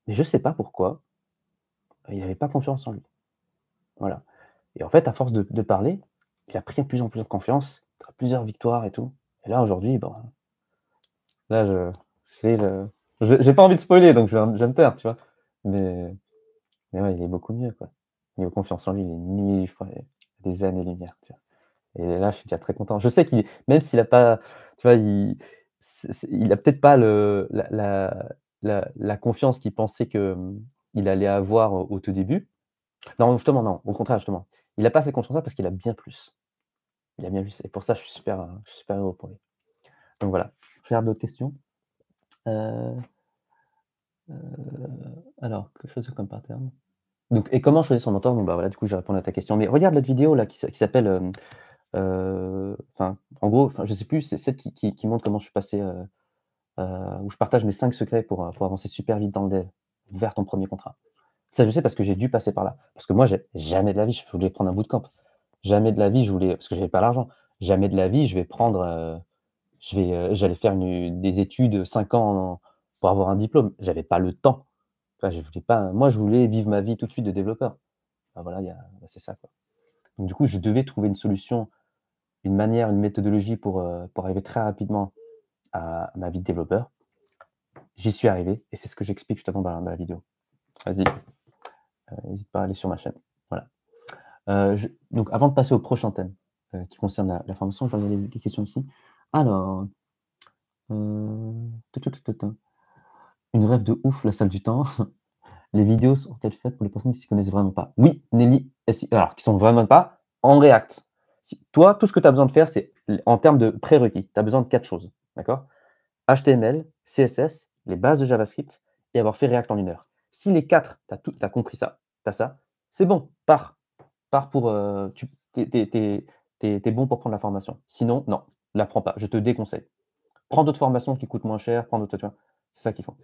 S1: mais je ne sais pas pourquoi, euh, il n'avait pas confiance en lui. Voilà. Et en fait, à force de, parler, il a pris de plus en plus de confiance, plusieurs victoires et tout. Et là, aujourd'hui, bon, là, je Je le... J'ai pas envie de spoiler, donc je vais, me taire, tu vois. Mais, mais ouais, il est beaucoup mieux, quoi. Niveau confiance en lui, il est mille fois des années-lumière, tu vois. Et là, je suis déjà très content. Je sais qu'il, même s'il n'a pas, tu vois, il, il n'a peut-être pas le, la, confiance qu'il pensait qu'il mmh, allait avoir au, tout début. Non, justement, non, au contraire, justement. Il n'a pas cette confiance-là parce qu'il a bien plus. Il a bien plus. Et pour ça, je suis super, euh, je suis super heureux pour lui. Donc voilà. Je regarde d'autres questions. Euh, euh, alors, que choisir comme pattern donc, Et comment choisir son mentor Bon, bah voilà, du coup, je vais répondre à ta question. Mais regarde l'autre vidéo là qui, s'appelle. Euh, enfin, en gros, je sais plus, c'est celle qui, montre comment je suis passé, euh, euh, où je partage mes cinq secrets pour, pour avancer super vite dans le dev, vers ton premier contrat. Ça, je sais parce que j'ai dû passer par là. Parce que moi, j'ai jamais de la vie, je voulais prendre un camp. Jamais de la vie, je voulais, parce que j'avais pas l'argent. Jamais de la vie, je vais prendre, je vais, j'allais faire des études cinq ans pour avoir un diplôme. J'avais pas le temps. je voulais pas, moi, je voulais vivre ma vie tout de suite de développeur. Bah, voilà, bah, c'est ça. du coup, je devais trouver une solution une manière, une méthodologie pour, euh, pour arriver très rapidement à ma vie de développeur. J'y suis arrivé et c'est ce que j'explique justement dans, dans la vidéo. Vas-y, euh, n'hésite pas à aller sur ma chaîne. Voilà. Euh, donc, avant de passer au prochain thème qui concerne la, formation, j'en ai des questions ici. Alors, une rêve de ouf, la salle du temps. Les vidéos sont-elles faites pour les personnes qui ne s'y connaissent vraiment pas Oui, Nelly, alors qui sont vraiment pas en React toi, tout ce que tu as besoin de faire, c'est en termes de prérequis, tu as besoin de quatre choses. D'accord HTML, CSS, les bases de JavaScript et avoir fait React en une heure. Si les quatre, tu as, compris ça, tu as ça, c'est bon, pars. Pars pour. Euh, tu es, bon pour prendre la formation. Sinon, non, ne la prends pas. Je te déconseille. Prends d'autres formations qui coûtent moins cher, prends d'autres. C'est ça qu'ils font.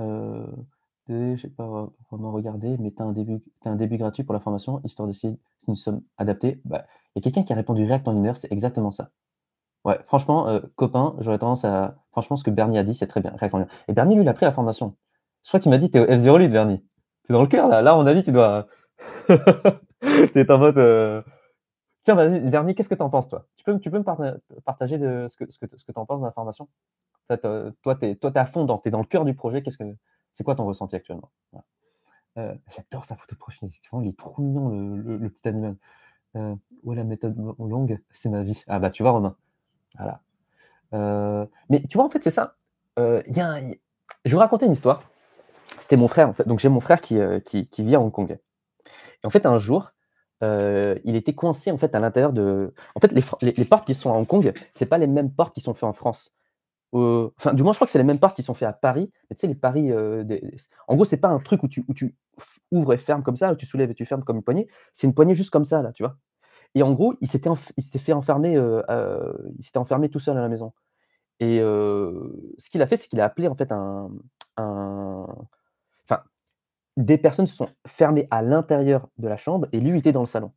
S1: Euh, je je sais pas vraiment regarder, mais tu as, un début, un début gratuit pour la formation, histoire de si nous sommes adaptés. Bah, il y a quelqu'un qui a répondu React en une heure, c'est exactement ça. Ouais, franchement, euh, copain, j'aurais tendance à. Franchement, ce que Bernie a dit, c'est très bien. Et Bernie, lui, il a pris la formation. Je crois qu'il m'a dit T'es au F08, Bernie. T'es dans le cœur, là. Là, à mon avis, tu dois. T'es en mode. Euh, tiens, vas-y, Bernie, qu'est-ce que tu en penses, toi tu peux, tu peux me partager ce que, ce que, tu en penses de la formation Toi, tu es, à fond, tu es dans le cœur du projet. Qu'est-ce que c'est quoi ton ressenti actuellement euh, J'adore sa photo de profil. il est trop mignon, le, petit animal. Euh, la méthode longue, c'est ma vie. Ah bah tu vois, Romain. Voilà. Euh, mais tu vois, en fait, c'est ça. Euh, y a Je vais vous raconter une histoire. C'était mon frère, en fait. Donc j'ai mon frère qui, qui, vit à Hong Kong. Et en fait, un jour, il était coincé en fait à l'intérieur de. En fait, les, portes qui sont à Hong Kong, c'est pas les mêmes portes qui sont faites en France du moins, je crois que c'est les mêmes parts qui sont faits à Paris. Mais tu sais, les paris. Euh, en gros, c'est pas un truc où tu, ouvres et fermes comme ça, où tu soulèves et tu fermes comme une poignée. C'est une poignée juste comme ça, là, tu vois. Et en gros, il s'était, il s'était fait enfermer, euh, il s'était enfermé tout seul à la maison. Et euh, ce qu'il a fait, c'est qu'il a appelé en fait un, Enfin, des personnes se sont fermées à l'intérieur de la chambre et lui il était dans le salon.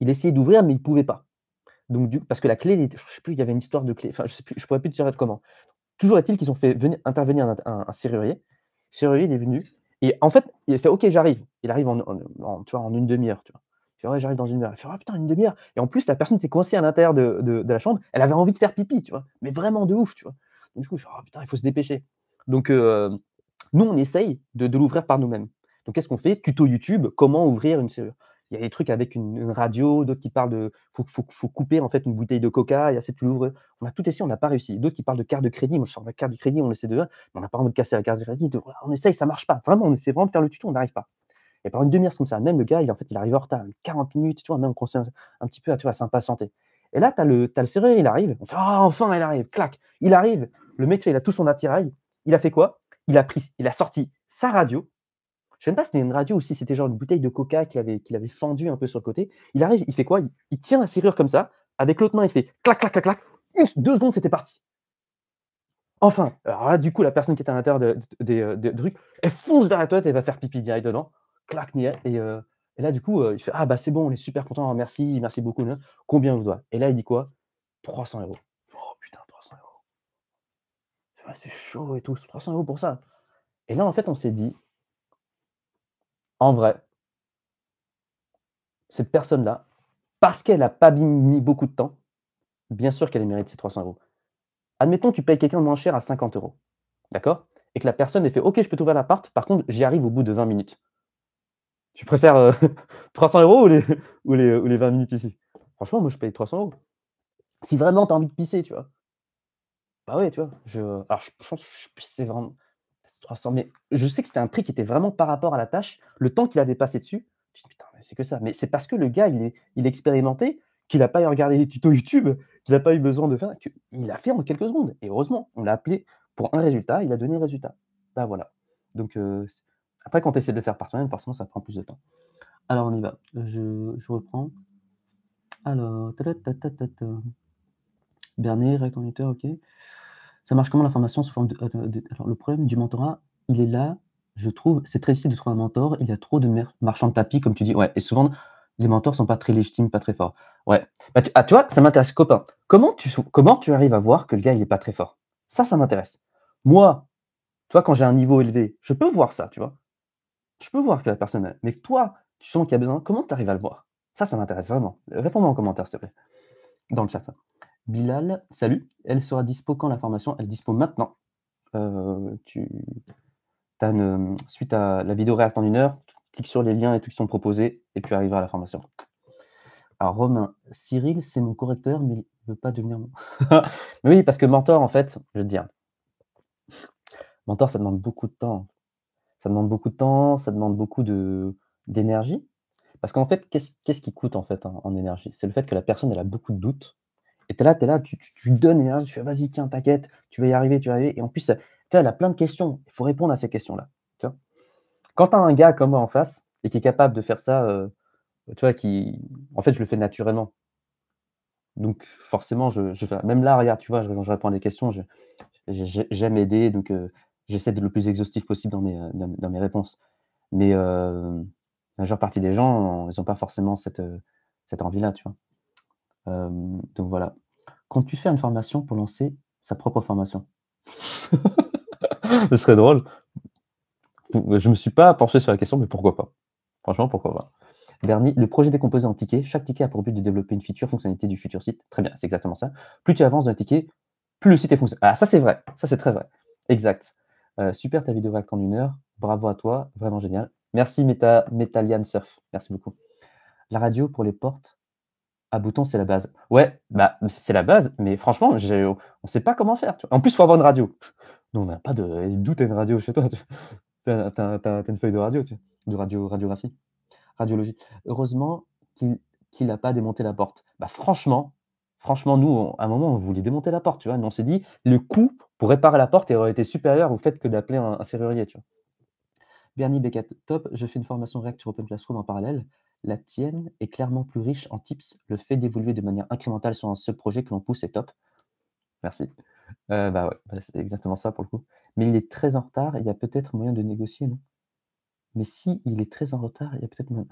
S1: Il essayait d'ouvrir, mais il pouvait pas. Donc, parce que la clé, je sais plus, il y avait une histoire de clé. je ne pourrais plus te dire comment. Toujours est-il qu'ils ont fait intervenir un, serrurier. Le serrurier, il est venu. Et en fait, il a fait OK, j'arrive. Il arrive en, une demi-heure. Tu vois. fait Ouais, j'arrive dans une demi-heure. Il fait oh, putain, une demi-heure. Et en plus, la personne était coincée à l'intérieur de, de, la chambre. Elle avait envie de faire pipi, tu vois. Mais vraiment de ouf, tu vois. du coup, il fait oh, putain, il faut se dépêcher. Donc, euh, nous, on essaye de, de l'ouvrir par nous-mêmes. Donc, qu'est-ce qu'on fait Tuto YouTube, comment ouvrir une serrure il y a des trucs avec une, radio, d'autres qui parlent de faut, faut, couper en fait une bouteille de coca, et assez tu l'ouvres. On a tout essayé, on n'a pas réussi. D'autres qui parlent de carte de crédit, moi je sors de la carte de crédit, on essaie de, mais on n'a pas envie de casser la carte de crédit, on essaye, ça marche pas. Vraiment, on essaie vraiment de faire le tuto, on n'arrive pas. Et pendant une demi-heure comme ça, même le gars, il, en fait, il arrive en retard, 40 minutes, tu vois, même on conseille un, petit peu à, tu vois, s'impatienter. Et là, tu as le, le serré, il arrive, on fait Ah, enfin, il arrive, clac, il arrive. Le maître, il a tout son attirail. Il a fait quoi Il a pris, il a sorti sa radio, je ne sais même pas si c'était une radio aussi. c'était genre une bouteille de coca qu'il avait, qu'il avait fendue un peu sur le côté. Il arrive, il fait quoi il, tient la serrure comme ça, avec l'autre main, il fait clac, clac, clac, clac. deux secondes, c'était parti. Enfin, alors là, du coup, la personne qui était à l'intérieur de, euh, trucs, elle fonce vers la toilette et va faire pipi direct dedans. Clac, et, euh, et là, du coup, euh, il fait Ah, bah c'est bon, on est super content, merci, merci beaucoup. Combien on vous doit ?» Et là, il dit quoi 300 euros. Oh putain, 300 euros. C'est chaud et tout, 300 euros pour ça. Et là, en fait, on s'est dit en vrai, cette personne-là, parce qu'elle n'a pas mis beaucoup de temps, bien sûr qu'elle mérite ses 300 euros. Admettons, tu payes quelqu'un de moins cher à 50 euros, d'accord Et que la personne ait fait Ok, je peux t'ouvrir l'appart, par contre, j'y arrive au bout de 20 minutes. Tu préfères 300 euh, euros ou les, ou, 20 minutes ici Franchement, moi, je paye 300 euros. Si vraiment tu as envie de pisser, tu vois. Bah oui, tu vois. Je, alors, je pense que c'est vraiment mais je sais que c'était un prix qui était vraiment par rapport à la tâche. Le temps qu'il a dépassé dessus, je dis, putain, mais c'est que ça. Mais c'est parce que le gars, il est, il expérimenté, qu'il n'a pas eu regardé les tutos YouTube, qu'il n'a pas eu besoin de faire, qu'il a fait en quelques secondes. Et heureusement, on l'a appelé pour un résultat, il a donné le résultat. Bah voilà. Donc euh, après, quand tu essaies de le faire par toi-même, forcément, ça prend plus de temps. Alors on y va. Je, reprends. Alors, ta ta Bernier, ok. Ça marche comment la formation sous forme euh, de, Alors, le problème du mentorat, il est là, je trouve, c'est très difficile de trouver un mentor. Il y a trop de marchands de tapis, comme tu dis. Ouais, et souvent, les mentors sont pas très légitimes, pas très forts. Ouais. Bah, ah, tu, vois, ça m'intéresse, copain. Comment tu, comment tu arrives à voir que le gars, il est pas très fort Ça, ça m'intéresse. Moi, tu vois, quand j'ai un niveau élevé, je peux voir ça, tu vois. Je peux voir que la personne, mais toi, tu sens qu'il y a besoin, comment tu arrives à le voir Ça, ça m'intéresse vraiment. Réponds-moi en commentaire, s'il te plaît, dans le chat. Ça. Bilal, salut. Elle sera dispo quand la formation Elle dispo maintenant. Euh, tu as suite à la vidéo réacte en une heure, clique sur les liens et tout qui sont proposés et tu arriveras à la formation. Alors Romain, Cyril, c'est mon correcteur, mais il ne veut pas devenir mon. oui, parce que mentor, en fait, je veux dire, mentor, ça demande beaucoup de temps. Ça demande beaucoup de temps, ça demande beaucoup d'énergie. parce qu'en fait, qu'est-ce qui coûte en fait en énergie C'est le fait que la personne elle a beaucoup de doutes et t'es là, t'es là, tu, tu, tu donnes énergie, tu fais vas-y, tiens, t'inquiète, tu vas y arriver, tu vas y arriver. Et en plus, tu elle plein de questions. Il faut répondre à ces questions-là. Quand tu as un gars comme moi en face et qui est capable de faire ça, euh, tu vois, qui. En fait, je le fais naturellement. Donc, forcément, je, fais. Même là, regarde, tu vois, quand je réponds à des questions, j'aime aider. Donc, euh, j'essaie d'être le plus exhaustif possible dans mes, euh, dans, mes réponses. Mais la majeure partie des gens, ils n'ont pas forcément cette, cette envie-là, tu vois. Euh, donc voilà. Quand tu fais une formation pour lancer sa propre formation. Ce serait drôle. Je me suis pas penché sur la question, mais pourquoi pas Franchement, pourquoi pas Dernier, le projet décomposé en tickets. Chaque ticket a pour but de développer une future fonctionnalité du futur site. Très bien, c'est exactement ça. Plus tu avances dans le ticket, plus le site est fonctionnel. Ah, ça c'est vrai, ça c'est très vrai. Exact. Euh, super ta vidéo en une heure. Bravo à toi, vraiment génial. Merci Meta, Metalian Surf, merci beaucoup. La radio pour les portes, à bouton, c'est la base. Ouais, bah c'est la base, mais franchement, on ne sait pas comment faire. En plus, il faut avoir une radio. Nous, on n'a pas de. D'où une radio chez toi tu... T'as as, une feuille de radio, tu... vois de radio, radiographie, radiologie. Heureusement qu'il n'a pas démonté la porte. Bah franchement, franchement, nous, à un moment, on voulait démonter la porte, tu vois. Mais on s'est dit, le coût pour réparer la porte aurait été supérieur au fait que d'appeler un, serrurier, tu vois. Bernie Beckett, top, je fais une formation React sur Open Classroom en parallèle. La tienne est clairement plus riche en tips. Le fait d'évoluer de manière incrémentale sur un seul projet que l'on pousse est top. Merci. Euh, bah ouais, c'est exactement ça pour le coup. Mais il est très en retard il y a peut-être moyen de négocier, non Mais si il est très en retard, il y a peut-être moyen.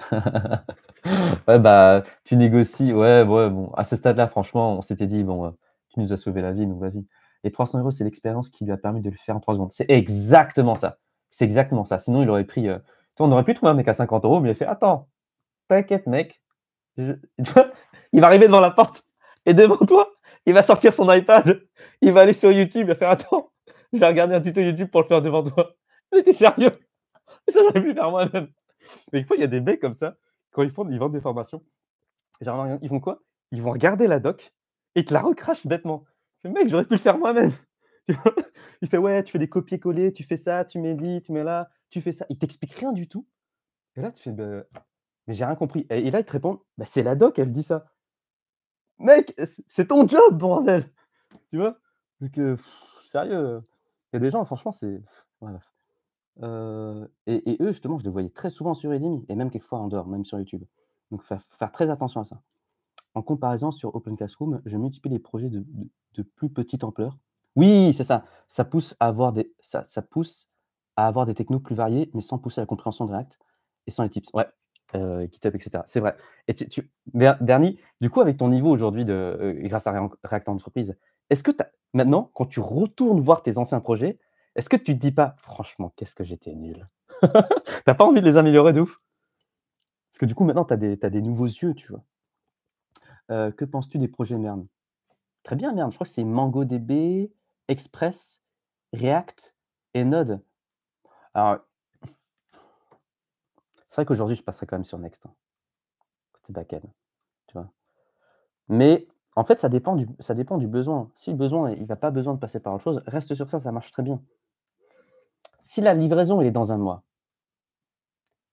S1: ouais, bah, tu négocies. Ouais, ouais, bon. À ce stade-là, franchement, on s'était dit, bon, euh, tu nous as sauvé la vie, donc vas-y. Et 300 euros, c'est l'expérience qui lui a permis de le faire en 3 secondes. C'est exactement ça. C'est exactement ça. Sinon, il aurait pris. Euh, on aurait pu trouver un mec à 50 euros, mais il a fait Attends, t'inquiète, mec. il va arriver devant la porte et devant toi, il va sortir son iPad. Il va aller sur YouTube, et faire Attends, je vais regarder un tuto YouTube pour le faire devant toi. Mais t'es sérieux Ça, j'aurais pu faire moi-même. Mais une fois, il y a des mecs comme ça, quand ils, font, ils vendent des formations, genre, ils font quoi Ils vont regarder la doc et te la recrachent bêtement. Mais mec, j'aurais pu le faire moi-même. il fait Ouais, tu fais des copier-coller, tu fais ça, tu mets tu mets là, tu fais ça. Il t'explique rien du tout. Et là, tu fais bah, mais j'ai rien compris. Et, là, ils te répondent, «Bah, c'est la doc, elle dit ça. Mec, c'est ton job, bordel Tu vois Donc, sérieux, euh, il y a des gens, franchement, c'est. Voilà. Euh, et, eux, justement, je les voyais très souvent sur Udemy, et même quelquefois en dehors, même sur YouTube. Donc, faire, très attention à ça. En comparaison, sur Open Classroom, je multiplie les projets de, plus petite ampleur. Oui, c'est ça. Ça pousse à avoir des, ça, ça pousse à avoir des technos plus variés, mais sans pousser à la compréhension de React et sans les tips. Ouais, GitHub, euh, etc. C'est vrai. Et tu, Bernie, du coup, avec ton niveau aujourd'hui de euh, grâce à React Entreprise, est-ce que maintenant, quand tu retournes voir tes anciens projets, est-ce que tu te dis pas, franchement, qu'est-ce que j'étais nul T'as pas envie de les améliorer de ouf Parce que du coup, maintenant, tu as, as, des nouveaux yeux, tu vois. Euh, que penses-tu des projets merde Très bien, Merne. Je crois que c'est MangoDB, Express, React et Node. Alors, c'est vrai qu'aujourd'hui, je passerai quand même sur Next. Hein, côté back-end. Tu vois. Mais en fait, ça dépend du, ça dépend du besoin. Si le besoin, il n'a pas besoin de passer par autre chose, reste sur ça, ça marche très bien. Si la livraison, elle est dans un mois,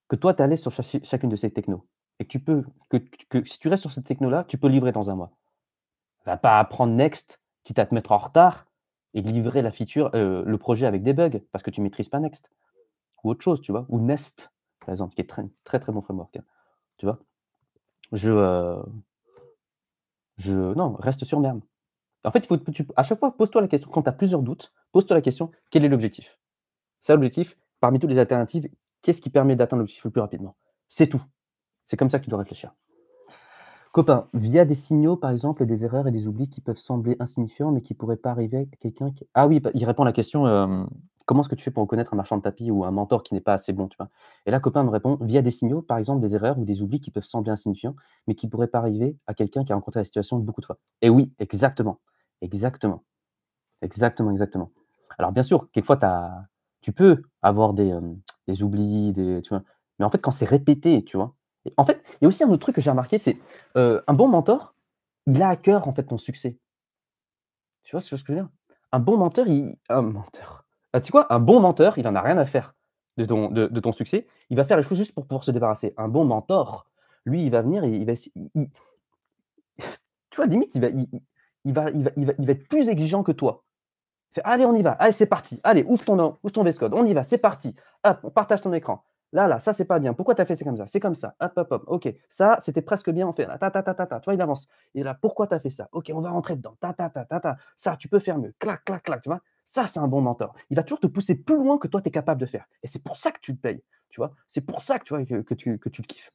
S1: que toi, tu es allé sur chacune de ces technos, et que tu peux, que, si tu restes sur cette techno-là, tu peux livrer dans un mois. Va pas apprendre Next, quitte à te mettre en retard, et livrer la feature, euh, le projet avec des bugs, parce que tu ne maîtrises pas Next. Ou autre chose, tu vois, ou Nest par exemple, qui est très très, très bon framework. Hein, tu vois je, euh, je. Non, reste sur merde. En fait, il faut, à chaque fois, pose-toi la question, quand tu as plusieurs doutes, pose-toi la question, quel est l'objectif C'est l'objectif, parmi toutes les alternatives, qu'est-ce qui permet d'atteindre l'objectif le plus rapidement C'est tout. C'est comme ça que tu dois réfléchir. Copain, via des signaux, par exemple, des erreurs et des oublis qui peuvent sembler insignifiants, mais qui ne pourraient pas arriver à quelqu'un qui. Ah oui, bah, il répond à la question comment est-ce que tu fais pour reconnaître un marchand de tapis ou un mentor qui n'est pas assez bon tu vois Et là, copain me répond via des signaux, par exemple des erreurs ou des oublis qui peuvent sembler insignifiants, mais qui pourraient pas arriver à quelqu'un qui a rencontré la situation beaucoup de fois. Et oui, exactement. Exactement. Exactement, exactement. Alors, bien sûr, quelquefois, tu peux avoir euh, des, oublis, des, tu vois, mais en fait, quand c'est répété, tu vois. en fait, il y a aussi un autre truc que j'ai remarqué c'est euh, un bon mentor, il a à cœur, en fait, ton succès. Tu vois, ce que je veux dire Un bon menteur, il. Un menteur. Ah, tu sais quoi, un bon menteur, il n'en a rien à faire de ton, de, ton succès. Il va faire les choses juste pour pouvoir se débarrasser. Un bon mentor, lui, il va venir, il, il va. tu vois, limite, il va, il, va, il, va, être plus exigeant que toi. Fait, allez, on y va, allez, c'est parti, allez, ouvre ton, ouvre ton VS Code, on y va, c'est parti. Hop, on partage ton écran. Là, là, ça, c'est pas bien. Pourquoi tu as fait ça comme ça C'est comme ça. Hop, hop, hop. OK. Ça, c'était presque bien. en fait ta, ta, ta, ta, ta. Toi, il avance. Et là, pourquoi tu as fait ça OK, on va rentrer dedans. Ta, ta, ta, ta, ta. Ça, tu peux faire mieux. Clac, clac, clac. Tu vois Ça, c'est un bon mentor. Il va toujours te pousser plus loin que toi, tu es capable de faire. Et c'est pour ça que tu le payes. Tu vois C'est pour ça que tu, vois, que, tu, que tu le kiffes.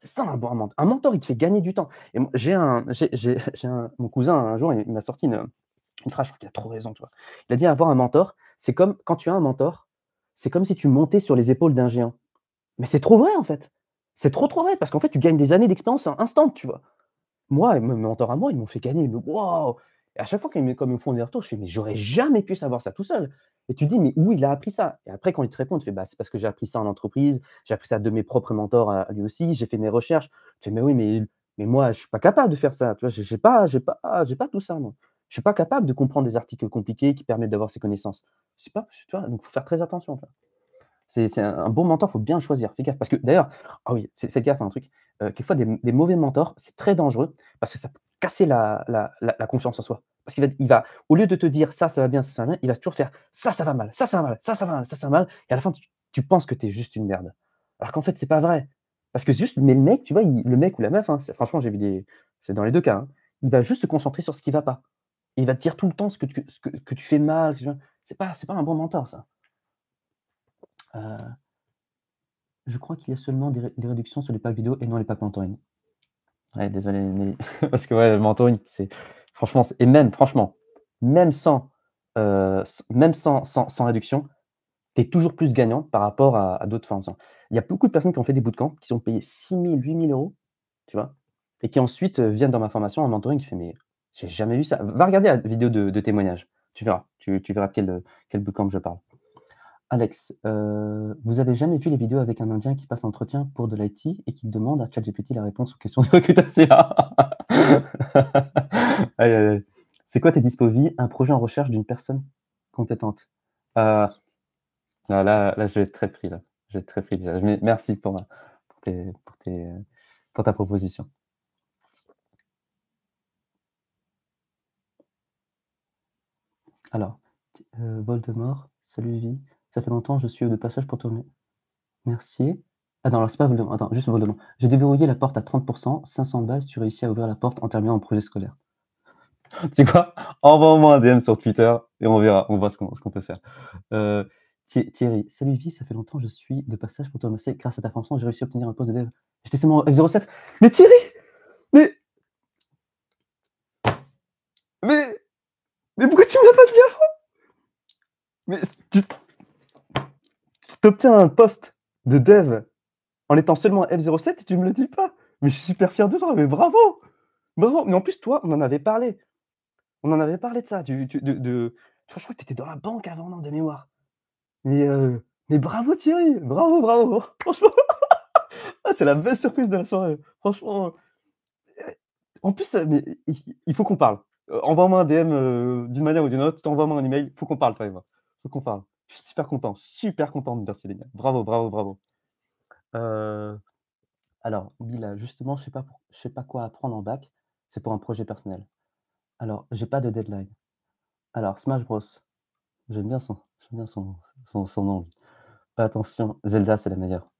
S1: C'est ça un bon mentor. Un mentor, il te fait gagner du temps. Et j'ai un, j'ai, mon cousin un jour, il m'a sorti une, phrase, je trouve qu'il a trop raison, tu vois. Il a dit avoir un mentor, c'est comme quand tu as un mentor, c'est comme si tu montais sur les épaules d'un géant. Mais c'est trop vrai, en fait. C'est trop, trop vrai, parce qu'en fait, tu gagnes des années d'expérience en instant, tu vois. Moi, mes mentors à moi, ils m'ont fait gagner, mais waouh Et à chaque fois qu'ils me, font des retours, je fais, mais j'aurais jamais pu savoir ça tout seul. Et tu dis, mais où il a appris ça Et après, quand il te répond, tu fais, bah, c'est parce que j'ai appris ça en entreprise, j'ai appris ça de mes propres mentors à lui aussi, j'ai fait mes recherches. Tu fais, mais oui, mais, mais moi, je suis pas capable de faire ça. Tu vois, j'ai pas, j'ai pas, j'ai pas tout ça, Je Je suis pas capable de comprendre des articles compliqués qui permettent d'avoir ces connaissances. sais pas, tu vois, donc faut faire très attention. C'est un bon mentor, il faut bien choisir. Fais gaffe. Parce que d'ailleurs, ah oui, faites gaffe à un truc. Euh, quelquefois, des, mauvais mentors, c'est très dangereux parce que ça peut casser la, confiance en soi. Parce qu'il va, il va, au lieu de te dire ça, ça va bien, ça, ça va bien, il va toujours faire ça, ça va mal, ça, ça va mal, ça, ça va mal, ça, ça va mal. Et à la fin, tu, penses que tu es juste une merde. Alors qu'en fait, c'est pas vrai. Parce que juste, mais le mec, tu vois, le mec ou la meuf, hein, franchement, j'ai vu des. C'est dans les deux cas. Hein, il va juste se concentrer sur ce qui va pas. Il va te dire tout le temps ce que tu, que, tu fais mal. C'est pas, pas un bon mentor, ça. Euh, je crois qu'il y a seulement des, réductions sur les packs vidéo et non les packs mentoring. Ouais, désolé, parce que ouais, mentoring, c'est franchement, et même, franchement, même sans, euh, même sans, sans, réduction, tu es toujours plus gagnant par rapport à, d'autres formations. Il y a beaucoup de personnes qui ont fait des bootcamps, qui ont payé 6 000, 8 000 euros, tu vois, et qui ensuite euh, viennent dans ma formation en mentoring, qui fait, mais j'ai jamais vu ça. Va regarder la vidéo de, témoignage, tu verras, tu, verras de quel, quel bootcamp je parle. Alex, euh, vous avez jamais vu les vidéos avec un Indien qui passe un entretien pour de l'IT et qui demande à ChatGPT la réponse aux questions de recrutation C'est quoi tes dispovis Un projet en recherche d'une personne compétente euh, ah, là, là, je vais être très pris. Là. très pris. Merci pour, ta proposition. Alors, euh, Voldemort, salut Vie. Ça fait longtemps, je suis de passage pour tourner. Merci. Ah non, alors c'est pas Voldemort. Attends, juste Voldemort. J'ai déverrouillé la porte à 30%, 500 balles tu réussis à ouvrir la porte en terminant mon projet scolaire. tu sais quoi Envoie-moi un DM sur Twitter et on verra, on voit ce qu'on peut faire. Euh, Thierry, salut Vie, ça fait longtemps, je suis de passage pour te remercier. Grâce à ta formation, j'ai réussi à obtenir un poste de dev. J'étais seulement F07. Mais Thierry Mais. Mais. Mais pourquoi tu T'obtiens un poste de dev en étant seulement F07 et tu me le dis pas. Mais je suis super fier de toi, mais bravo Bravo Mais en plus, toi, on en avait parlé. On en avait parlé de ça. Tu, tu de, je crois que tu étais dans la banque avant, non, de mémoire. Mais, euh, mais bravo Thierry Bravo, bravo Franchement, ah, c'est la belle surprise de la soirée. Franchement. Euh, en plus, il faut qu'on parle. Euh, envoie-moi un DM d'une manière ou d'une autre, envoie moi un email, Il faut qu'on parle, toi et moi. Faut qu'on parle. Je suis super content, super content de dire les Bravo, bravo, bravo. Euh, alors, Bila, justement, je ne sais, pas sais pas quoi apprendre en bac. C'est pour un projet personnel. Alors, j'ai pas de deadline. Alors, Smash Bros. J'aime bien son, bien son, nom. Attention, Zelda, c'est la meilleure.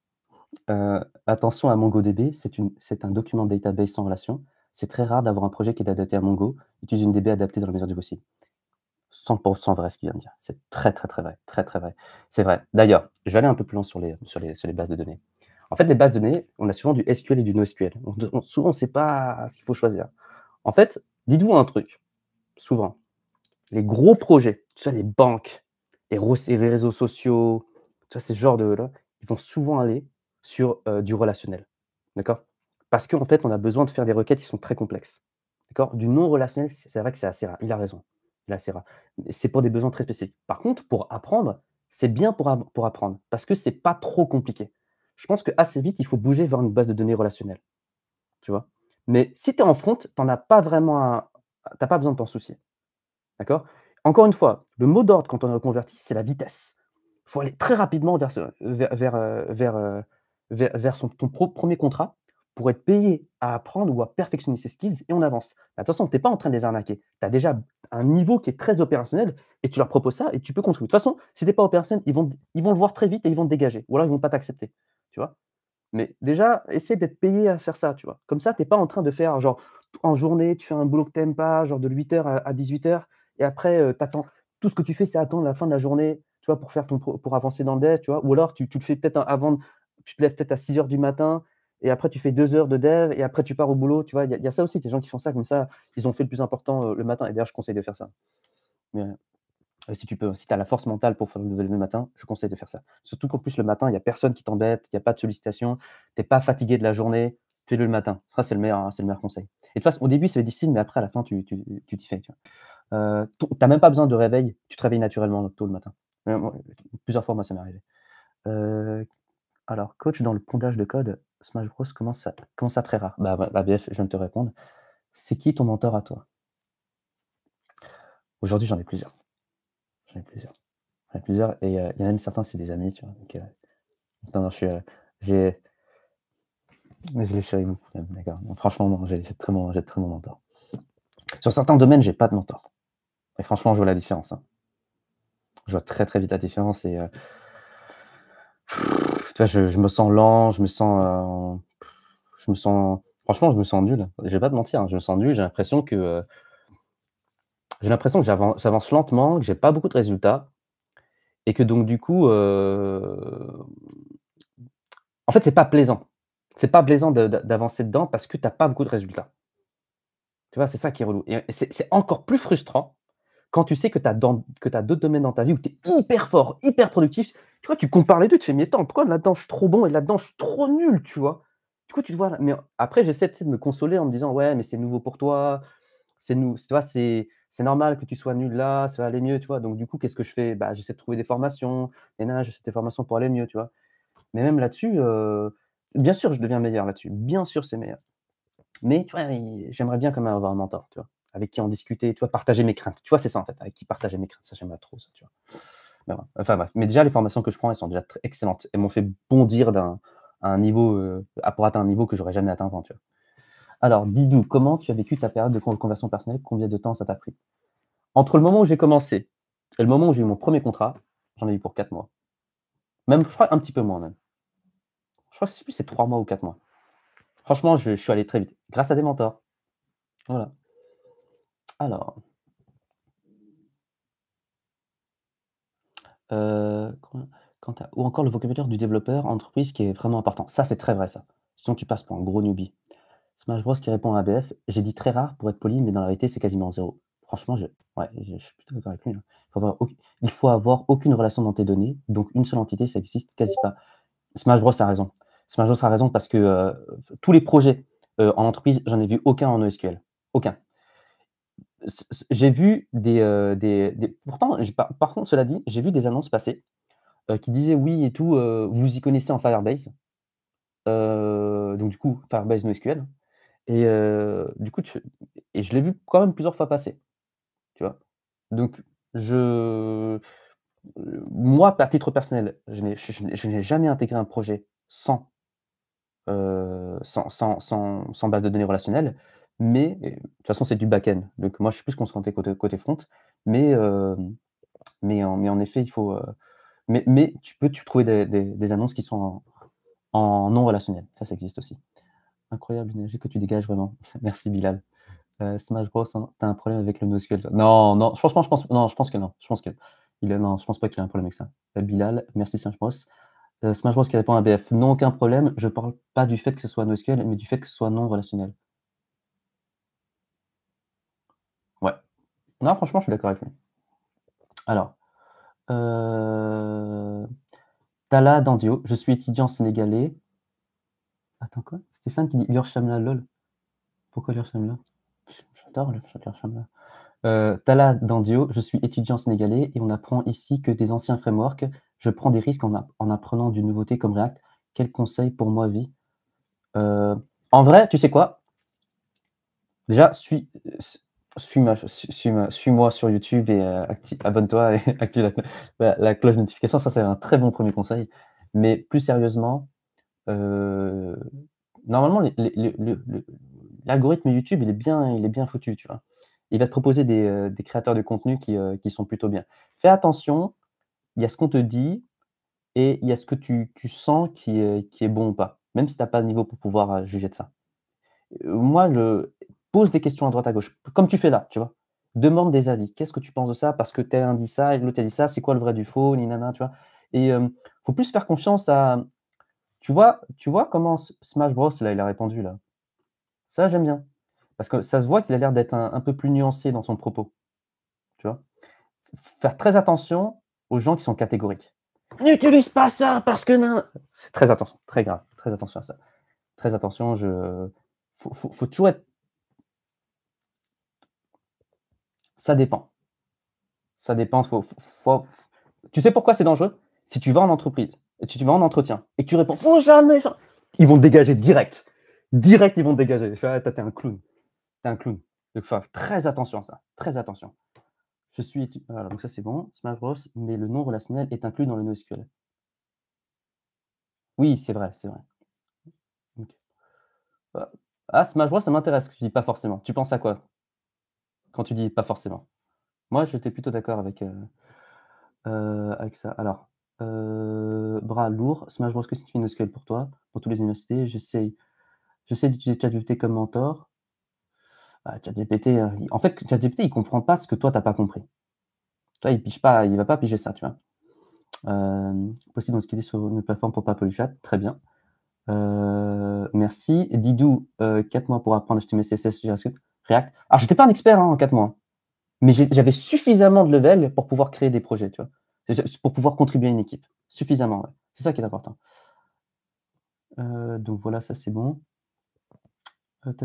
S1: Euh, attention à MongoDB, c'est un document database sans relation. C'est très rare d'avoir un projet qui est adapté à Mongo. Utilise une DB adaptée dans la mesure du possible. 100% vrai ce qu'il vient de dire. C'est très, très, très vrai. Très, très vrai. C'est vrai. D'ailleurs, je vais aller un peu plus loin sur les, sur les, bases de données. En fait, les bases de données, on a souvent du SQL et du NoSQL. souvent, on ne sait pas ce qu'il faut choisir. En fait, dites-vous un truc. Souvent, les gros projets, tu les banques, les, les réseaux sociaux, tu genre ces de là, ils vont souvent aller sur euh, du relationnel. D'accord Parce qu'en fait, on a besoin de faire des requêtes qui sont très complexes. D'accord Du non relationnel, c'est vrai que c'est assez rare. Il a raison la C'est pour des besoins très spécifiques. Par contre, pour apprendre, c'est bien pour, pour apprendre parce que ce n'est pas trop compliqué. Je pense que assez vite, il faut bouger vers une base de données relationnelle. Tu vois Mais si tu es en front, tu n'as pas vraiment t'as pas besoin de t'en soucier. D'accord Encore une fois, le mot d'ordre quand on est reconverti, c'est la vitesse. Il faut aller très rapidement vers, vers, vers, euh, vers, euh, ton premier contrat pour être payé à apprendre ou à perfectionner ses skills et on avance. attention, tu n'es pas en train de les arnaquer. Tu as déjà un niveau qui est très opérationnel et tu leur proposes ça et tu peux contribuer. De toute façon, si tu n'es pas opérationnel, ils vont, ils vont le voir très vite et ils vont dégager. Ou alors ils ne vont pas t'accepter. Tu vois Mais déjà, essaie d'être payé à faire ça. Tu vois Comme ça, tu n'es pas en train de faire genre en journée, tu fais un boulot que tu pas, genre de 8h à 18h et après, euh, Tout ce que tu fais, c'est attendre la fin de la journée tu vois, pour, faire ton, pour avancer dans le dev. Tu vois Ou alors, tu, tu le fais peut-être avant, tu te lèves peut-être à 6h du matin et après tu fais deux heures de dev, et après tu pars au boulot, tu vois. Il y, a ça aussi, des gens qui font ça comme ça, ils ont fait le plus important euh, le matin, et d'ailleurs je conseille de faire ça. Euh, si tu peux, si tu as la force mentale pour faire le dev le matin, je conseille de faire ça. Surtout qu'en plus le matin, il n'y a personne qui t'embête, il n'y a pas de sollicitation, tu n'es pas fatigué de la journée, fais-le le matin. Ça, c'est le meilleur, hein, c'est le meilleur conseil. Et de toute façon, au début, c'est difficile, mais après, à la fin, tu t'y tu, fais. Tu vois. Euh, même pas besoin de réveil, tu te réveilles naturellement tôt le matin. Plusieurs fois, moi, ça m'est arrivé. alors, coach dans le pondage de code, Smash Bros commence ça commence à très rare. Bah, BF, bah, bah, je viens de te répondre. C'est qui ton mentor à toi Aujourd'hui, j'en ai plusieurs. J'en ai plusieurs. J'en ai plusieurs. Et euh, il y en a même certains, c'est des amis, tu vois. Euh, non, non, je suis. Euh, j'ai. Je les chéris beaucoup, d'accord. Franchement, non, j'ai très, bon, très bon mentor. Sur certains domaines, j'ai pas de mentor. Et franchement, je vois la différence. Hein. Je vois très très vite la différence et je, me sens lent, je me sens, euh, je me sens, franchement, je me sens nul. Je vais pas te mentir, hein, je me sens nul. J'ai l'impression que, euh, j'ai l'impression que j'avance lentement, que j'ai pas beaucoup de résultats, et que donc du coup, euh, en fait, c'est pas plaisant. C'est pas plaisant d'avancer dedans parce que tu n'as pas beaucoup de résultats. Tu vois, c'est ça qui est relou. Et c'est encore plus frustrant quand tu sais que tu as d'autres domaines dans ta vie où tu es hyper fort, hyper productif tu vois, tu compares les deux, tu fais, mais attends, pourquoi là-dedans je suis trop bon et là-dedans je suis trop nul, tu vois Du coup, tu te vois. Mais après, j'essaie de me consoler en me disant, ouais, mais c'est nouveau pour toi, c'est nous, tu vois, c'est. normal que tu sois nul là, ça va aller mieux, tu vois. Donc, du coup, qu'est-ce que je fais bah, J'essaie de trouver des formations. Et là, j'essaie des formations pour aller mieux, tu vois. Mais même là-dessus, euh, bien sûr, je deviens meilleur là-dessus. Bien sûr, c'est meilleur. Mais tu vois, j'aimerais bien quand même avoir un mentor, tu vois, avec qui en discuter, tu vois, partager mes craintes. Tu vois, c'est ça en fait, avec qui partager mes craintes. Ça, j'aime trop ça, tu vois. Mais, bah, enfin, mais déjà, les formations que je prends, elles sont déjà très excellentes. Elles m'ont fait bondir d'un un niveau, euh, pour atteindre un niveau que j'aurais jamais atteint avant. Alors, Didou, comment tu as vécu ta période de conversion personnelle Combien de temps ça t'a pris Entre le moment où j'ai commencé et le moment où j'ai eu mon premier contrat, j'en ai eu pour 4 mois. Même, je crois, un petit peu moins même. Je crois que c'est plus c'est 3 mois ou 4 mois. Franchement, je, je suis allé très vite. Grâce à des mentors. Voilà. Alors, ou encore le vocabulaire du développeur entreprise qui est vraiment important. Ça, c'est très vrai ça. Sinon tu passes pour un gros newbie. Smash Bros qui répond à ABF: «J'ai dit très rare pour être poli, mais dans la réalité c'est quasiment zéro Franchement, je suis plutôt d'accord avec lui, hein. Il faut avoir aucune relation dans tes données, donc une seule entité, ça existe quasi pas. Smash Bros a raison. Smash Bros a raison parce que, tous les projets, en entreprise, j'en ai vu aucun en osql e Aucun j'ai vu des, euh, des, Pourtant, par, contre, cela dit, j'ai vu des annonces passer euh, qui disaient oui et tout, euh, vous y connaissez en Firebase. donc, du coup, Firebase NoSQL. Et du coup, et je l'ai vu quand même plusieurs fois passer. Tu vois Donc, je. Moi, à titre personnel, je n'ai, jamais intégré un projet sans, sans, sans, sans, base de données relationnelle. Mais de toute façon, c'est du back-end. Donc moi, je suis plus concentré côté, côté front. Mais, euh, mais, en, mais en effet, il faut. Euh, mais, mais, tu peux tu trouver des, des, annonces qui sont en, non relationnel. Ça, ça existe aussi. Incroyable l'énergie que tu dégages vraiment. Merci Bilal. Euh, Smash Bros, tu hein, t'as un problème avec le NoSQL Non, non, franchement, je pense, non, je pense que non. Je pense que il je pense pas qu'il a un problème avec ça. Bilal, merci Smash Bros. Smash Bros qui répond à BF. Non, aucun problème. Je parle pas du fait que ce soit NoSQL, mais du fait que ce soit non relationnel. Non, franchement, je suis d'accord avec lui. Alors, euh... Tala Dandio, je suis étudiant sénégalais. Attends quoi Stéphane qui dit Lior lol. Pourquoi Lior J'adore le Lior Shamla. Euh, Tala Dandio, je suis étudiant sénégalais et on apprend ici que des anciens frameworks. Je prends des risques en, en apprenant du nouveauté comme React. Quel conseil pour moi, vie euh, En vrai, tu sais quoi Déjà, suis, euh, suis-moi suis suis moi sur YouTube et euh, abonne-toi et active la, cloche de notification. Ça, c'est un très bon premier conseil. Mais plus sérieusement, euh, normalement, l'algorithme YouTube, il est, bien, il est bien foutu, tu vois. Il va te proposer des, euh, des créateurs de contenu qui, qui, sont plutôt bien. Fais attention, il y a ce qu'on te dit et il y a ce que tu, tu sens qui est, qui est bon ou pas, même si tu n'as pas de niveau pour pouvoir juger de ça. Moi, je, Pose des questions à droite à gauche, comme tu fais là, tu vois. Demande des avis. Qu'est-ce que tu penses de ça Parce que tel un dit ça et l'autre a dit ça. C'est quoi le vrai du faux ni tu vois. Et euh, faut plus faire confiance à. Tu vois, tu vois comment Smash Bros là, il a répondu là. Ça j'aime bien parce que ça se voit qu'il a l'air d'être un, peu plus nuancé dans son propos. Tu vois. Faire très attention aux gens qui sont catégoriques. N'utilise pas ça parce que non. Très attention, très grave, très attention à ça. Très attention, je faut, faut toujours être Ça dépend. Ça dépend. Faut, faut, Tu sais pourquoi c'est dangereux Si tu vas en entreprise, et tu vas en entretien, et que tu réponds Faut jamais Ils vont te dégager direct. Direct, ils vont te dégager. Ah, t'es un clown. T'es un clown. Donc, très attention à ça. Très attention. Je suis. Alors, donc ça, c'est bon. Smash Bros. Mais le nom relationnel est inclus dans le NoSQL. Oui, c'est vrai, c'est vrai. Ah, Smash Bros, ça m'intéresse, Je dis pas forcément. Tu penses à quoi quand tu dis pas forcément. Moi, j'étais plutôt d'accord avec, euh, euh, avec ça. Alors, euh, bras lourd, Smash Bros. que c'est une scale pour toi, pour toutes les universités. J'essaie d'utiliser ChatGPT comme mentor. Ah, ChatGPT, en fait, ChatGPT, il comprend pas ce que toi, n'as pas compris. Toi, il pige pas, il va pas piger ça, tu vois. possible d'en est sur une plateforme pour pas polluer chat, très bien. merci. Didou, 4 mois pour apprendre HTML, CSS, JavaScript. React. Alors, j'étais pas un expert hein, en 4 mois, mais j'avais suffisamment de level pour pouvoir créer des projets, tu pour pouvoir contribuer à une équipe. Suffisamment, C'est ça qui est important. Euh, donc voilà, ça c'est bon. Euh, ta,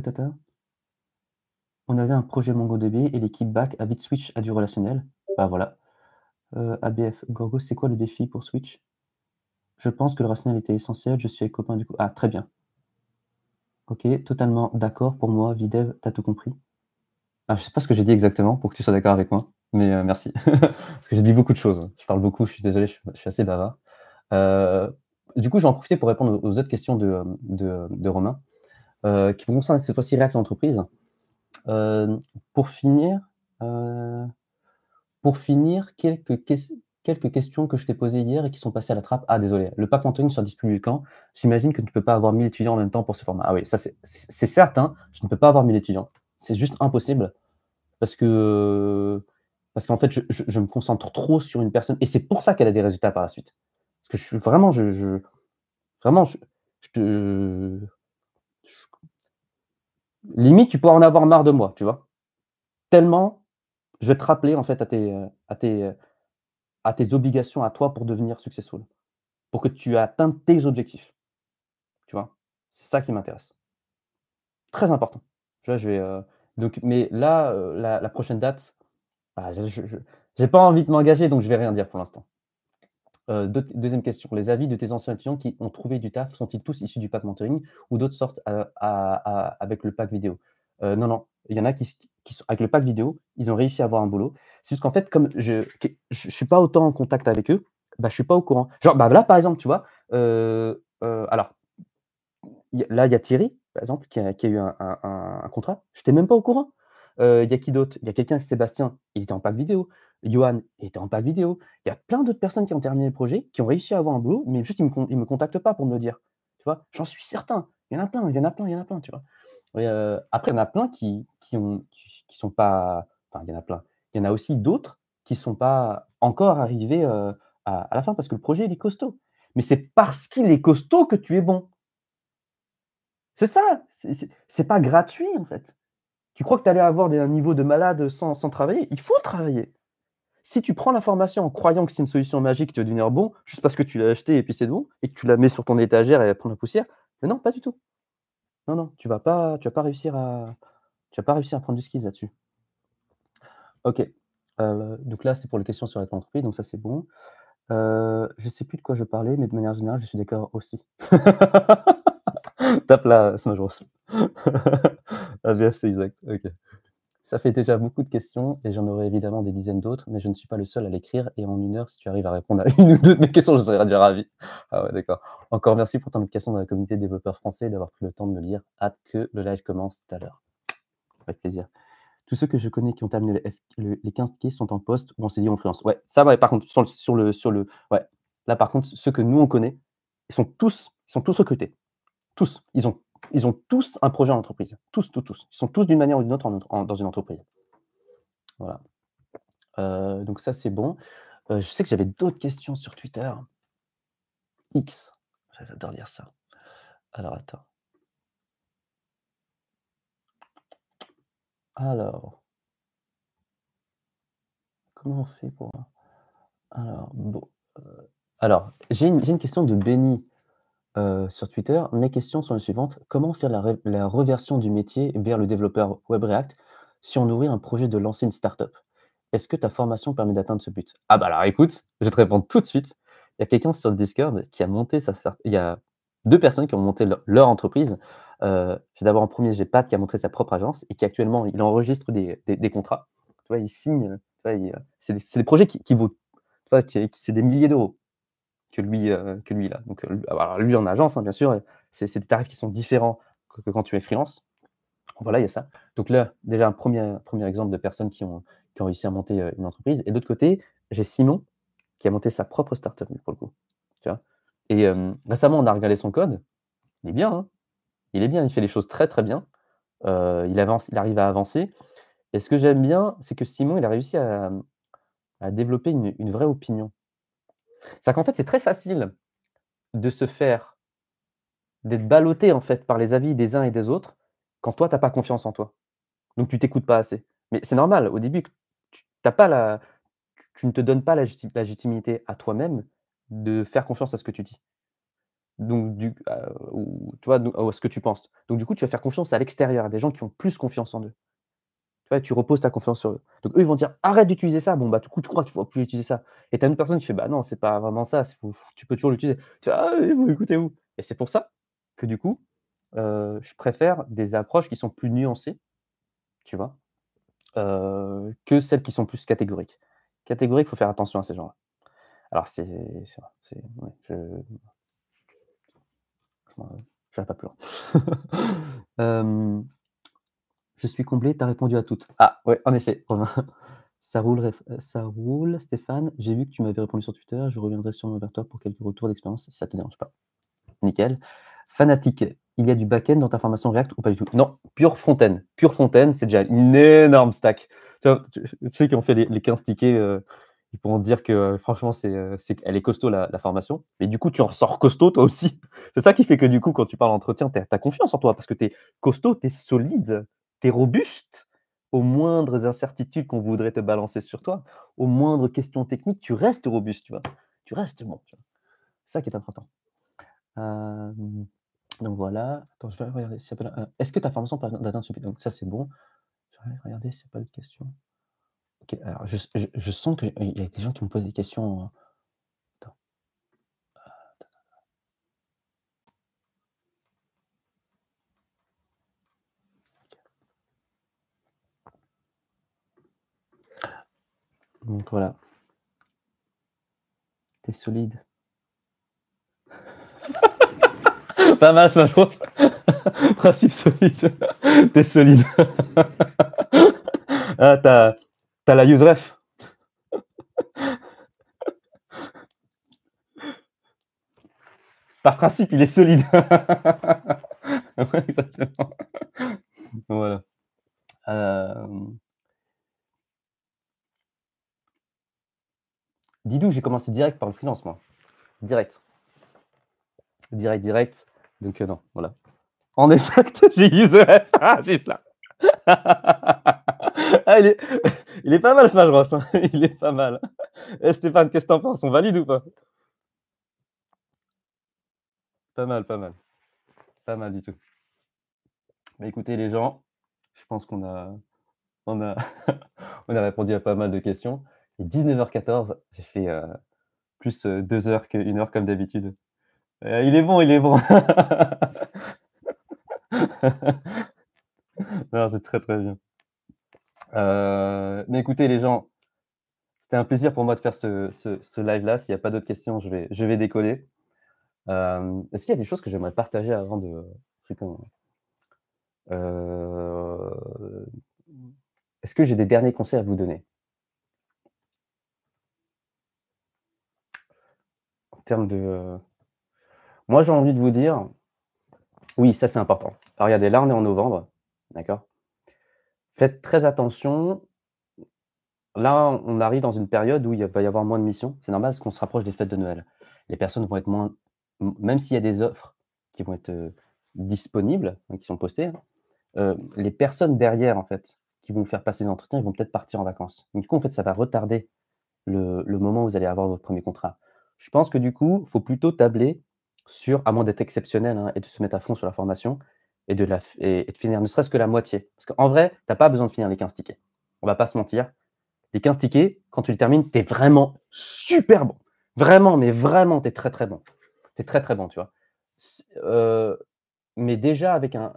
S1: On avait un projet MongoDB et l'équipe back à Switch à du relationnel. Bah voilà. Euh, ABF, Gorgo, c'est quoi le défi pour Switch Je pense que le relationnel était essentiel. Je suis avec copain du coup. Ah, très bien. Ok, totalement d'accord pour moi. Videv, as tout compris. Ah, je sais pas ce que j'ai dit exactement pour que tu sois d'accord avec moi, mais euh, merci. Parce que j'ai dit beaucoup de choses. Hein. Je parle beaucoup, je suis désolé, je, suis assez bavard. Euh, du coup, je vais en profiter pour répondre aux autres questions de, Romain, euh, qui vont concernent cette fois-ci React Entreprise. pour finir, pour finir, quelques, quelques questions que je t'ai posées hier et qui sont passées à la trappe. Ah, désolé, le pack mentoring sur 10 J'imagine que tu ne peux pas avoir 1000 étudiants en même temps pour ce format. Ah oui, ça c'est certain, hein, je ne peux pas avoir 1000 étudiants. C'est juste impossible parce que parce qu'en fait, je, me concentre trop sur une personne et c'est pour ça qu'elle a des résultats par la suite. Parce que je suis vraiment, je, vraiment, je, limite, tu pourras en avoir marre de moi, tu vois. Tellement, je vais te rappeler en fait à tes, à tes à tes obligations à toi pour devenir successful, pour que tu atteignes tes objectifs. Tu vois, c'est ça qui m'intéresse. Très important. je vais, euh, donc, mais là, euh, la, prochaine date, bah, je n'ai pas envie de m'engager, donc je ne vais rien dire pour l'instant. Euh, deuxième question. Les avis de tes anciens étudiants qui ont trouvé du taf sont-ils tous issus du pack mentoring ou d'autres sortes avec le pack vidéo Non, non. Il y en a qui, sont, avec le pack vidéo, ils ont réussi à avoir un boulot. C'est juste qu'en fait, comme je ne suis pas autant en contact avec eux, bah, je ne suis pas au courant. Genre, bah, là, par exemple, tu vois, euh, euh, alors, là, il y a Thierry, par exemple, qui a, eu un, contrat. Je n'étais même pas au courant. Euh, il y a qui d'autre Il y a quelqu'un, Sébastien, il était en pack vidéo. Johan il était en pack vidéo. Il y a plein d'autres personnes qui ont terminé le projet, qui ont réussi à avoir un boulot, mais juste, ils ne me, contactent pas pour me le dire. Tu vois, j'en suis certain. Il y en a plein, il y en a plein, il y en a plein, tu vois. après, il y en a plein qui, qui, ont, sont pas. Enfin, il y en a plein il y en a aussi d'autres qui ne sont pas encore arrivés euh, à, la fin parce que le projet, est costaud. Mais c'est parce qu'il est costaud que tu es bon. C'est ça. C'est pas gratuit, en fait. Tu crois que tu allais avoir un niveau de malade sans, travailler Il faut travailler. Si tu prends l'information en croyant que c'est une solution magique, tu vas devenir bon, juste parce que tu l'as acheté et puis c'est bon, et que tu la mets sur ton étagère et elle prend la poussière, non, pas du tout. Non, non, tu vas pas, tu vas pas réussir à, tu vas pas réussir à prendre du skills là-dessus. Ok. Euh, donc là, c'est pour les questions sur la entreprise, donc ça c'est bon. Euh, je ne sais plus de quoi je parlais, mais de manière générale, je suis d'accord aussi. Tape là, Smash ABF, ah, c'est exact. Ok. Ça fait déjà beaucoup de questions et j'en aurai évidemment des dizaines d'autres, mais je ne suis pas le seul à l'écrire. Et en une heure, si tu arrives à répondre à une ou deux de mes questions, je serai déjà ravi. Ah ouais, d'accord. Encore merci pour ton implication dans la communauté de développeurs français d'avoir pris le temps de me lire. Hâte que le live commence tout à l'heure. Avec plaisir tous ceux que je connais qui ont terminé les 15 qui sont en poste ou en CDI en freelance. Ouais, ça va. Par contre, sur le, sur le, ouais. Là, par contre, ceux que nous on connaît, ils sont tous, ils sont tous recrutés. Tous. Ils ont, ils ont tous un projet en entreprise. Tous, tous, tous. Ils sont tous d'une manière ou d'une autre dans une entreprise. Voilà. Euh, donc ça, c'est bon. Euh, je sais que j'avais d'autres questions sur Twitter. X. J'adore dire ça. Alors attends. Alors. Comment on fait pour. Alors, bon. Euh, alors, j'ai une, question de Benny euh, sur Twitter. Mes questions sont les suivantes. Comment faire la, reversion du métier vers le développeur Web React si on nourrit un projet de lancer une startup Est-ce que ta formation permet d'atteindre ce but Ah bah alors écoute, je te réponds tout de suite. Il y a quelqu'un sur Discord qui a monté sa Il y a deux personnes qui ont monté leur entreprise j'ai euh, d'abord en premier, j'ai Pat qui a montré sa propre agence et qui actuellement, il enregistre des, contrats. Tu vois, il signe. Euh, c'est, des, projets qui, qui vaut, c'est des milliers d'euros que lui, euh, que lui là. Donc, lui en agence, hein, bien sûr, c'est, des tarifs qui sont différents que, quand tu es freelance. Voilà, il y a ça. Donc là, déjà un premier, premier exemple de personnes qui ont, qui ont réussi à monter une entreprise. Et de l'autre côté, j'ai Simon qui a monté sa propre startup pour le coup. Tu et récemment, on a regardé son code. Il est bien, hein il est bien, il fait les choses très très bien. Euh, il, avance, il arrive à avancer. Et ce que j'aime bien, c'est que Simon, il a réussi à, développer une, vraie opinion. cest qu'en fait, c'est très facile de se faire, d'être ballotté en fait par les avis des uns et des autres quand toi, tu n'as pas confiance en toi. Donc tu t'écoutes pas assez. Mais c'est normal, au début, tu, pas la, tu ne te donnes pas la légitimité à toi-même de faire confiance à ce que tu dis donc du, euh, ou, tu vois, à ce que tu penses. Donc du coup, tu vas faire confiance à l'extérieur, à des gens qui ont plus confiance en eux. Tu vois, tu reposes ta confiance sur eux. Donc eux, ils vont dire arrête d'utiliser ça. Bon bah du coup, tu crois qu'il faut plus utiliser ça. Et tu as une personne qui fait bah non, c'est pas vraiment ça. Tu peux toujours l'utiliser. Tu vois, ah, écoutez-vous. Et c'est pour ça que du coup, euh, je préfère des approches qui sont plus nuancées, tu vois, euh, que celles qui sont plus catégoriques. Catégorique, il faut faire attention à ces gens-là. Alors c'est, je pas plus loin. Euh, je suis comblé, tu as répondu à toutes. Ah, ouais, en effet, Romain. Ça roule, euh, ça roule, Stéphane. J'ai vu que tu m'avais répondu sur Twitter. Je reviendrai sur mon toi pour quelques retours d'expérience si ça ne te dérange pas. Nickel. Fanatique, il y a du back-end dans ta formation React ou pas du tout Non, pure front-end. Pure front-end, c'est déjà une énorme stack. Tu, sais qui ont fait les, 15 tickets euh, ils pourront dire que euh, franchement, c'est, euh, elle est costaud la, formation. Mais du coup, tu en sors costaud toi aussi. C'est ça qui fait que du coup, quand tu parles d'entretien, tu as confiance en toi parce que tu es costaud, tu es solide, tu es robuste. Aux moindres incertitudes qu'on voudrait te balancer sur toi, aux moindres questions techniques, tu restes robuste, tu vois. Tu restes bon. C'est ça qui est important. Euh, donc voilà. Attends, je vais regarder. Est-ce que ta formation peut atteindre Donc ça, c'est bon. Je vais regarder s'il pas de question alors je, je, je sens qu'il y a des gens qui me posent des questions. Hein. Attends. Donc voilà. T'es solide. Pas mal ma pense Principe solide. T'es solide. ah, t'as T'as la use ref. Par principe, il est solide. exactement. voilà. Euh, Didou, j'ai commencé direct par le freelance, moi. Direct. Direct, direct. Donc, euh, non, voilà. En effet, j'ai user Ah, juste là. Ah, il, est... pas mal ce Bros. Hein. Il est pas mal. Eh, Stéphane, qu'est-ce que t'en penses On valide ou pas Pas mal, pas mal. Pas mal du tout. Mais écoutez les gens, je pense qu'on a... On a... On a répondu à pas mal de questions. Et 19h14, j'ai fait euh, plus euh, deux heures qu'une heure comme d'habitude. Euh, il est bon, il est bon. non, c'est très très bien. Euh, mais écoutez les gens, c'était un plaisir pour moi de faire ce, live-là. S'il n'y a pas d'autres questions, je vais, je vais décoller. Euh, est-ce qu'il y a des choses que j'aimerais partager avant de... Euh, est-ce que j'ai des derniers conseils à vous donner En termes de... Moi, j'ai envie de vous dire... Oui, ça c'est important. regardez, là, on est en novembre. D'accord Faites très attention. Là, on arrive dans une période où il va y avoir moins de missions. C'est normal parce qu'on se rapproche des fêtes de Noël. Les personnes vont être moins. Même s'il y a des offres qui vont être euh, disponibles, hein, qui sont postées, hein, euh, les personnes derrière, en fait, qui vont faire passer les entretiens, ils vont peut-être partir en vacances. du coup, en fait, ça va retarder le, moment où vous allez avoir votre premier contrat. Je pense que du coup, il faut plutôt tabler sur, à moins d'être exceptionnel hein, et de se mettre à fond sur la formation, et de, la, et, de finir ne serait-ce que la moitié. Parce qu'en vrai, tu n'as pas besoin de finir les 15 tickets. On va pas se mentir. Les 15 tickets, quand tu les termines, tu es vraiment super bon. Vraiment, mais vraiment, tu es très très bon. Tu es très très bon, tu vois. Euh, mais déjà, avec un,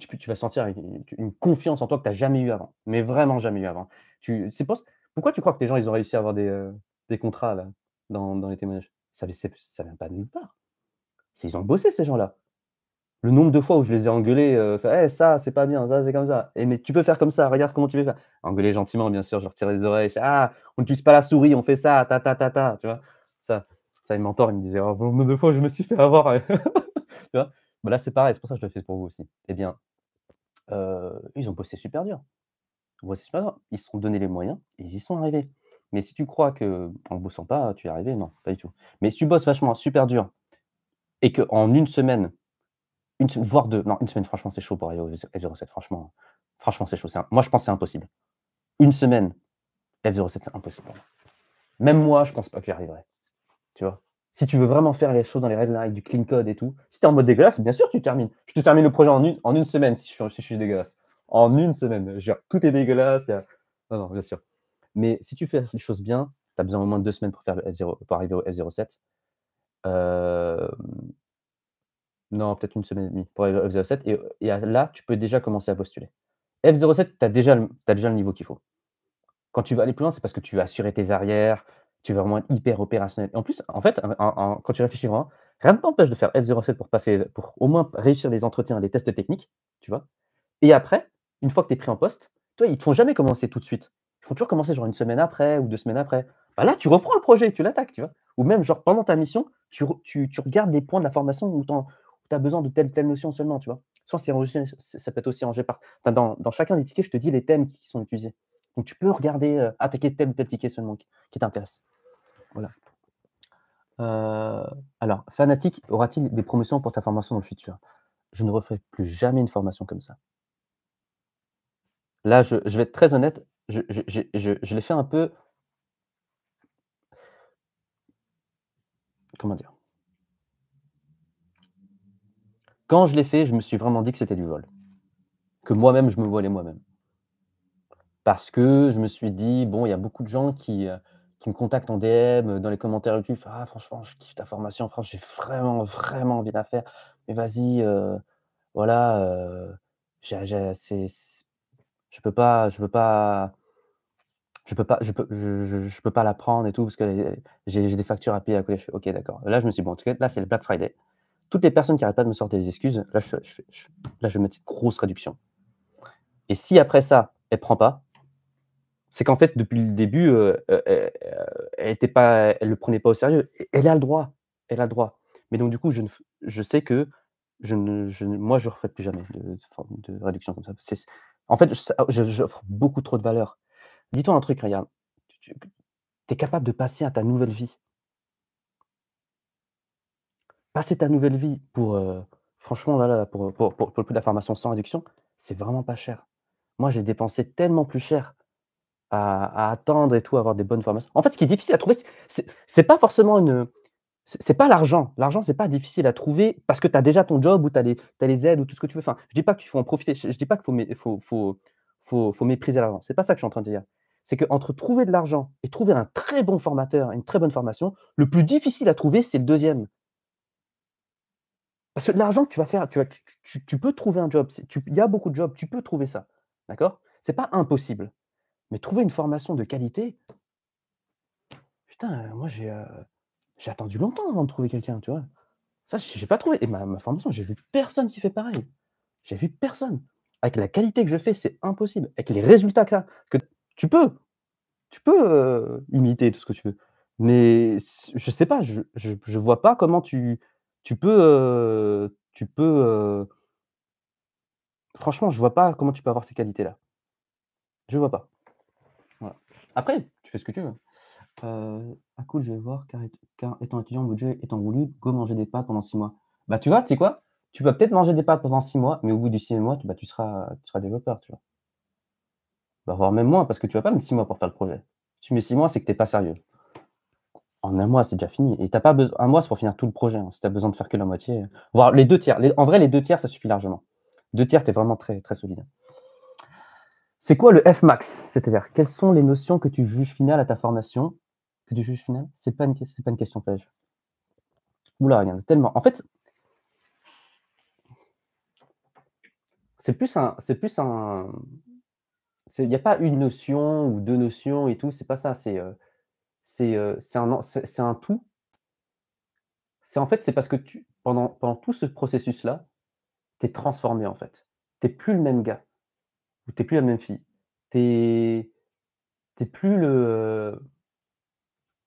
S1: tu, vas sentir une, confiance en toi que tu n'as jamais eu avant. Mais vraiment jamais eu avant. Tu, pourquoi tu crois que les gens, ils ont réussi à avoir des, euh, contrats dans, les témoignages ça, ça vient pas de nulle part. Ils ont bossé, ces gens-là le nombre de fois où je les ai engueulés, euh, «Eh, ça, c'est pas bien, ça, c'est comme ça. Et mais tu peux faire comme ça, regarde comment tu veux faire. Engueuler gentiment, bien sûr, je retire les oreilles. fais, ah, on tue pas la souris, on fait ça, ta, ta, ta, ta, tu vois. Ça, ça, il m'entend ils me disaient, oh, nombre de fois, je me suis fait avoir. tu bah, là, c'est pareil, c'est pour ça que je le fais pour vous aussi. Eh bien, euh, ils ont bossé super dur. Super Ils se sont donné les moyens ils y sont arrivés. Mais si tu crois que en bossant pas, tu es arrivé, non, pas du tout. Mais si tu bosses vachement super dur et que en une semaine, une, voire deux. Non, une semaine, franchement, c'est chaud pour au F07. Franchement, franchement c'est chaud. moi, je pense que c'est impossible. Une semaine, F07, c'est impossible. Même moi, je pense pas que j'y arriverai. Tu vois Si tu veux vraiment faire les choses dans les règles avec du clean code et tout, si tu es en mode dégueulasse, bien sûr, tu termines. Je te termine le projet en une, en une semaine si je, si je suis dégueulasse. En une semaine. Genre, tout est dégueulasse. Non, non, bien sûr. Mais si tu fais les choses bien, tu as besoin au moins de deux semaines pour, faire pour arriver au F07. Euh, non, peut-être une semaine et demie pour F07. Et, là, tu peux déjà commencer à postuler. F07, tu as, déjà le, déjà le niveau qu'il faut. Quand tu veux aller plus loin, c'est parce que tu veux assurer tes arrières, tu veux vraiment être hyper opérationnel. en plus, en fait, quand tu réfléchis vraiment, rien ne t'empêche de faire F07 pour passer, pour au moins réussir les entretiens, les tests techniques, tu vois. Et après, une fois que tu es pris en poste, toi, ils te font jamais commencer tout de suite. Ils font toujours commencer genre une semaine après ou deux semaines après. Bah là, tu reprends le projet tu l'attaques, tu vois. Ou même genre pendant ta mission, tu, regardes des points de la formation où tu as besoin de telle, telle notion seulement, tu vois. Soit c'est ça peut être aussi rangé par. dans, chacun des tickets, je te dis les thèmes qui sont utilisés. Donc tu peux regarder, euh, attaquer tel ou tel ticket seulement qui, t'intéresse. Voilà. Euh, alors, fanatique, aura-t-il des promotions pour ta formation dans le futur Je ne referai plus jamais une formation comme ça. Là, je, vais être très honnête, je l'ai fait un peu. Comment dire Quand je l'ai fait, je me suis vraiment dit que c'était du vol. Que moi-même, je me volais moi-même. Parce que je me suis dit, bon, il y a beaucoup de gens qui, euh, me contactent en DM, dans les commentaires YouTube. Ah, franchement, je kiffe ta formation. Franchement, j'ai vraiment, vraiment envie de faire. Mais vas-y, euh, voilà, euh, je peux pas, je peux pas, je peux pas, je peux, je, peux pas la prendre et tout parce que j'ai des factures à payer à côté. ok, d'accord. Là, je me suis dit, bon, en tout cas, là, c'est le Black Friday toutes les personnes qui n'arrêtent pas de me sortir des excuses, là, je, je, là, je vais mettre cette grosse réduction. Et si après ça, elle ne prend pas, c'est qu'en fait, depuis le début, euh, euh, euh, elle ne le prenait pas au sérieux. Elle a le droit. Elle a le droit. Mais donc, du coup, je, ne, je sais que je ne, moi, je ne refais plus jamais de, réduction comme ça. en fait, j'offre beaucoup trop de valeur. Dis-toi un truc, regarde. Tu es capable de passer à ta nouvelle vie passer ta nouvelle vie pour, euh, franchement, là, pour, pour, pour, le coup de la formation sans réduction, c'est vraiment pas cher. Moi, j'ai dépensé tellement plus cher à, attendre et tout, avoir des bonnes formations. En fait, ce qui est difficile à trouver, c'est pas forcément une. C'est pas l'argent. L'argent, c'est pas difficile à trouver parce que tu as déjà ton job ou tu as, les aides ou tout ce que tu veux. Enfin, je dis pas qu'il faut en profiter. Je dis pas qu'il faut, faut, faut, faut, mépriser l'argent. C'est pas ça que je suis en train de dire c'est qu'entre trouver de l'argent et trouver un très bon formateur, une très bonne formation, le plus difficile à trouver, c'est le deuxième. Parce que de l'argent, tu vas faire, tu, tu, peux trouver un job. Il y a beaucoup de jobs, tu peux trouver ça. D'accord C'est pas impossible. Mais trouver une formation de qualité, putain, moi j'ai euh, attendu longtemps avant de trouver quelqu'un, tu vois. Ça, j'ai pas trouvé. Et ma, formation, formation, j'ai vu personne qui fait pareil. J'ai vu personne. Avec la qualité que je fais, c'est impossible. Avec les résultats que, que tu peux, tu peux euh, imiter tout ce que tu veux. Mais je ne sais pas, je, ne je vois pas comment tu, tu peux. Euh, tu peux euh, Franchement, je vois pas comment tu peux avoir ces qualités-là. Je vois pas. Après, tu fais ce que tu veux. Euh, ah cool, je vais voir, car, étant étudiant, budget étant voulu, go manger des pâtes pendant six mois. Bah tu vois, tu sais quoi Tu peux peut-être manger des pâtes pendant six mois, mais au bout du six mois, tu, bah, tu, seras, tu seras développeur, tu vois. Bah, voire même moins, parce que tu vas pas mettre six mois pour faire le projet. tu mets six mois, c'est que tu n'es pas sérieux. En un mois, c'est déjà fini. Et t'as pas besoin. Un mois, c'est pour finir tout le projet. Hein, si tu as besoin de faire que la moitié. Voire les deux tiers. En vrai, les deux tiers, ça suffit largement. Deux tiers, tu es vraiment très, très solide. C'est quoi le f max C'est-à-dire, quelles sont les notions que tu juges finales à ta formation Que tu juges finales C'est pas, une... pas une question page. Oula, il y tellement. En fait, c'est plus un c'est plus un il n'y a pas une notion ou deux notions et tout c'est pas ça c'est euh, c'est un, un, tout. C'est en fait, c'est parce que tu, pendant, pendant tout ce processus-là, tu es transformé en fait. Tu plus le même gars, ou tu plus la même fille. Tu n'es plus, le,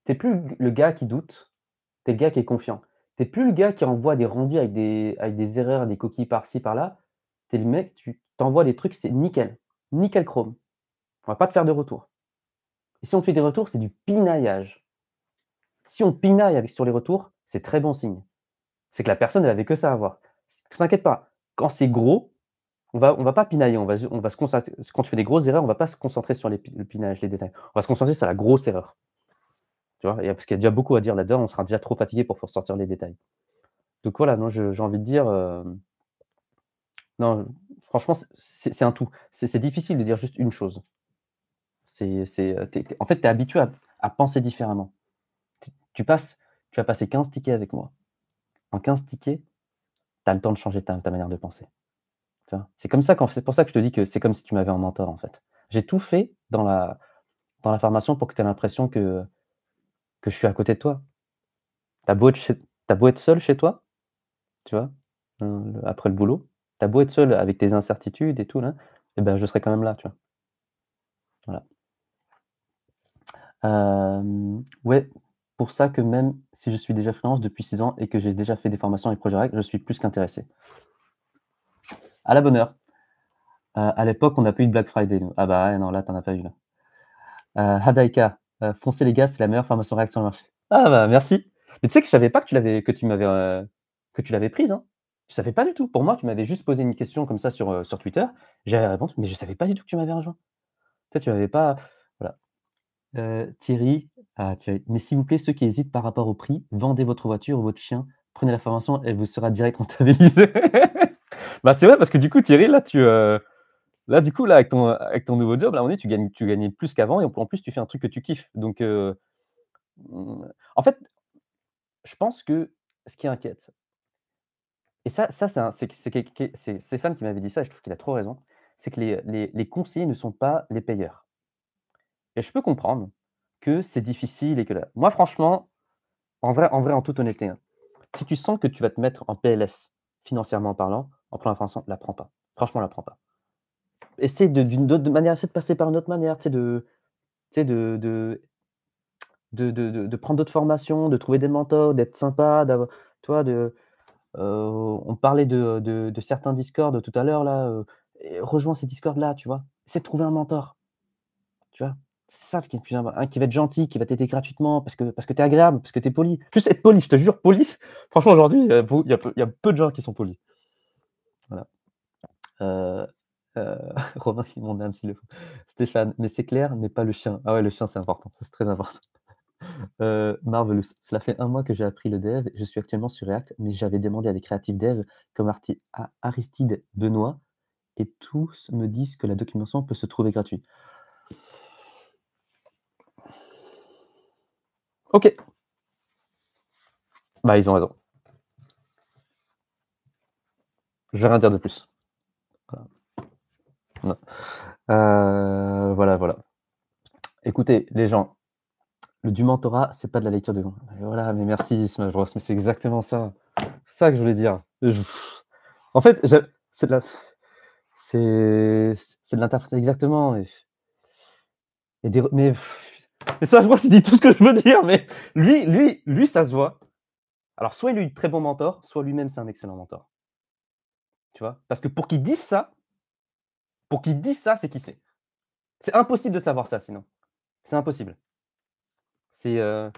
S1: es plus le gars qui doute, tu es le gars qui est confiant. Tu plus le gars qui envoie des rendus avec des, avec des erreurs, des coquilles par-ci, par-là. Tu es le mec, tu t'envoies des trucs, c'est nickel. Nickel chrome. On va pas te faire de retour. Et si on fait des retours, c'est du pinaillage. Si on pinaille sur les retours, c'est très bon signe. C'est que la personne, elle avait que ça à voir. T'inquiète pas, quand c'est gros, on va, on va pas pinailler, on va, on va se concentrer. Quand tu fais des grosses erreurs, on ne va pas se concentrer sur le pinaillage, les détails. On va se concentrer sur la grosse erreur. Tu vois, parce qu'il y a déjà beaucoup à dire là-dedans, on sera déjà trop fatigué pour faire sortir les détails. Donc voilà, non, j'ai envie de dire, euh, non, franchement, c'est un tout. C'est difficile de dire juste une chose. C'est, euh, en fait, tu es habitué à, penser différemment. Tu passes, tu vas passer 15 tickets avec moi. En 15 tickets, tu as le temps de changer ta, manière de penser. C'est comme ça c'est pour ça que je te dis que c'est comme si tu m'avais en mentor en fait. J'ai tout fait dans la, dans la formation pour que tu aies l'impression que, je suis à côté de toi. T'as beau, être beau être seul chez toi, tu vois, euh, après le boulot, t'as beau être seul avec tes incertitudes et tout, là, et eh ben je serai quand même là, tu vois. Voilà. Euh, ouais, pour ça que même si je suis déjà freelance depuis 6 ans et que j'ai déjà fait des formations et projets réels, je suis plus qu'intéressé. À la bonne heure. Euh, à l'époque, on n'a pas eu de Black Friday. Ah bah non, là, t'en as pas eu. Là. Euh, Hadaika, foncez les gars, c'est la meilleure formation réaction sur le marché. Ah bah merci. Mais tu sais que je savais pas que tu l'avais que tu m'avais que tu l'avais prise. Hein. Je savais pas du tout. Pour moi, tu m'avais juste posé une question comme ça sur, sur Twitter. J'avais répondu, mais je savais pas du tout que tu m'avais rejoint. tu m'avais pas. Euh, ah, Thierry, mais s'il vous plaît, ceux qui hésitent par rapport au prix, vendez votre voiture ou votre chien, prenez la formation, elle vous sera direct rentabilisée. bah, c'est vrai, parce que du coup, Thierry, là, tu. Euh, là, du coup, là, avec ton, avec ton nouveau job, là, on dit, tu gagnes, tu gagnes plus qu'avant et en plus, tu fais un truc que tu kiffes. Donc, euh, en fait, je pense que ce qui inquiète, et ça, ça c'est Stéphane qui m'avait dit ça, et je trouve qu'il a trop raison, c'est que les conseillers ne sont pas les payeurs. Et je peux comprendre que c'est difficile et que là... Moi, franchement, en vrai, en vrai, en toute honnêteté, hein, si tu sens que tu vas te mettre en PLS financièrement parlant, en première la la prends pas. Franchement, la prends pas. Essaye d'une autre manière, Essaie de passer par une autre manière, tu de, de, de, prendre d'autres formations, de trouver des mentors, d'être sympa, d'avoir, toi, de, euh, on parlait de, certains discords tout à l'heure, là. Euh, rejoins ces discords là tu vois. Essaie de trouver un mentor. Tu vois ça qui est plus hein, qui va être gentil, qui va t'aider gratuitement parce que, parce que tu es agréable, parce que tu es poli. Juste être poli, je te jure, police. Franchement, aujourd'hui, il y, a peu de gens qui sont polis. Voilà. Romain qui âme s'il le Stéphane, mais c'est clair, mais pas le chien. Ah ouais, le chien, c'est important. C'est très important. Euh, Marvelous, cela fait un mois que j'ai appris le dev. Je suis actuellement sur React, mais j'avais demandé à des créatifs dev comme Aristide Benoît et tous me disent que la documentation peut se trouver gratuite. Ok. Bah, ils ont raison. Je vais rien dire de plus. Voilà, euh, voilà, Écoutez, les gens, le du mentorat, c'est pas de la lecture de. Voilà, mais merci Smash Mais c'est exactement ça. C'est ça que je voulais dire. En fait, c'est de l'interpréter exactement. mais mais ça, je vois, c'est dit tout ce que je veux dire, mais lui, lui, lui, ça se voit. Alors, soit il est un très bon mentor, soit lui-même, c'est un excellent mentor. Tu vois Parce que pour qu'il dise ça, pour qu'il dise ça, c'est qui sait. C'est impossible de savoir ça, sinon. C'est impossible. C'est. Euh,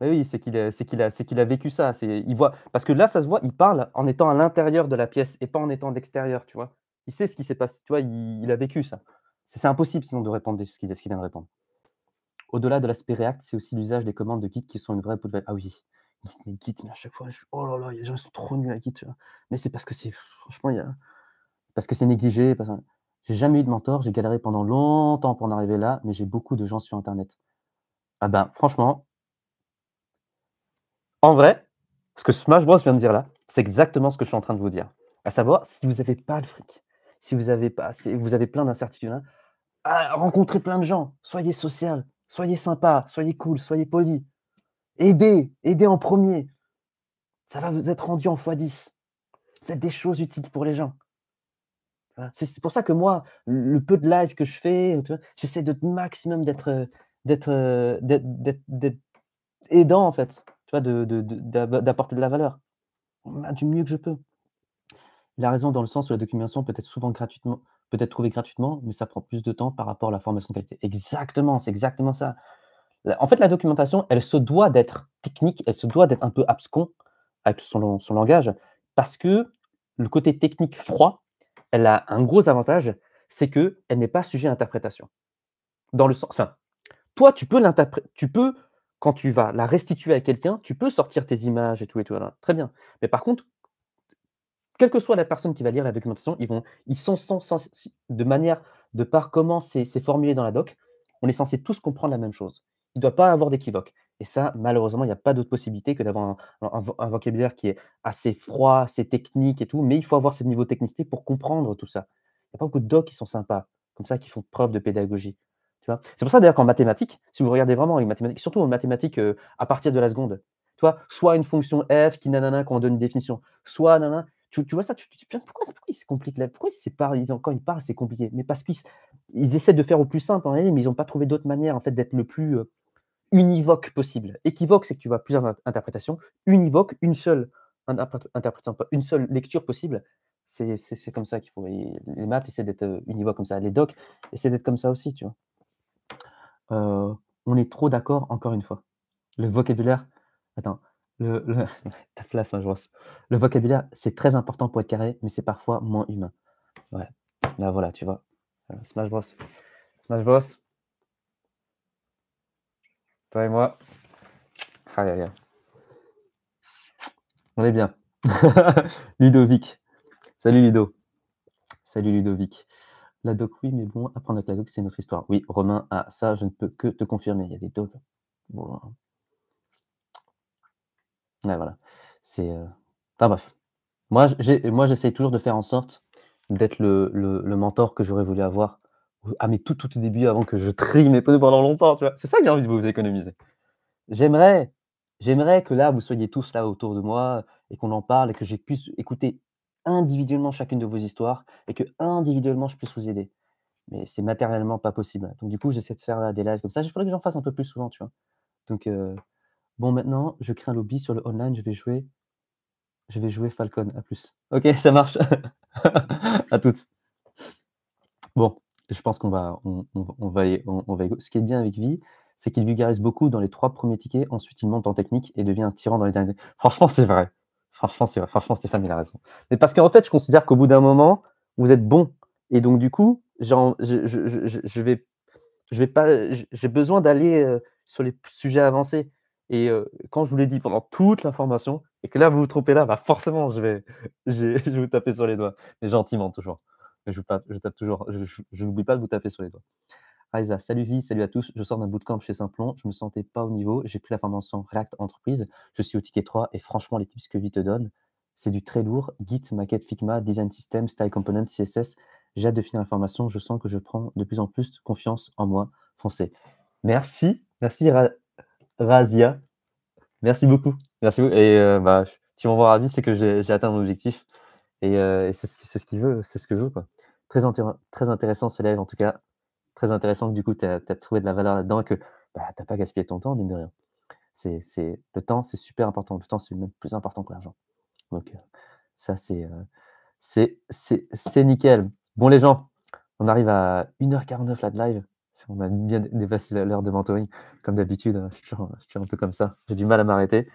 S1: bah oui, c'est qu'il a, qu'il a, qu'il a vécu ça. Il voit, parce que là, ça se voit, il parle en étant à l'intérieur de la pièce et pas en étant de l'extérieur, tu vois. Il sait ce qui s'est passé, tu vois, il, a vécu ça. C'est impossible sinon de répondre ce qu'il vient de répondre. Au-delà de l'aspect React, c'est aussi l'usage des commandes de Git qui sont une vraie poubelle. Ah oui, Git, mais Git, mais à chaque fois, je... oh là là, les gens sont trop nuls à Git. Mais c'est parce que c'est, franchement, il parce que c'est négligé. Parce... J'ai jamais eu de mentor, j'ai galéré pendant longtemps pour en arriver là, mais j'ai beaucoup de gens sur Internet. Ah ben, franchement, en vrai, ce que Smash Bros vient de dire là, c'est exactement ce que je suis en train de vous dire. À savoir, si vous n'avez pas le fric, si vous avez pas, si vous avez plein d'incertitudes, hein, ah, rencontrez plein de gens, soyez social, Soyez sympa, soyez cool, soyez poli. Aidez, aidez en premier. Ça va vous être rendu en x10. Faites des choses utiles pour les gens. C'est pour ça que moi, le peu de live que je fais, j'essaie de maximum d'être d'être aidant en fait, tu vois, d'apporter de, de la valeur du mieux que je peux. La raison dans le sens où la documentation peut être souvent gratuitement, peut-être trouver gratuitement, mais ça prend plus de temps par rapport à la formation qualité. Exactement, c'est exactement ça. En fait, la documentation, elle se doit d'être technique, elle se doit d'être un peu abscon avec son, son, langage, parce que le côté technique froid, elle a un gros avantage, c'est que elle n'est pas sujet à interprétation. Dans le sens, enfin, toi, tu peux l'interpréter, tu peux quand tu vas la restituer à quelqu'un, tu peux sortir tes images et tout et tout, très bien. Mais par contre, quelle que soit la personne qui va lire la documentation, ils vont, ils sont, de manière, de par comment c'est formulé dans la doc, on est censé tous comprendre la même chose. Il ne doit pas avoir d'équivoque. Et ça, malheureusement, il n'y a pas d'autre possibilité que d'avoir un, vocabulaire qui est assez froid, assez technique et tout. Mais il faut avoir ce niveau de technicité pour comprendre tout ça. Il n'y a pas beaucoup de docs qui sont sympas, comme ça, qui font preuve de pédagogie. C'est pour ça d'ailleurs qu'en mathématiques, si vous regardez vraiment les mathématiques, surtout en mathématiques euh, à partir de la seconde, tu soit une fonction f qui nanana qu'on donne une définition, soit nanana, tu, tu vois ça, tu te dis, pourquoi, pourquoi ils se compliquent là Pourquoi ils se ils, Quand ils parlent, c'est compliqué. Mais parce qu'ils ils essaient de faire au plus simple, mais ils n'ont pas trouvé d'autre manière en fait, d'être le plus euh, univoque possible. Équivoque, c'est que tu vois plusieurs interprétations. Univoque, une seule interprétation, une seule lecture possible. C'est comme ça qu'il faut. Les maths essaient d'être euh, univoques comme ça. Les docs essaient d'être comme ça aussi, tu vois. Euh, on est trop d'accord, encore une fois. Le vocabulaire. Attends, le, Le vocabulaire, c'est très important pour être carré, mais c'est parfois moins humain. Ouais. Là, voilà, tu vois. Smash Bros. Smash Bros. Toi et moi. Aïe, aïe, On est bien. Ludovic. Salut Ludo. Salut Ludovic. La doc, oui, mais bon, apprendre avec la doc, c'est notre histoire. Oui, Romain, ah, ça, je ne peux que te confirmer. Il y a des docs. Bon, hein voilà. C'est. Euh, enfin bref. Moi, j'ai- moi, j'essaie toujours de faire en sorte d'être le, le- mentor que j'aurais voulu avoir à ah, mes tout, tout, débuts avant que je trie mes pneus pendant longtemps, tu vois. C'est ça que j'ai envie de vous économiser. J'aimerais, j'aimerais que là, vous soyez tous là autour de moi et qu'on en parle et que je puisse écouter individuellement chacune de vos histoires et que individuellement je puisse vous aider. Mais c'est matériellement pas possible. Donc du coup, j'essaie de faire des lives comme ça. Il faudrait que j'en fasse un peu plus souvent, tu vois. Donc euh, Bon, maintenant, je crée un lobby sur le online, je vais jouer, je vais jouer Falcon. À plus. Ok, ça marche. à toutes. Bon, je pense qu'on va, on, va, on, va Ce qui est bien avec V, c'est qu'il vulgarise beaucoup dans les trois premiers tickets. Ensuite, il monte en technique et devient un tyran dans les derniers. Franchement, c'est vrai. Franchement, c'est vrai. Franchement, Stéphane, il a raison. Mais parce qu'en fait, je considère qu'au bout d'un moment, vous êtes bon. Et donc, du coup, genre, je, vais, je vais pas, j'ai besoin d'aller euh, sur les sujets avancés. Et quand je vous l'ai dit pendant toute la formation, et que là vous vous trompez là, bah, forcément je vais, je, vous taper sur les doigts, mais gentiment toujours. Je, tape, toujours, je, n'oublie pas de vous taper sur les doigts. Raisa, salut Vie, salut à tous. Je sors d'un bootcamp chez Simplon, je ne me sentais pas au niveau, j'ai pris la formation React Entreprise, je suis au ticket 3 et franchement les tips que Vite te donne, c'est du très lourd. Git, maquette Figma, design system, style component, CSS. J'ai hâte de finir la formation, je sens que je prends de plus en plus confiance en moi. français. Merci, merci Razia. Merci beaucoup. Merci beaucoup. Et euh, bah, tu m'envoies ravi, c'est que j'ai atteint mon objectif. Et, euh, c'est ce qu'il veut, c'est ce que je veux. Très, intéressant ce live, en tout cas. Très intéressant que du coup, tu as, trouvé de la valeur là-dedans et que bah, tu n'as pas gaspillé ton temps, mine de rien. C'est le temps, c'est super important. Le temps, c'est même plus important que l'argent. Donc, euh, ça, c'est c'est nickel. Bon, les gens, on arrive à 1h49 là de live on a bien dépassé l'heure de mentoring, comme d'habitude. Hein. Je, suis un peu comme ça. J'ai du mal à m'arrêter.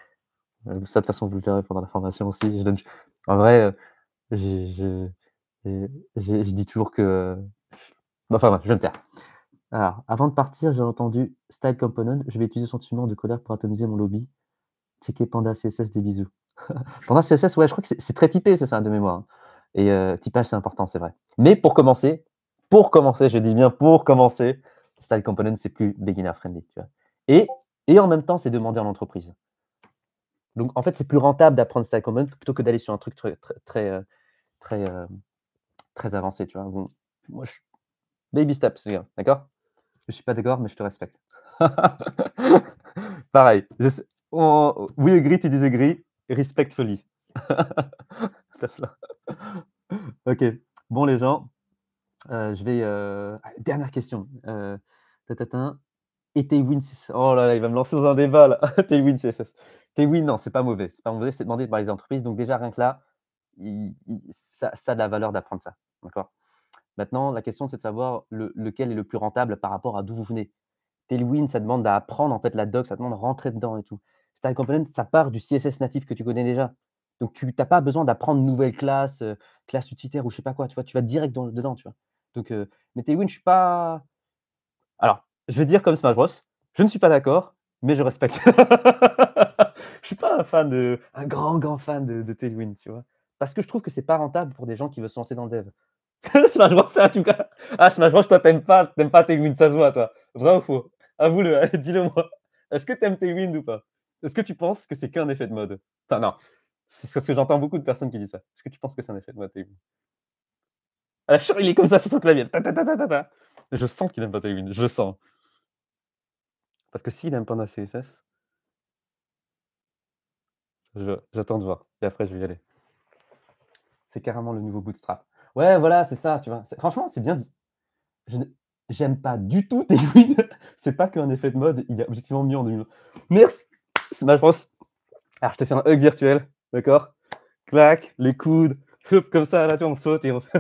S1: Euh, ça, de toute façon, vous le verrez pendant la formation aussi. Je donne... En vrai, euh, je, dis toujours que. Euh, enfin, je vais me taire. Alors, avant de partir, j'ai entendu Style Component. Je vais utiliser le sentiment de colère pour atomiser mon lobby. Checker Panda CSS, des bisous. Panda CSS, ouais, je crois que c'est très typé, c'est ça, de mémoire. Hein. Et typage, c'est important, c'est vrai. Mais pour commencer, pour commencer, je dis bien pour commencer, Style Component, c'est plus beginner friendly. Tu Et, et en même temps, c'est demandé en entreprise. Donc, en fait, c'est plus rentable d'apprendre Style Component plutôt que d'aller sur un truc très, très, très, euh, euh, avancé. Tu vois. moi, Baby steps, les gars, d'accord Je ne suis pas d'accord, mais je te respecte. Pareil. Je... On... We agree to disagree, respectfully. ok. Bon, les gens, euh, je vais. Euh, ah, dernière question. Euh... Tatatin. Et Oh là là, il va me lancer dans un débat là. Taywin CSS. Taywin, non, c'est pas mauvais. C'est pas mauvais, c'est demandé par les entreprises. Donc déjà, rien que là, ça, a de la valeur d'apprendre ça. D'accord Maintenant, la question, c'est de savoir lequel est le plus rentable par rapport à d'où vous venez. Tailwind, ça demande d'apprendre en fait la doc, ça demande de rentrer dedans et tout. Style Component, ça part du CSS natif que tu connais déjà. Donc tu n'as pas besoin d'apprendre nouvelle classe, euh, classe utilitaire ou je sais pas quoi. Tu vois, tu vas direct dedans, tu vois. Donc, mais Tailwind, je suis pas. Alors, je vais dire comme Smash Bros. Je ne suis pas d'accord, mais je respecte. je suis pas un fan de, un grand, grand fan de, de tu vois. Parce que je trouve que c'est pas rentable pour des gens qui veulent se lancer dans le dev. Smash Bros, ça, tu vois. Ah, Smash Bros, toi, t'aimes pas, t'aimes pas Tailwind, ça se voit, toi. Vrai ou faux Avoue-le, hein, dis-le moi. Est-ce que t'aimes Tailwind ou pas Est-ce que tu penses que c'est qu'un effet de mode Enfin, non. C'est ce que j'entends beaucoup de personnes qui disent ça. Est-ce que tu penses que c'est un effet de mode, Tailwind la il est comme ça sur son clavier. Ta, je sens qu'il n'aime pas Tailwind, je le sens. Parce que s'il n'aime pas la CSS, j'attends de voir. Et après, je vais y aller. C'est carrément le nouveau Bootstrap. Ouais, voilà, c'est ça, tu vois. Franchement, c'est bien dit. Je J'aime pas du tout Tailwind. c'est pas qu'un effet de mode, il est objectivement mieux en 2000. Merci, c'est ma chance. Alors, je te fais un hug virtuel, d'accord Clac, les coudes, hop comme ça, là, tu vois, on saute et on...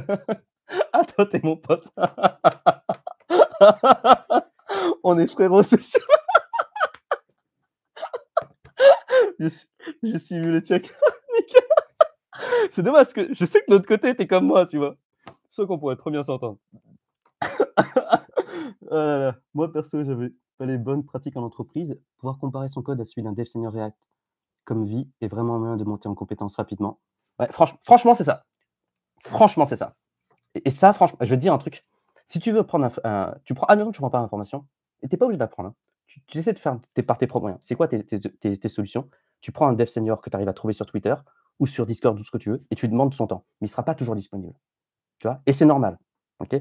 S1: Ah, t'es mon pote. On est frérot. c'est sûr. J'ai suivi le check. c'est dommage parce que je sais que de l'autre côté, t'es comme moi, tu vois. Sauf qu'on pourrait trop bien s'entendre. Oh moi, perso, j'avais pas les bonnes pratiques en entreprise. Pouvoir comparer son code à celui d'un dev senior React comme vie est vraiment un moyen de monter en compétence rapidement. Ouais, franchement, c'est ça. Franchement, c'est ça. Et, ça, franchement, je vais te dire un truc. Si tu veux prendre un. tu prends, un tu prends pas l'information, et tu n'es pas obligé d'apprendre. Hein. Tu, tu, essaies de faire tes, par tes propres moyens. C'est quoi tes, solutions Tu prends un dev senior que tu arrives à trouver sur Twitter ou sur Discord ou ce que tu veux, et tu demandes son temps. Mais il ne sera pas toujours disponible. Tu vois Et c'est normal. ok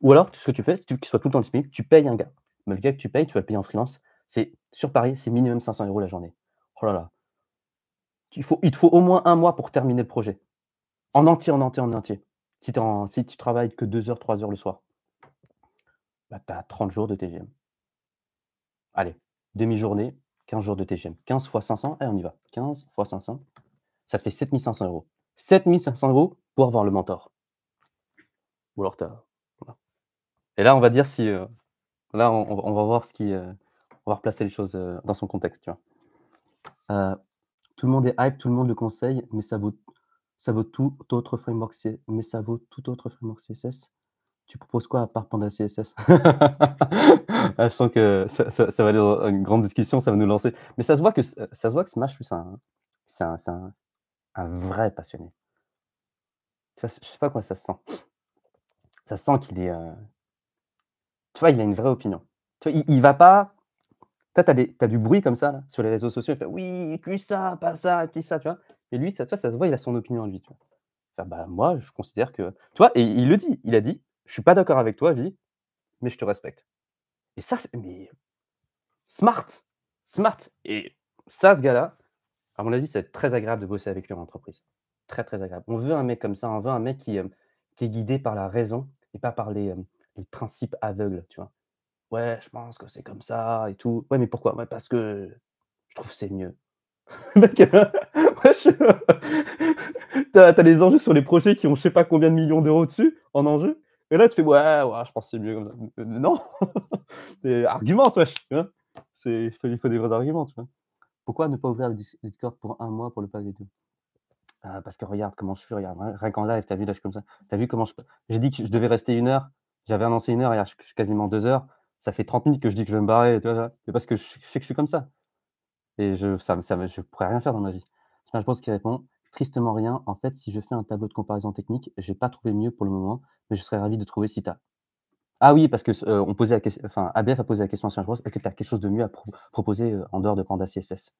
S1: ou alors, ce que tu fais, c'est qu'il soit tout le temps disponible, tu payes un gars. Mais le gars que tu payes, tu vas le payer en freelance. C'est sur Paris, c'est minimum 500 euros la journée. Oh là là. Il, faut, il te faut au moins un mois pour terminer le projet. En entier, en entier, en entier. Si, si tu travailles que 2 heures, 3 heures le soir, tu as 30 jours de TGM. Allez, demi-journée, 15 jours de TGM. 15 fois 500, et eh, on y va. 15 fois 500, ça te fait 7500 euros. 7500 euros pour avoir le mentor. Ou alors, tu Et là, on va dire si. Euh, là, on, va voir ce qui. Euh, on va replacer les choses euh, dans son contexte. tout le monde est hype, tout le monde le conseille, mais ça vaut ça vaut tout autre framework, mais ça vaut tout autre framework CSS. Tu proposes quoi à part Panda CSS ah, Je sens que ça, va aller dans une grande discussion, ça va nous lancer. Mais ça se voit que, euh, ça se voit que Smash, c'est un, un, vrai passionné. Tu vois, je sais pas quoi ça se sent. Ça sent qu'il est. Euh, tu vois, il a une vraie opinion. Tu il, ne va pas. Tu as, du bruit comme ça sur les réseaux sociaux. oui, puis ça, pas ça, puis ça, tu vois. Et lui, ça, toi, ça se voit, il a son opinion, lui. Tu bah, moi, je considère que. Tu et il le dit, il a dit Je suis pas d'accord avec toi, vie, mais je te respecte. Et ça, c'est. Mais. Smart Smart Et ça, ce gars-là, à mon avis, c'est très agréable de bosser avec lui en entreprise. Très, très agréable. On veut un mec comme ça, on veut un mec qui, euh, qui est guidé par la raison et pas par les, euh, principes aveugles, tu vois. Ouais, je pense que c'est comme ça et tout. Ouais, mais pourquoi Ouais, parce que je trouve que c'est mieux. T'as as les enjeux sur les projets qui ont je sais pas combien de millions d'euros dessus en enjeu. Et là, tu fais, ouais, ouais je pense que c'est mieux comme ça. Euh, euh, non Argument, wesh hein il faut, il faut des vrais arguments, tu vois. Pourquoi ne pas ouvrir le Discord pour un mois pour le pas et tout euh, Parce que regarde comment je suis, regarde, rien qu'en live, t'as vu, là, je suis comme ça. vu comment je. J'ai dit que je devais rester une heure, j'avais annoncé une heure, et je suis quasiment deux heures. Ça fait 30 minutes que je dis que je vais me barrer, tu C'est parce que je, sais que je suis comme ça. Et je, ça, ça, je pourrais rien faire dans ma vie pense qui répond Tristement rien. En fait, si je fais un tableau de comparaison technique, je n'ai pas trouvé mieux pour le moment, mais je serais ravi de trouver si tu as. Ah oui, parce que euh, on posait la question, enfin, ABF a posé la question à Smash Bros. Est-ce que tu as quelque chose de mieux à proposer euh, en dehors de Panda CSS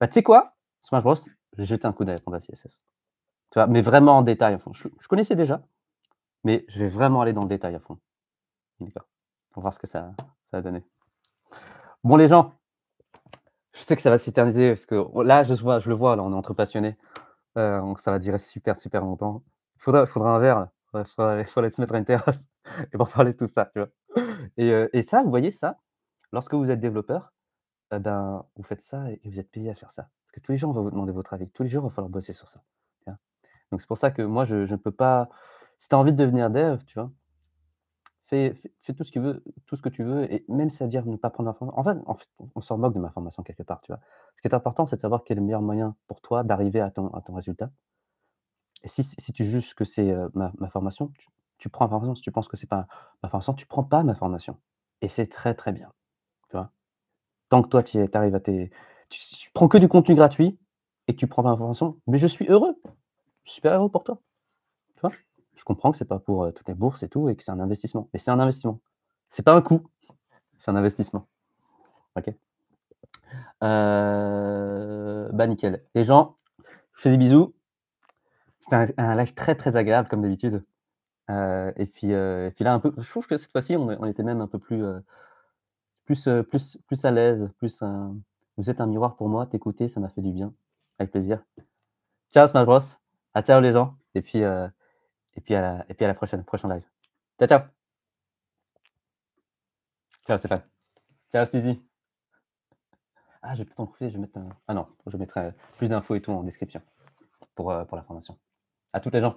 S1: Bah, tu sais quoi Smash Bros, j'ai jeté un coup d'œil à Panda CSS. mais vraiment en détail, Je, connaissais déjà, mais je vais vraiment aller dans le détail à fond. D'accord Pour voir ce que ça, ça a donné. Bon, les gens, je sais que ça va s'éterniser parce que oh, là, je, je le vois, là, on est entre passionnés. Euh, donc ça va durer super, super longtemps. Il faudra, faudra un verre, aller se mettre à une terrasse et pour parler de tout ça, tu vois. Et, euh, et, ça, vous voyez ça, lorsque vous êtes développeur, eh ben, vous faites ça et vous êtes payé à faire ça. Parce que tous les jours, on va vous demander votre avis. Tous les jours, il va falloir bosser sur ça. Donc c'est pour ça que moi, je ne peux pas. Si tu as envie de devenir dev, tu vois, fais, tout ce que veux, tout ce que tu veux, et même ça veut dire ne pas prendre l'information. En fait, en fait on s'en moque de ma formation quelque part, tu vois. Ce qui est important, c'est de savoir quel est le meilleur moyen pour toi d'arriver à ton, à ton résultat. si, tu juges que c'est euh, ma, formation, tu, prends ma formation. Si tu penses que c'est pas ma formation, tu prends pas ma formation. Et c'est très très bien, tu vois. Tant que toi, tu arrives à tes, tu, prends que du contenu gratuit et tu prends ma formation, mais je suis heureux, je suis super heureux pour toi. Je comprends que c'est pas pour euh, toutes les bourses et tout, et que c'est un investissement. Mais c'est un investissement. C'est pas un coût. C'est un investissement. OK euh, Bah, nickel. Les gens, je vous fais des bisous. C'était un, live très, très agréable, comme d'habitude. Euh, et, puis, puis là, un peu, je trouve que cette fois-ci, on, était même un peu plus, plus, plus, plus à l'aise. Plus, vous êtes un miroir pour moi. T'écouter, ça m'a fait du bien. Avec plaisir. Ciao, Smash Bros. À ciao, les gens. Et puis. Et puis à la, et puis à la prochaine, prochain live. Ciao, ciao. Ciao Stéphane. Ciao Suzy. Ah, je vais peut-être en profiter, je vais mettre Ah non, je mettrai euh, plus d'infos et tout en description pour, euh, pour la formation. À toutes les gens.